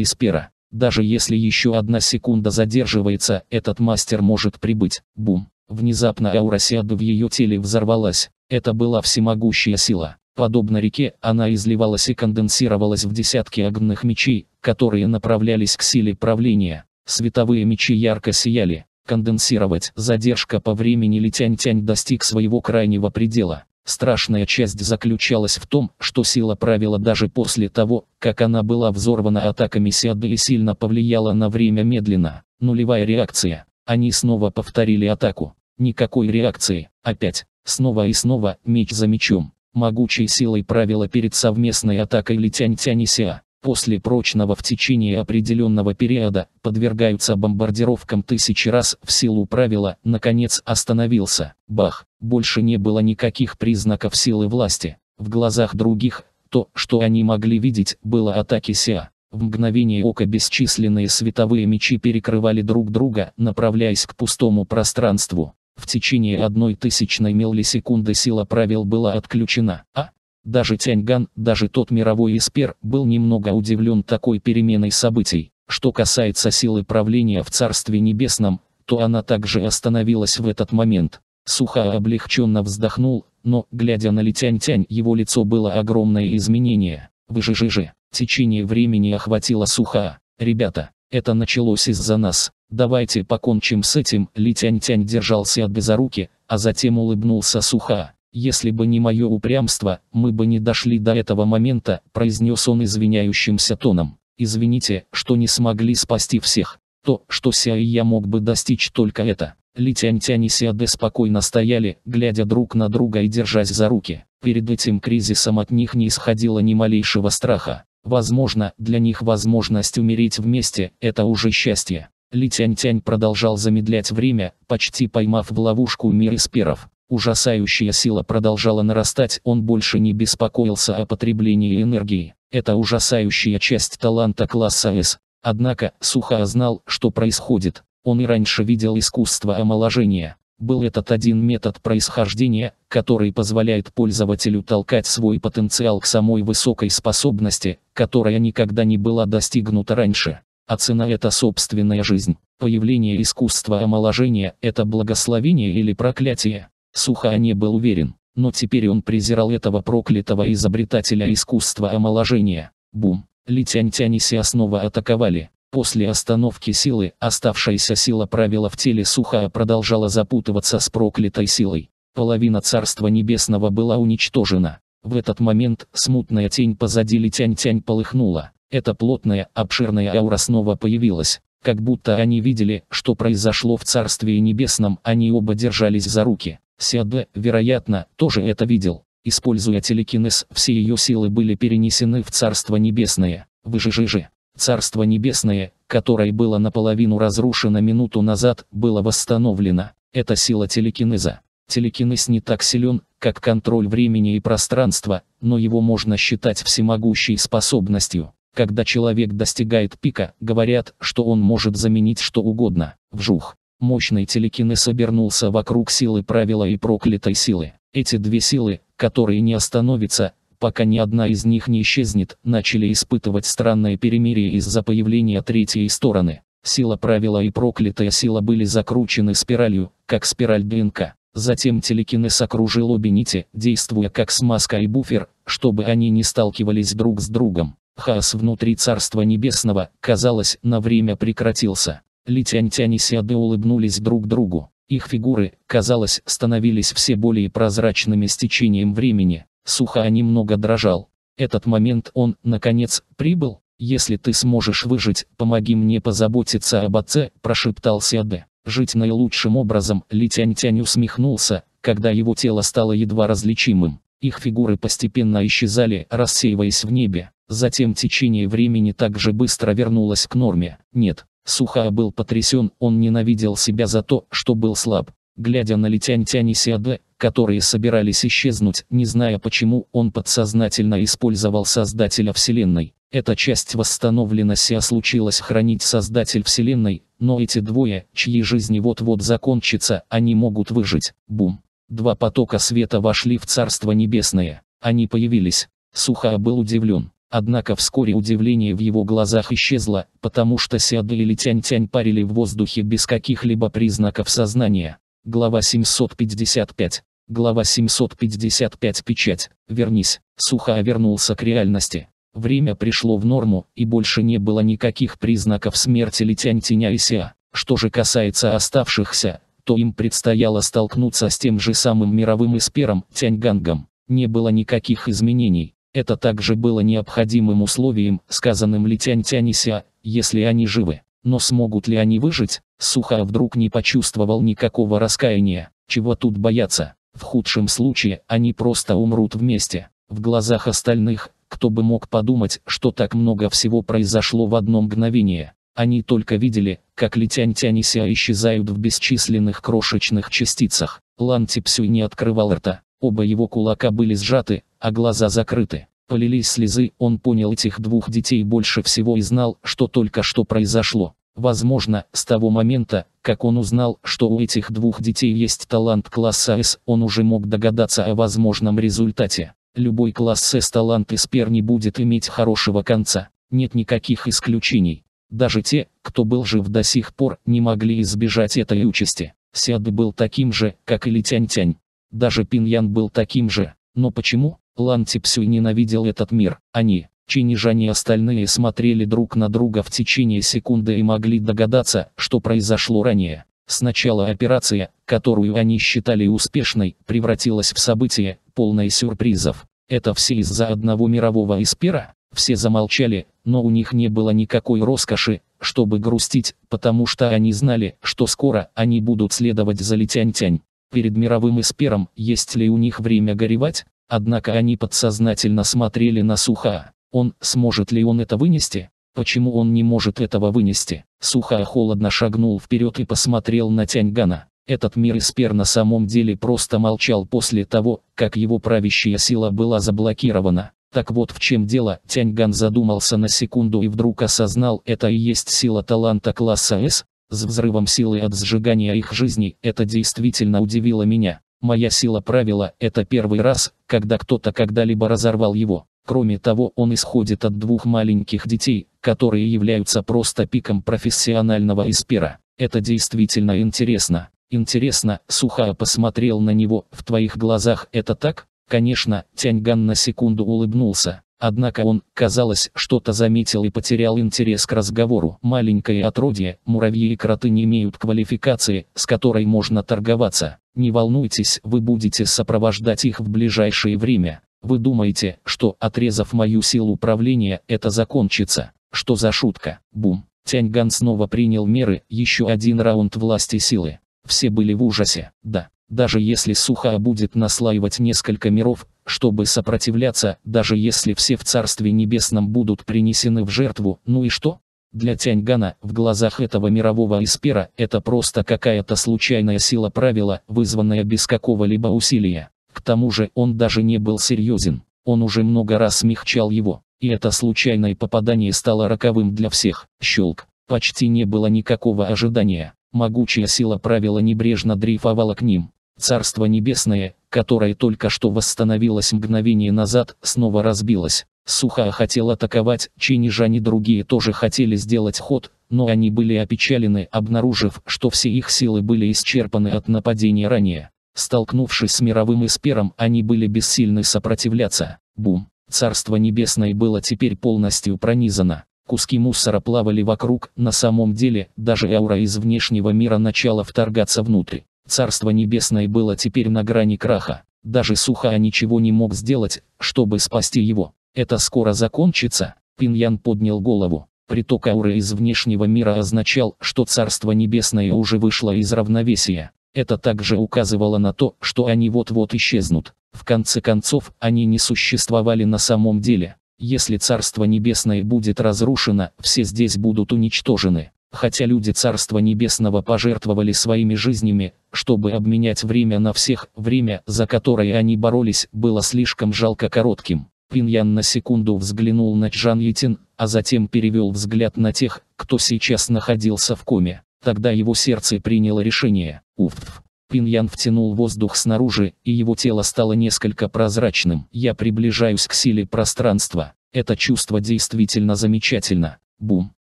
эспера. Даже если еще одна секунда задерживается, этот мастер может прибыть. Бум. Внезапно аура Сиады в ее теле взорвалась. Это была всемогущая сила. Подобно реке, она изливалась и конденсировалась в десятки огненных мечей, которые направлялись к силе правления. Световые мечи ярко сияли. Конденсировать задержка по времени Литянь-Тянь достиг своего крайнего предела. Страшная часть заключалась в том, что сила правила даже после того, как она была взорвана атаками Сиады и сильно повлияла на время медленно. Нулевая реакция. Они снова повторили атаку. Никакой реакции. Опять. Снова и снова, меч за мечом. Могучей силой правила перед совместной атакой Литянь-Тянисиа после прочного в течение определенного периода, подвергаются бомбардировкам тысячи раз в силу правила, наконец остановился. Бах! Больше не было никаких признаков силы власти. В глазах других, то, что они могли видеть, было атаки Сиа. В мгновение ока бесчисленные световые мечи перекрывали друг друга, направляясь к пустому пространству. В течение одной тысячной миллисекунды сила правил была отключена. А даже Тяньган, даже тот мировой эспер, был немного удивлен такой переменой событий. Что касается силы правления в Царстве Небесном, то она также остановилась в этот момент. Суха облегченно вздохнул, но, глядя на Летянь-Тянь, его лицо было огромное изменение. Вы же, же, же. течение времени охватило Суха. Ребята, это началось из-за нас. Давайте покончим с этим. Летянь-Тянь держался от безоруки, а затем улыбнулся Суха. «Если бы не мое упрямство, мы бы не дошли до этого момента», произнес он извиняющимся тоном. «Извините, что не смогли спасти всех. То, что Ся и я мог бы достичь только это». Ли Тянь-Тянь и Сиаде спокойно стояли, глядя друг на друга и держась за руки. Перед этим кризисом от них не исходило ни малейшего страха. Возможно, для них возможность умереть вместе – это уже счастье. Ли тянь продолжал замедлять время, почти поймав в ловушку мир эсперов. Ужасающая сила продолжала нарастать, он больше не беспокоился о потреблении энергии. Это ужасающая часть таланта класса С. Однако, Сухо знал, что происходит. Он и раньше видел искусство омоложения. Был этот один метод происхождения, который позволяет пользователю толкать свой потенциал к самой высокой способности, которая никогда не была достигнута раньше. А цена – это собственная жизнь. Появление искусства омоложения – это благословение или проклятие. Сухая не был уверен, но теперь он презирал этого проклятого изобретателя искусства омоложения. Бум! Литянь-тянь снова атаковали. После остановки силы, оставшаяся сила правила в теле Сухая продолжала запутываться с проклятой силой. Половина Царства Небесного была уничтожена. В этот момент смутная тень позади Литянь-тянь полыхнула. Эта плотная, обширная аура снова появилась. Как будто они видели, что произошло в Царстве Небесном, они оба держались за руки. Сяда, вероятно, тоже это видел. Используя телекинез, все ее силы были перенесены в Царство Небесное. Вы же, же, Царство Небесное, которое было наполовину разрушено минуту назад, было восстановлено. Это сила телекинеза. Телекинез не так силен, как контроль времени и пространства, но его можно считать всемогущей способностью. Когда человек достигает пика, говорят, что он может заменить что угодно. Вжух. Мощный телекинез обернулся вокруг силы правила и проклятой силы. Эти две силы, которые не остановятся, пока ни одна из них не исчезнет, начали испытывать странное перемирие из-за появления третьей стороны. Сила правила и проклятая сила были закручены спиралью, как спираль ДНК. Затем телекинез окружил обе нити, действуя как смазка и буфер, чтобы они не сталкивались друг с другом. Хаос внутри Царства Небесного, казалось, на время прекратился. Ли Тянь и Сяде улыбнулись друг другу. Их фигуры, казалось, становились все более прозрачными с течением времени. Сухо, они много дрожал. Этот момент он, наконец, прибыл. «Если ты сможешь выжить, помоги мне позаботиться об отце», – прошептал Сяде. «Жить наилучшим образом», – Ли Тянь усмехнулся, когда его тело стало едва различимым. Их фигуры постепенно исчезали, рассеиваясь в небе. Затем течение времени также быстро вернулось к норме. Нет, Сухая был потрясен, он ненавидел себя за то, что был слаб. Глядя на Летянь-Тянь и Сиаде, а которые собирались исчезнуть, не зная почему, он подсознательно использовал Создателя Вселенной. Эта часть восстановлена Сиа случилось хранить Создатель Вселенной, но эти двое, чьи жизни вот-вот закончатся, они могут выжить. Бум. Два потока света вошли в Царство Небесное. Они появились. Сухая был удивлен. Однако вскоре удивление в его глазах исчезло, потому что Сяда или Тянь-Тянь парили в воздухе без каких-либо признаков сознания. Глава 755. Глава 755 «Печать. Вернись». Сухо вернулся к реальности. Время пришло в норму, и больше не было никаких признаков смерти Летянь-Теня и Сиа. Что же касается оставшихся, то им предстояло столкнуться с тем же самым мировым эспером, Тяньгангом. Не было никаких изменений. Это также было необходимым условием, сказанным Литянь-Тянися, если они живы. Но смогут ли они выжить? Суха вдруг не почувствовал никакого раскаяния. Чего тут бояться? В худшем случае они просто умрут вместе. В глазах остальных, кто бы мог подумать, что так много всего произошло в одно мгновение. Они только видели, как летянь-тянися исчезают в бесчисленных крошечных частицах. Лан не открывал рта. Оба его кулака были сжаты, а глаза закрыты. Полились слезы, он понял этих двух детей больше всего и знал, что только что произошло. Возможно, с того момента, как он узнал, что у этих двух детей есть талант класса С, он уже мог догадаться о возможном результате. Любой класс С талант Испер не будет иметь хорошего конца. Нет никаких исключений. Даже те, кто был жив до сих пор, не могли избежать этой участи. Сяд был таким же, как и Летянь-Тянь. Даже Пиньян был таким же. Но почему? Лан Типсюй ненавидел этот мир. Они, Чинижане и остальные смотрели друг на друга в течение секунды и могли догадаться, что произошло ранее. Сначала операция, которую они считали успешной, превратилась в событие, полное сюрпризов. Это все из-за одного мирового эспира? Все замолчали, но у них не было никакой роскоши, чтобы грустить, потому что они знали, что скоро они будут следовать за Летянь-Тянь перед мировым эспером, есть ли у них время горевать, однако они подсознательно смотрели на Суха. Он, сможет ли он это вынести? Почему он не может этого вынести? Суха холодно шагнул вперед и посмотрел на Тяньгана. Этот мир Испер на самом деле просто молчал после того, как его правящая сила была заблокирована. Так вот в чем дело, Тяньган задумался на секунду и вдруг осознал, это и есть сила таланта класса С, с взрывом силы от сжигания их жизней, это действительно удивило меня. Моя сила правила – это первый раз, когда кто-то когда-либо разорвал его. Кроме того, он исходит от двух маленьких детей, которые являются просто пиком профессионального эспира. Это действительно интересно. Интересно, Сухая посмотрел на него, в твоих глазах это так? Конечно, Тяньган на секунду улыбнулся. Однако он, казалось, что-то заметил и потерял интерес к разговору. Маленькое отродье, муравьи и кроты не имеют квалификации, с которой можно торговаться. Не волнуйтесь, вы будете сопровождать их в ближайшее время. Вы думаете, что, отрезав мою силу управления, это закончится? Что за шутка? Бум. Тяньган снова принял меры, еще один раунд власти силы. Все были в ужасе, да. Даже если Суха будет наслаивать несколько миров, чтобы сопротивляться, даже если все в Царстве Небесном будут принесены в жертву, ну и что? Для Тяньгана, в глазах этого мирового эспера, это просто какая-то случайная сила правила, вызванная без какого-либо усилия. К тому же он даже не был серьезен. Он уже много раз смягчал его, и это случайное попадание стало роковым для всех. Щелк. Почти не было никакого ожидания. Могучая сила правила небрежно дрейфовала к ним. Царство Небесное, которая только что восстановилась мгновение назад, снова разбилась. Суха хотел атаковать, Чинижани другие тоже хотели сделать ход, но они были опечалены, обнаружив, что все их силы были исчерпаны от нападения ранее. Столкнувшись с мировым эспером, они были бессильны сопротивляться. Бум! Царство Небесное было теперь полностью пронизано. Куски мусора плавали вокруг, на самом деле, даже аура из внешнего мира начала вторгаться внутрь. Царство Небесное было теперь на грани краха. Даже Суха ничего не мог сделать, чтобы спасти его. Это скоро закончится. Пиньян поднял голову. Приток ауры из внешнего мира означал, что Царство Небесное уже вышло из равновесия. Это также указывало на то, что они вот-вот исчезнут. В конце концов, они не существовали на самом деле. Если Царство Небесное будет разрушено, все здесь будут уничтожены хотя люди Царства Небесного пожертвовали своими жизнями, чтобы обменять время на всех, время, за которое они боролись, было слишком жалко коротким. Пиньян на секунду взглянул на Чжан Итин, а затем перевел взгляд на тех, кто сейчас находился в коме. Тогда его сердце приняло решение. Уф. Пиньян втянул воздух снаружи, и его тело стало несколько прозрачным. Я приближаюсь к силе пространства. Это чувство действительно замечательно. Бум.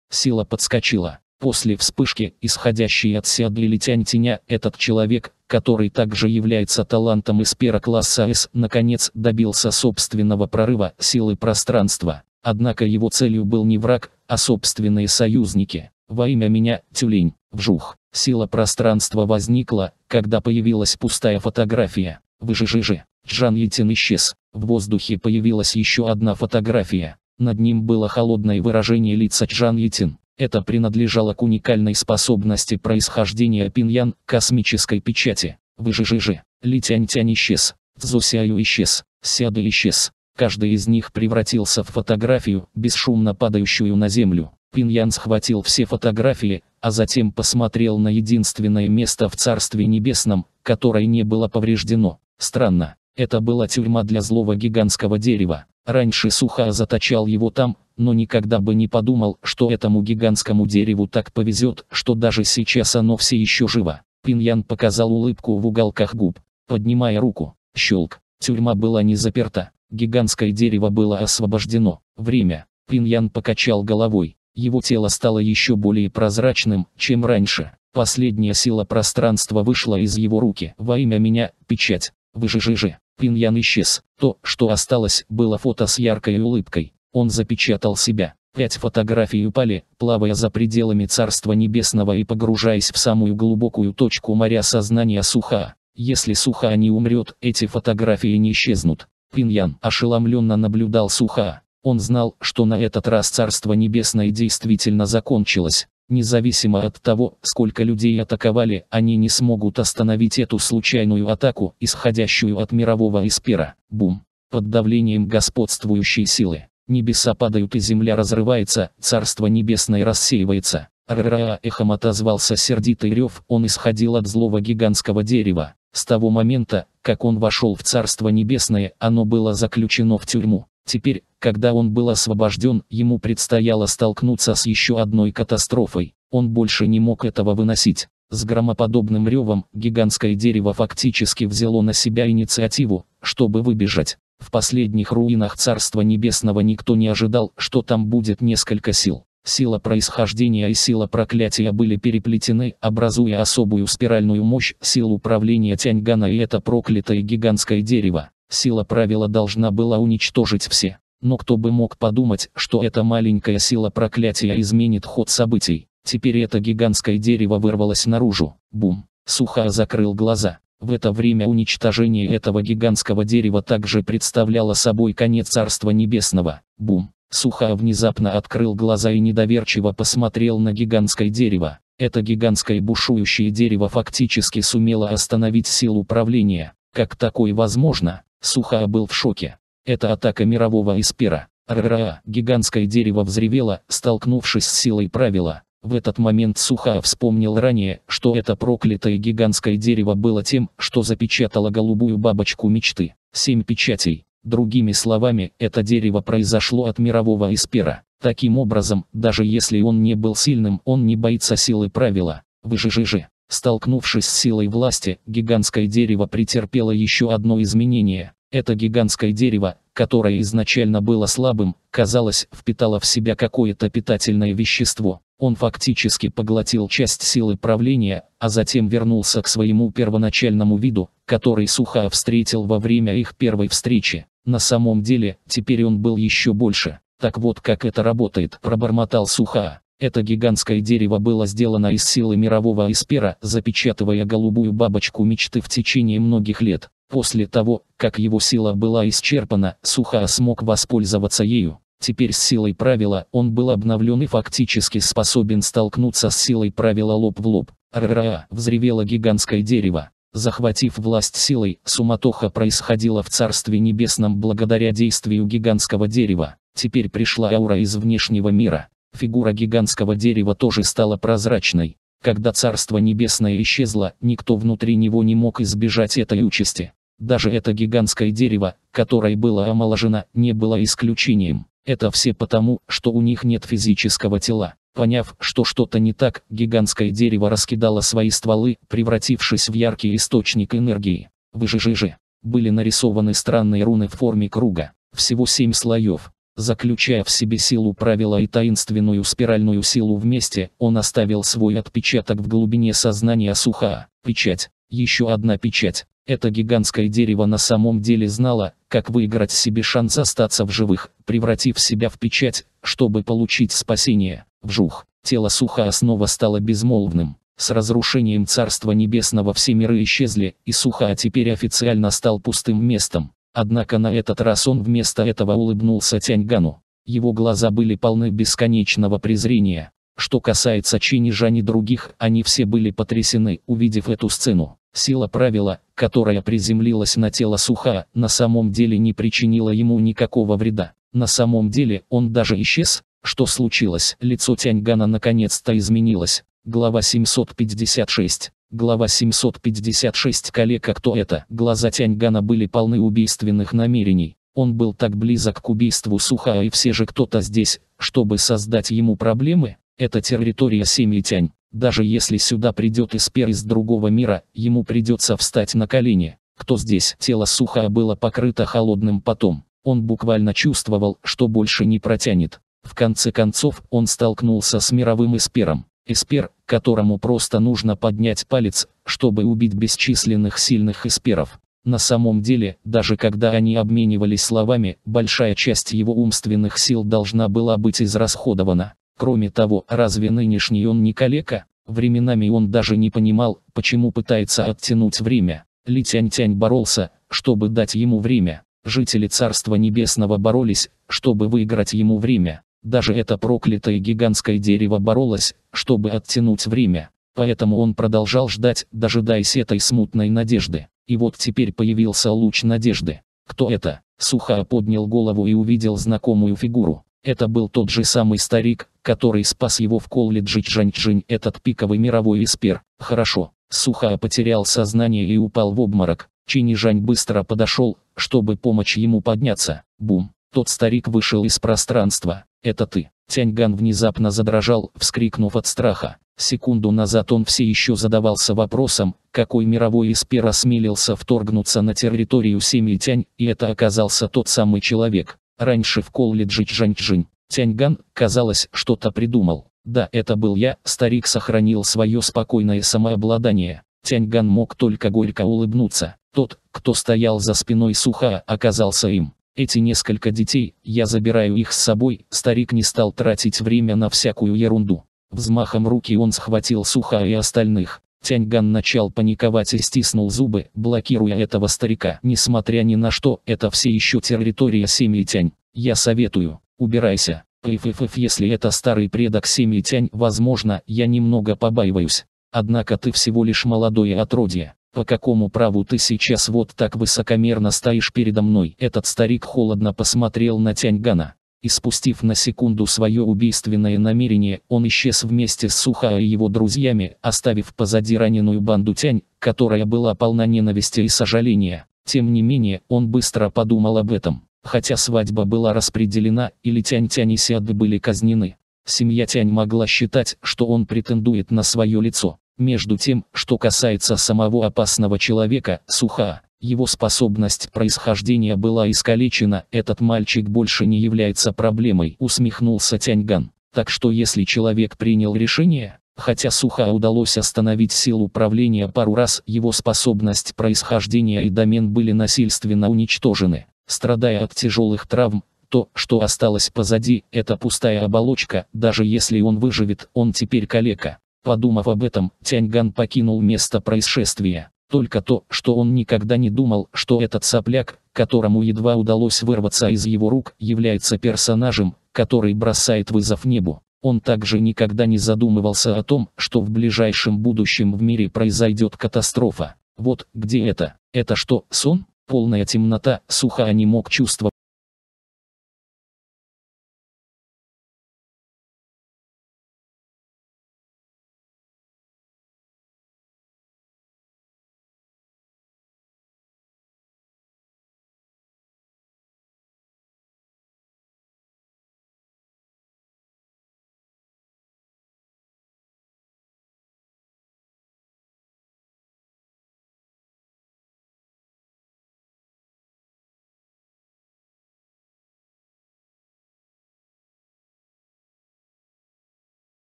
Сила подскочила. После вспышки, исходящей от Сиады или тиня этот человек, который также является талантом из пера класса С, наконец добился собственного прорыва силы пространства. Однако его целью был не враг, а собственные союзники. Во имя меня, тюлень, вжух. Сила пространства возникла, когда появилась пустая фотография. Выжижижи. Джан Етин исчез. В воздухе появилась еще одна фотография. Над ним было холодное выражение лица Джан Етин. Это принадлежало к уникальной способности происхождения пиньян, космической печати. Выжижижи. Литянь-тянь исчез. Цзусяю исчез. Сяда исчез. Каждый из них превратился в фотографию, бесшумно падающую на землю. Пиньян схватил все фотографии, а затем посмотрел на единственное место в Царстве Небесном, которое не было повреждено. Странно, это была тюрьма для злого гигантского дерева. Раньше Суха заточал его там, но никогда бы не подумал, что этому гигантскому дереву так повезет, что даже сейчас оно все еще живо. Пиньян показал улыбку в уголках губ, поднимая руку. Щелк. Тюрьма была не заперта. Гигантское дерево было освобождено. Время. Пиньян покачал головой. Его тело стало еще более прозрачным, чем раньше. Последняя сила пространства вышла из его руки. Во имя меня, печать. Выжижижи. Пиньян исчез. То, что осталось, было фото с яркой улыбкой. Он запечатал себя. Пять фотографий упали, плавая за пределами Царства Небесного и погружаясь в самую глубокую точку моря сознания Суха. Если Суха не умрет, эти фотографии не исчезнут. Пиньян ошеломленно наблюдал Суха. Он знал, что на этот раз Царство Небесное действительно закончилось. Независимо от того, сколько людей атаковали, они не смогут остановить эту случайную атаку, исходящую от мирового эспира. Бум. Под давлением господствующей силы. Небеса падают и земля разрывается, царство небесное рассеивается. Рараа эхом отозвался сердитый рев, он исходил от злого гигантского дерева. С того момента, как он вошел в Царство Небесное, оно было заключено в тюрьму. Теперь, когда он был освобожден, ему предстояло столкнуться с еще одной катастрофой. Он больше не мог этого выносить. С громоподобным ревом гигантское дерево фактически взяло на себя инициативу, чтобы выбежать. В последних руинах Царства Небесного никто не ожидал, что там будет несколько сил. Сила происхождения и сила проклятия были переплетены, образуя особую спиральную мощь сил управления Тяньгана и это проклятое гигантское дерево. Сила правила должна была уничтожить все. Но кто бы мог подумать, что эта маленькая сила проклятия изменит ход событий. Теперь это гигантское дерево вырвалось наружу. Бум. Суха закрыл глаза. В это время уничтожение этого гигантского дерева также представляло собой конец Царства Небесного. Бум. Суха внезапно открыл глаза и недоверчиво посмотрел на гигантское дерево. Это гигантское бушующее дерево фактически сумело остановить силу управления. Как такое возможно? Суха был в шоке. Это атака мирового эспера. РРА, гигантское дерево взревело, столкнувшись с силой правила. В этот момент Суха вспомнил ранее, что это проклятое гигантское дерево было тем, что запечатало голубую бабочку мечты. Семь печатей. Другими словами, это дерево произошло от мирового эспера. Таким образом, даже если он не был сильным, он не боится силы правила. Выжижижи. Столкнувшись с силой власти, гигантское дерево претерпело еще одно изменение. Это гигантское дерево, которое изначально было слабым, казалось, впитало в себя какое-то питательное вещество. Он фактически поглотил часть силы правления, а затем вернулся к своему первоначальному виду, который Суха встретил во время их первой встречи. На самом деле, теперь он был еще больше. Так вот как это работает, пробормотал Суха. Это гигантское дерево было сделано из силы мирового эспера, запечатывая голубую бабочку мечты в течение многих лет. После того, как его сила была исчерпана, Суха смог воспользоваться ею. Теперь с силой правила он был обновлен и фактически способен столкнуться с силой правила лоб в лоб. Раа взревело гигантское дерево. Захватив власть силой, суматоха происходила в Царстве Небесном благодаря действию гигантского дерева. Теперь пришла аура из внешнего мира. Фигура гигантского дерева тоже стала прозрачной. Когда Царство Небесное исчезло, никто внутри него не мог избежать этой участи. Даже это гигантское дерево, которое было омоложено, не было исключением. Это все потому, что у них нет физического тела. Поняв, что что-то не так, гигантское дерево раскидало свои стволы, превратившись в яркий источник энергии. В жижиже были нарисованы странные руны в форме круга. Всего семь слоев. Заключая в себе силу правила и таинственную спиральную силу вместе, он оставил свой отпечаток в глубине сознания Суха. Печать. Еще одна печать. Это гигантское дерево на самом деле знало, как выиграть себе шанс остаться в живых, превратив себя в печать, чтобы получить спасение. Вжух. Тело Суха снова стало безмолвным. С разрушением Царства Небесного все миры исчезли, и Суха теперь официально стал пустым местом. Однако на этот раз он вместо этого улыбнулся Тяньгану. Его глаза были полны бесконечного презрения. Что касается Чинижань и других, они все были потрясены, увидев эту сцену. Сила правила, которая приземлилась на тело Суха, на самом деле не причинила ему никакого вреда. На самом деле, он даже исчез. Что случилось? Лицо Тяньгана наконец-то изменилось. Глава 756. Глава 756 Калека кто это? Глаза Тяньгана были полны убийственных намерений. Он был так близок к убийству Сухая и все же кто-то здесь, чтобы создать ему проблемы. Это территория семьи Тянь. Даже если сюда придет Испер из другого мира, ему придется встать на колени. Кто здесь? Тело Сухая было покрыто холодным потом. Он буквально чувствовал, что больше не протянет. В конце концов, он столкнулся с мировым Испером. Эспер, которому просто нужно поднять палец, чтобы убить бесчисленных сильных эсперов. На самом деле, даже когда они обменивались словами, большая часть его умственных сил должна была быть израсходована. Кроме того, разве нынешний он не калека? Временами он даже не понимал, почему пытается оттянуть время. Ли Тянь-Тянь боролся, чтобы дать ему время. Жители Царства Небесного боролись, чтобы выиграть ему время. Даже это проклятое гигантское дерево боролось, чтобы оттянуть время. Поэтому он продолжал ждать, дожидаясь этой смутной надежды. И вот теперь появился луч надежды. Кто это? Сухая поднял голову и увидел знакомую фигуру. Это был тот же самый старик, который спас его в колледже Чжаньчжинь, этот пиковый мировой эспер. Хорошо. Сухая потерял сознание и упал в обморок. Чинижань быстро подошел, чтобы помочь ему подняться. Бум. Тот старик вышел из пространства. Это ты. Тяньган внезапно задрожал, вскрикнув от страха. Секунду назад он все еще задавался вопросом, какой мировой эспер осмелился вторгнуться на территорию семьи Тянь, и это оказался тот самый человек. Раньше в колледже Чжаньчжинь. Тяньган, казалось, что-то придумал. Да, это был я, старик сохранил свое спокойное самообладание. Тяньган мог только горько улыбнуться. Тот, кто стоял за спиной Суха, оказался им. Эти несколько детей, я забираю их с собой, старик не стал тратить время на всякую ерунду. Взмахом руки он схватил Суха и остальных. Тяньган начал паниковать и стиснул зубы, блокируя этого старика. Несмотря ни на что, это все еще территория семьи Тянь. Я советую, убирайся. Пффф, если это старый предок семьи Тянь, возможно, я немного побаиваюсь. Однако ты всего лишь молодое отродье по какому праву ты сейчас вот так высокомерно стоишь передо мной? Этот старик холодно посмотрел на Тяньгана. И спустив на секунду свое убийственное намерение, он исчез вместе с Суха и его друзьями, оставив позади раненую банду Тянь, которая была полна ненависти и сожаления. Тем не менее, он быстро подумал об этом. Хотя свадьба была распределена, или Тянь-Тянь и Сиады были казнены. Семья Тянь могла считать, что он претендует на свое лицо. Между тем, что касается самого опасного человека, Суха, его способность происхождения была искалечена, этот мальчик больше не является проблемой, усмехнулся Тяньган. Так что если человек принял решение, Хотя Суха удалось остановить силу правления пару раз, его способность происхождения и домен были насильственно уничтожены. Страдая от тяжелых травм, то, что осталось позади, это пустая оболочка, даже если он выживет, он теперь калека. Подумав об этом, Тяньган покинул место происшествия. Только то, что он никогда не думал, что этот сопляк, которому едва удалось вырваться из его рук, является персонажем, который бросает вызов небу. Он также никогда не задумывался о том, что в ближайшем будущем в мире произойдет катастрофа. Вот где это? Это что, сон? Полная темнота, Сухо? Они мог чувствовать.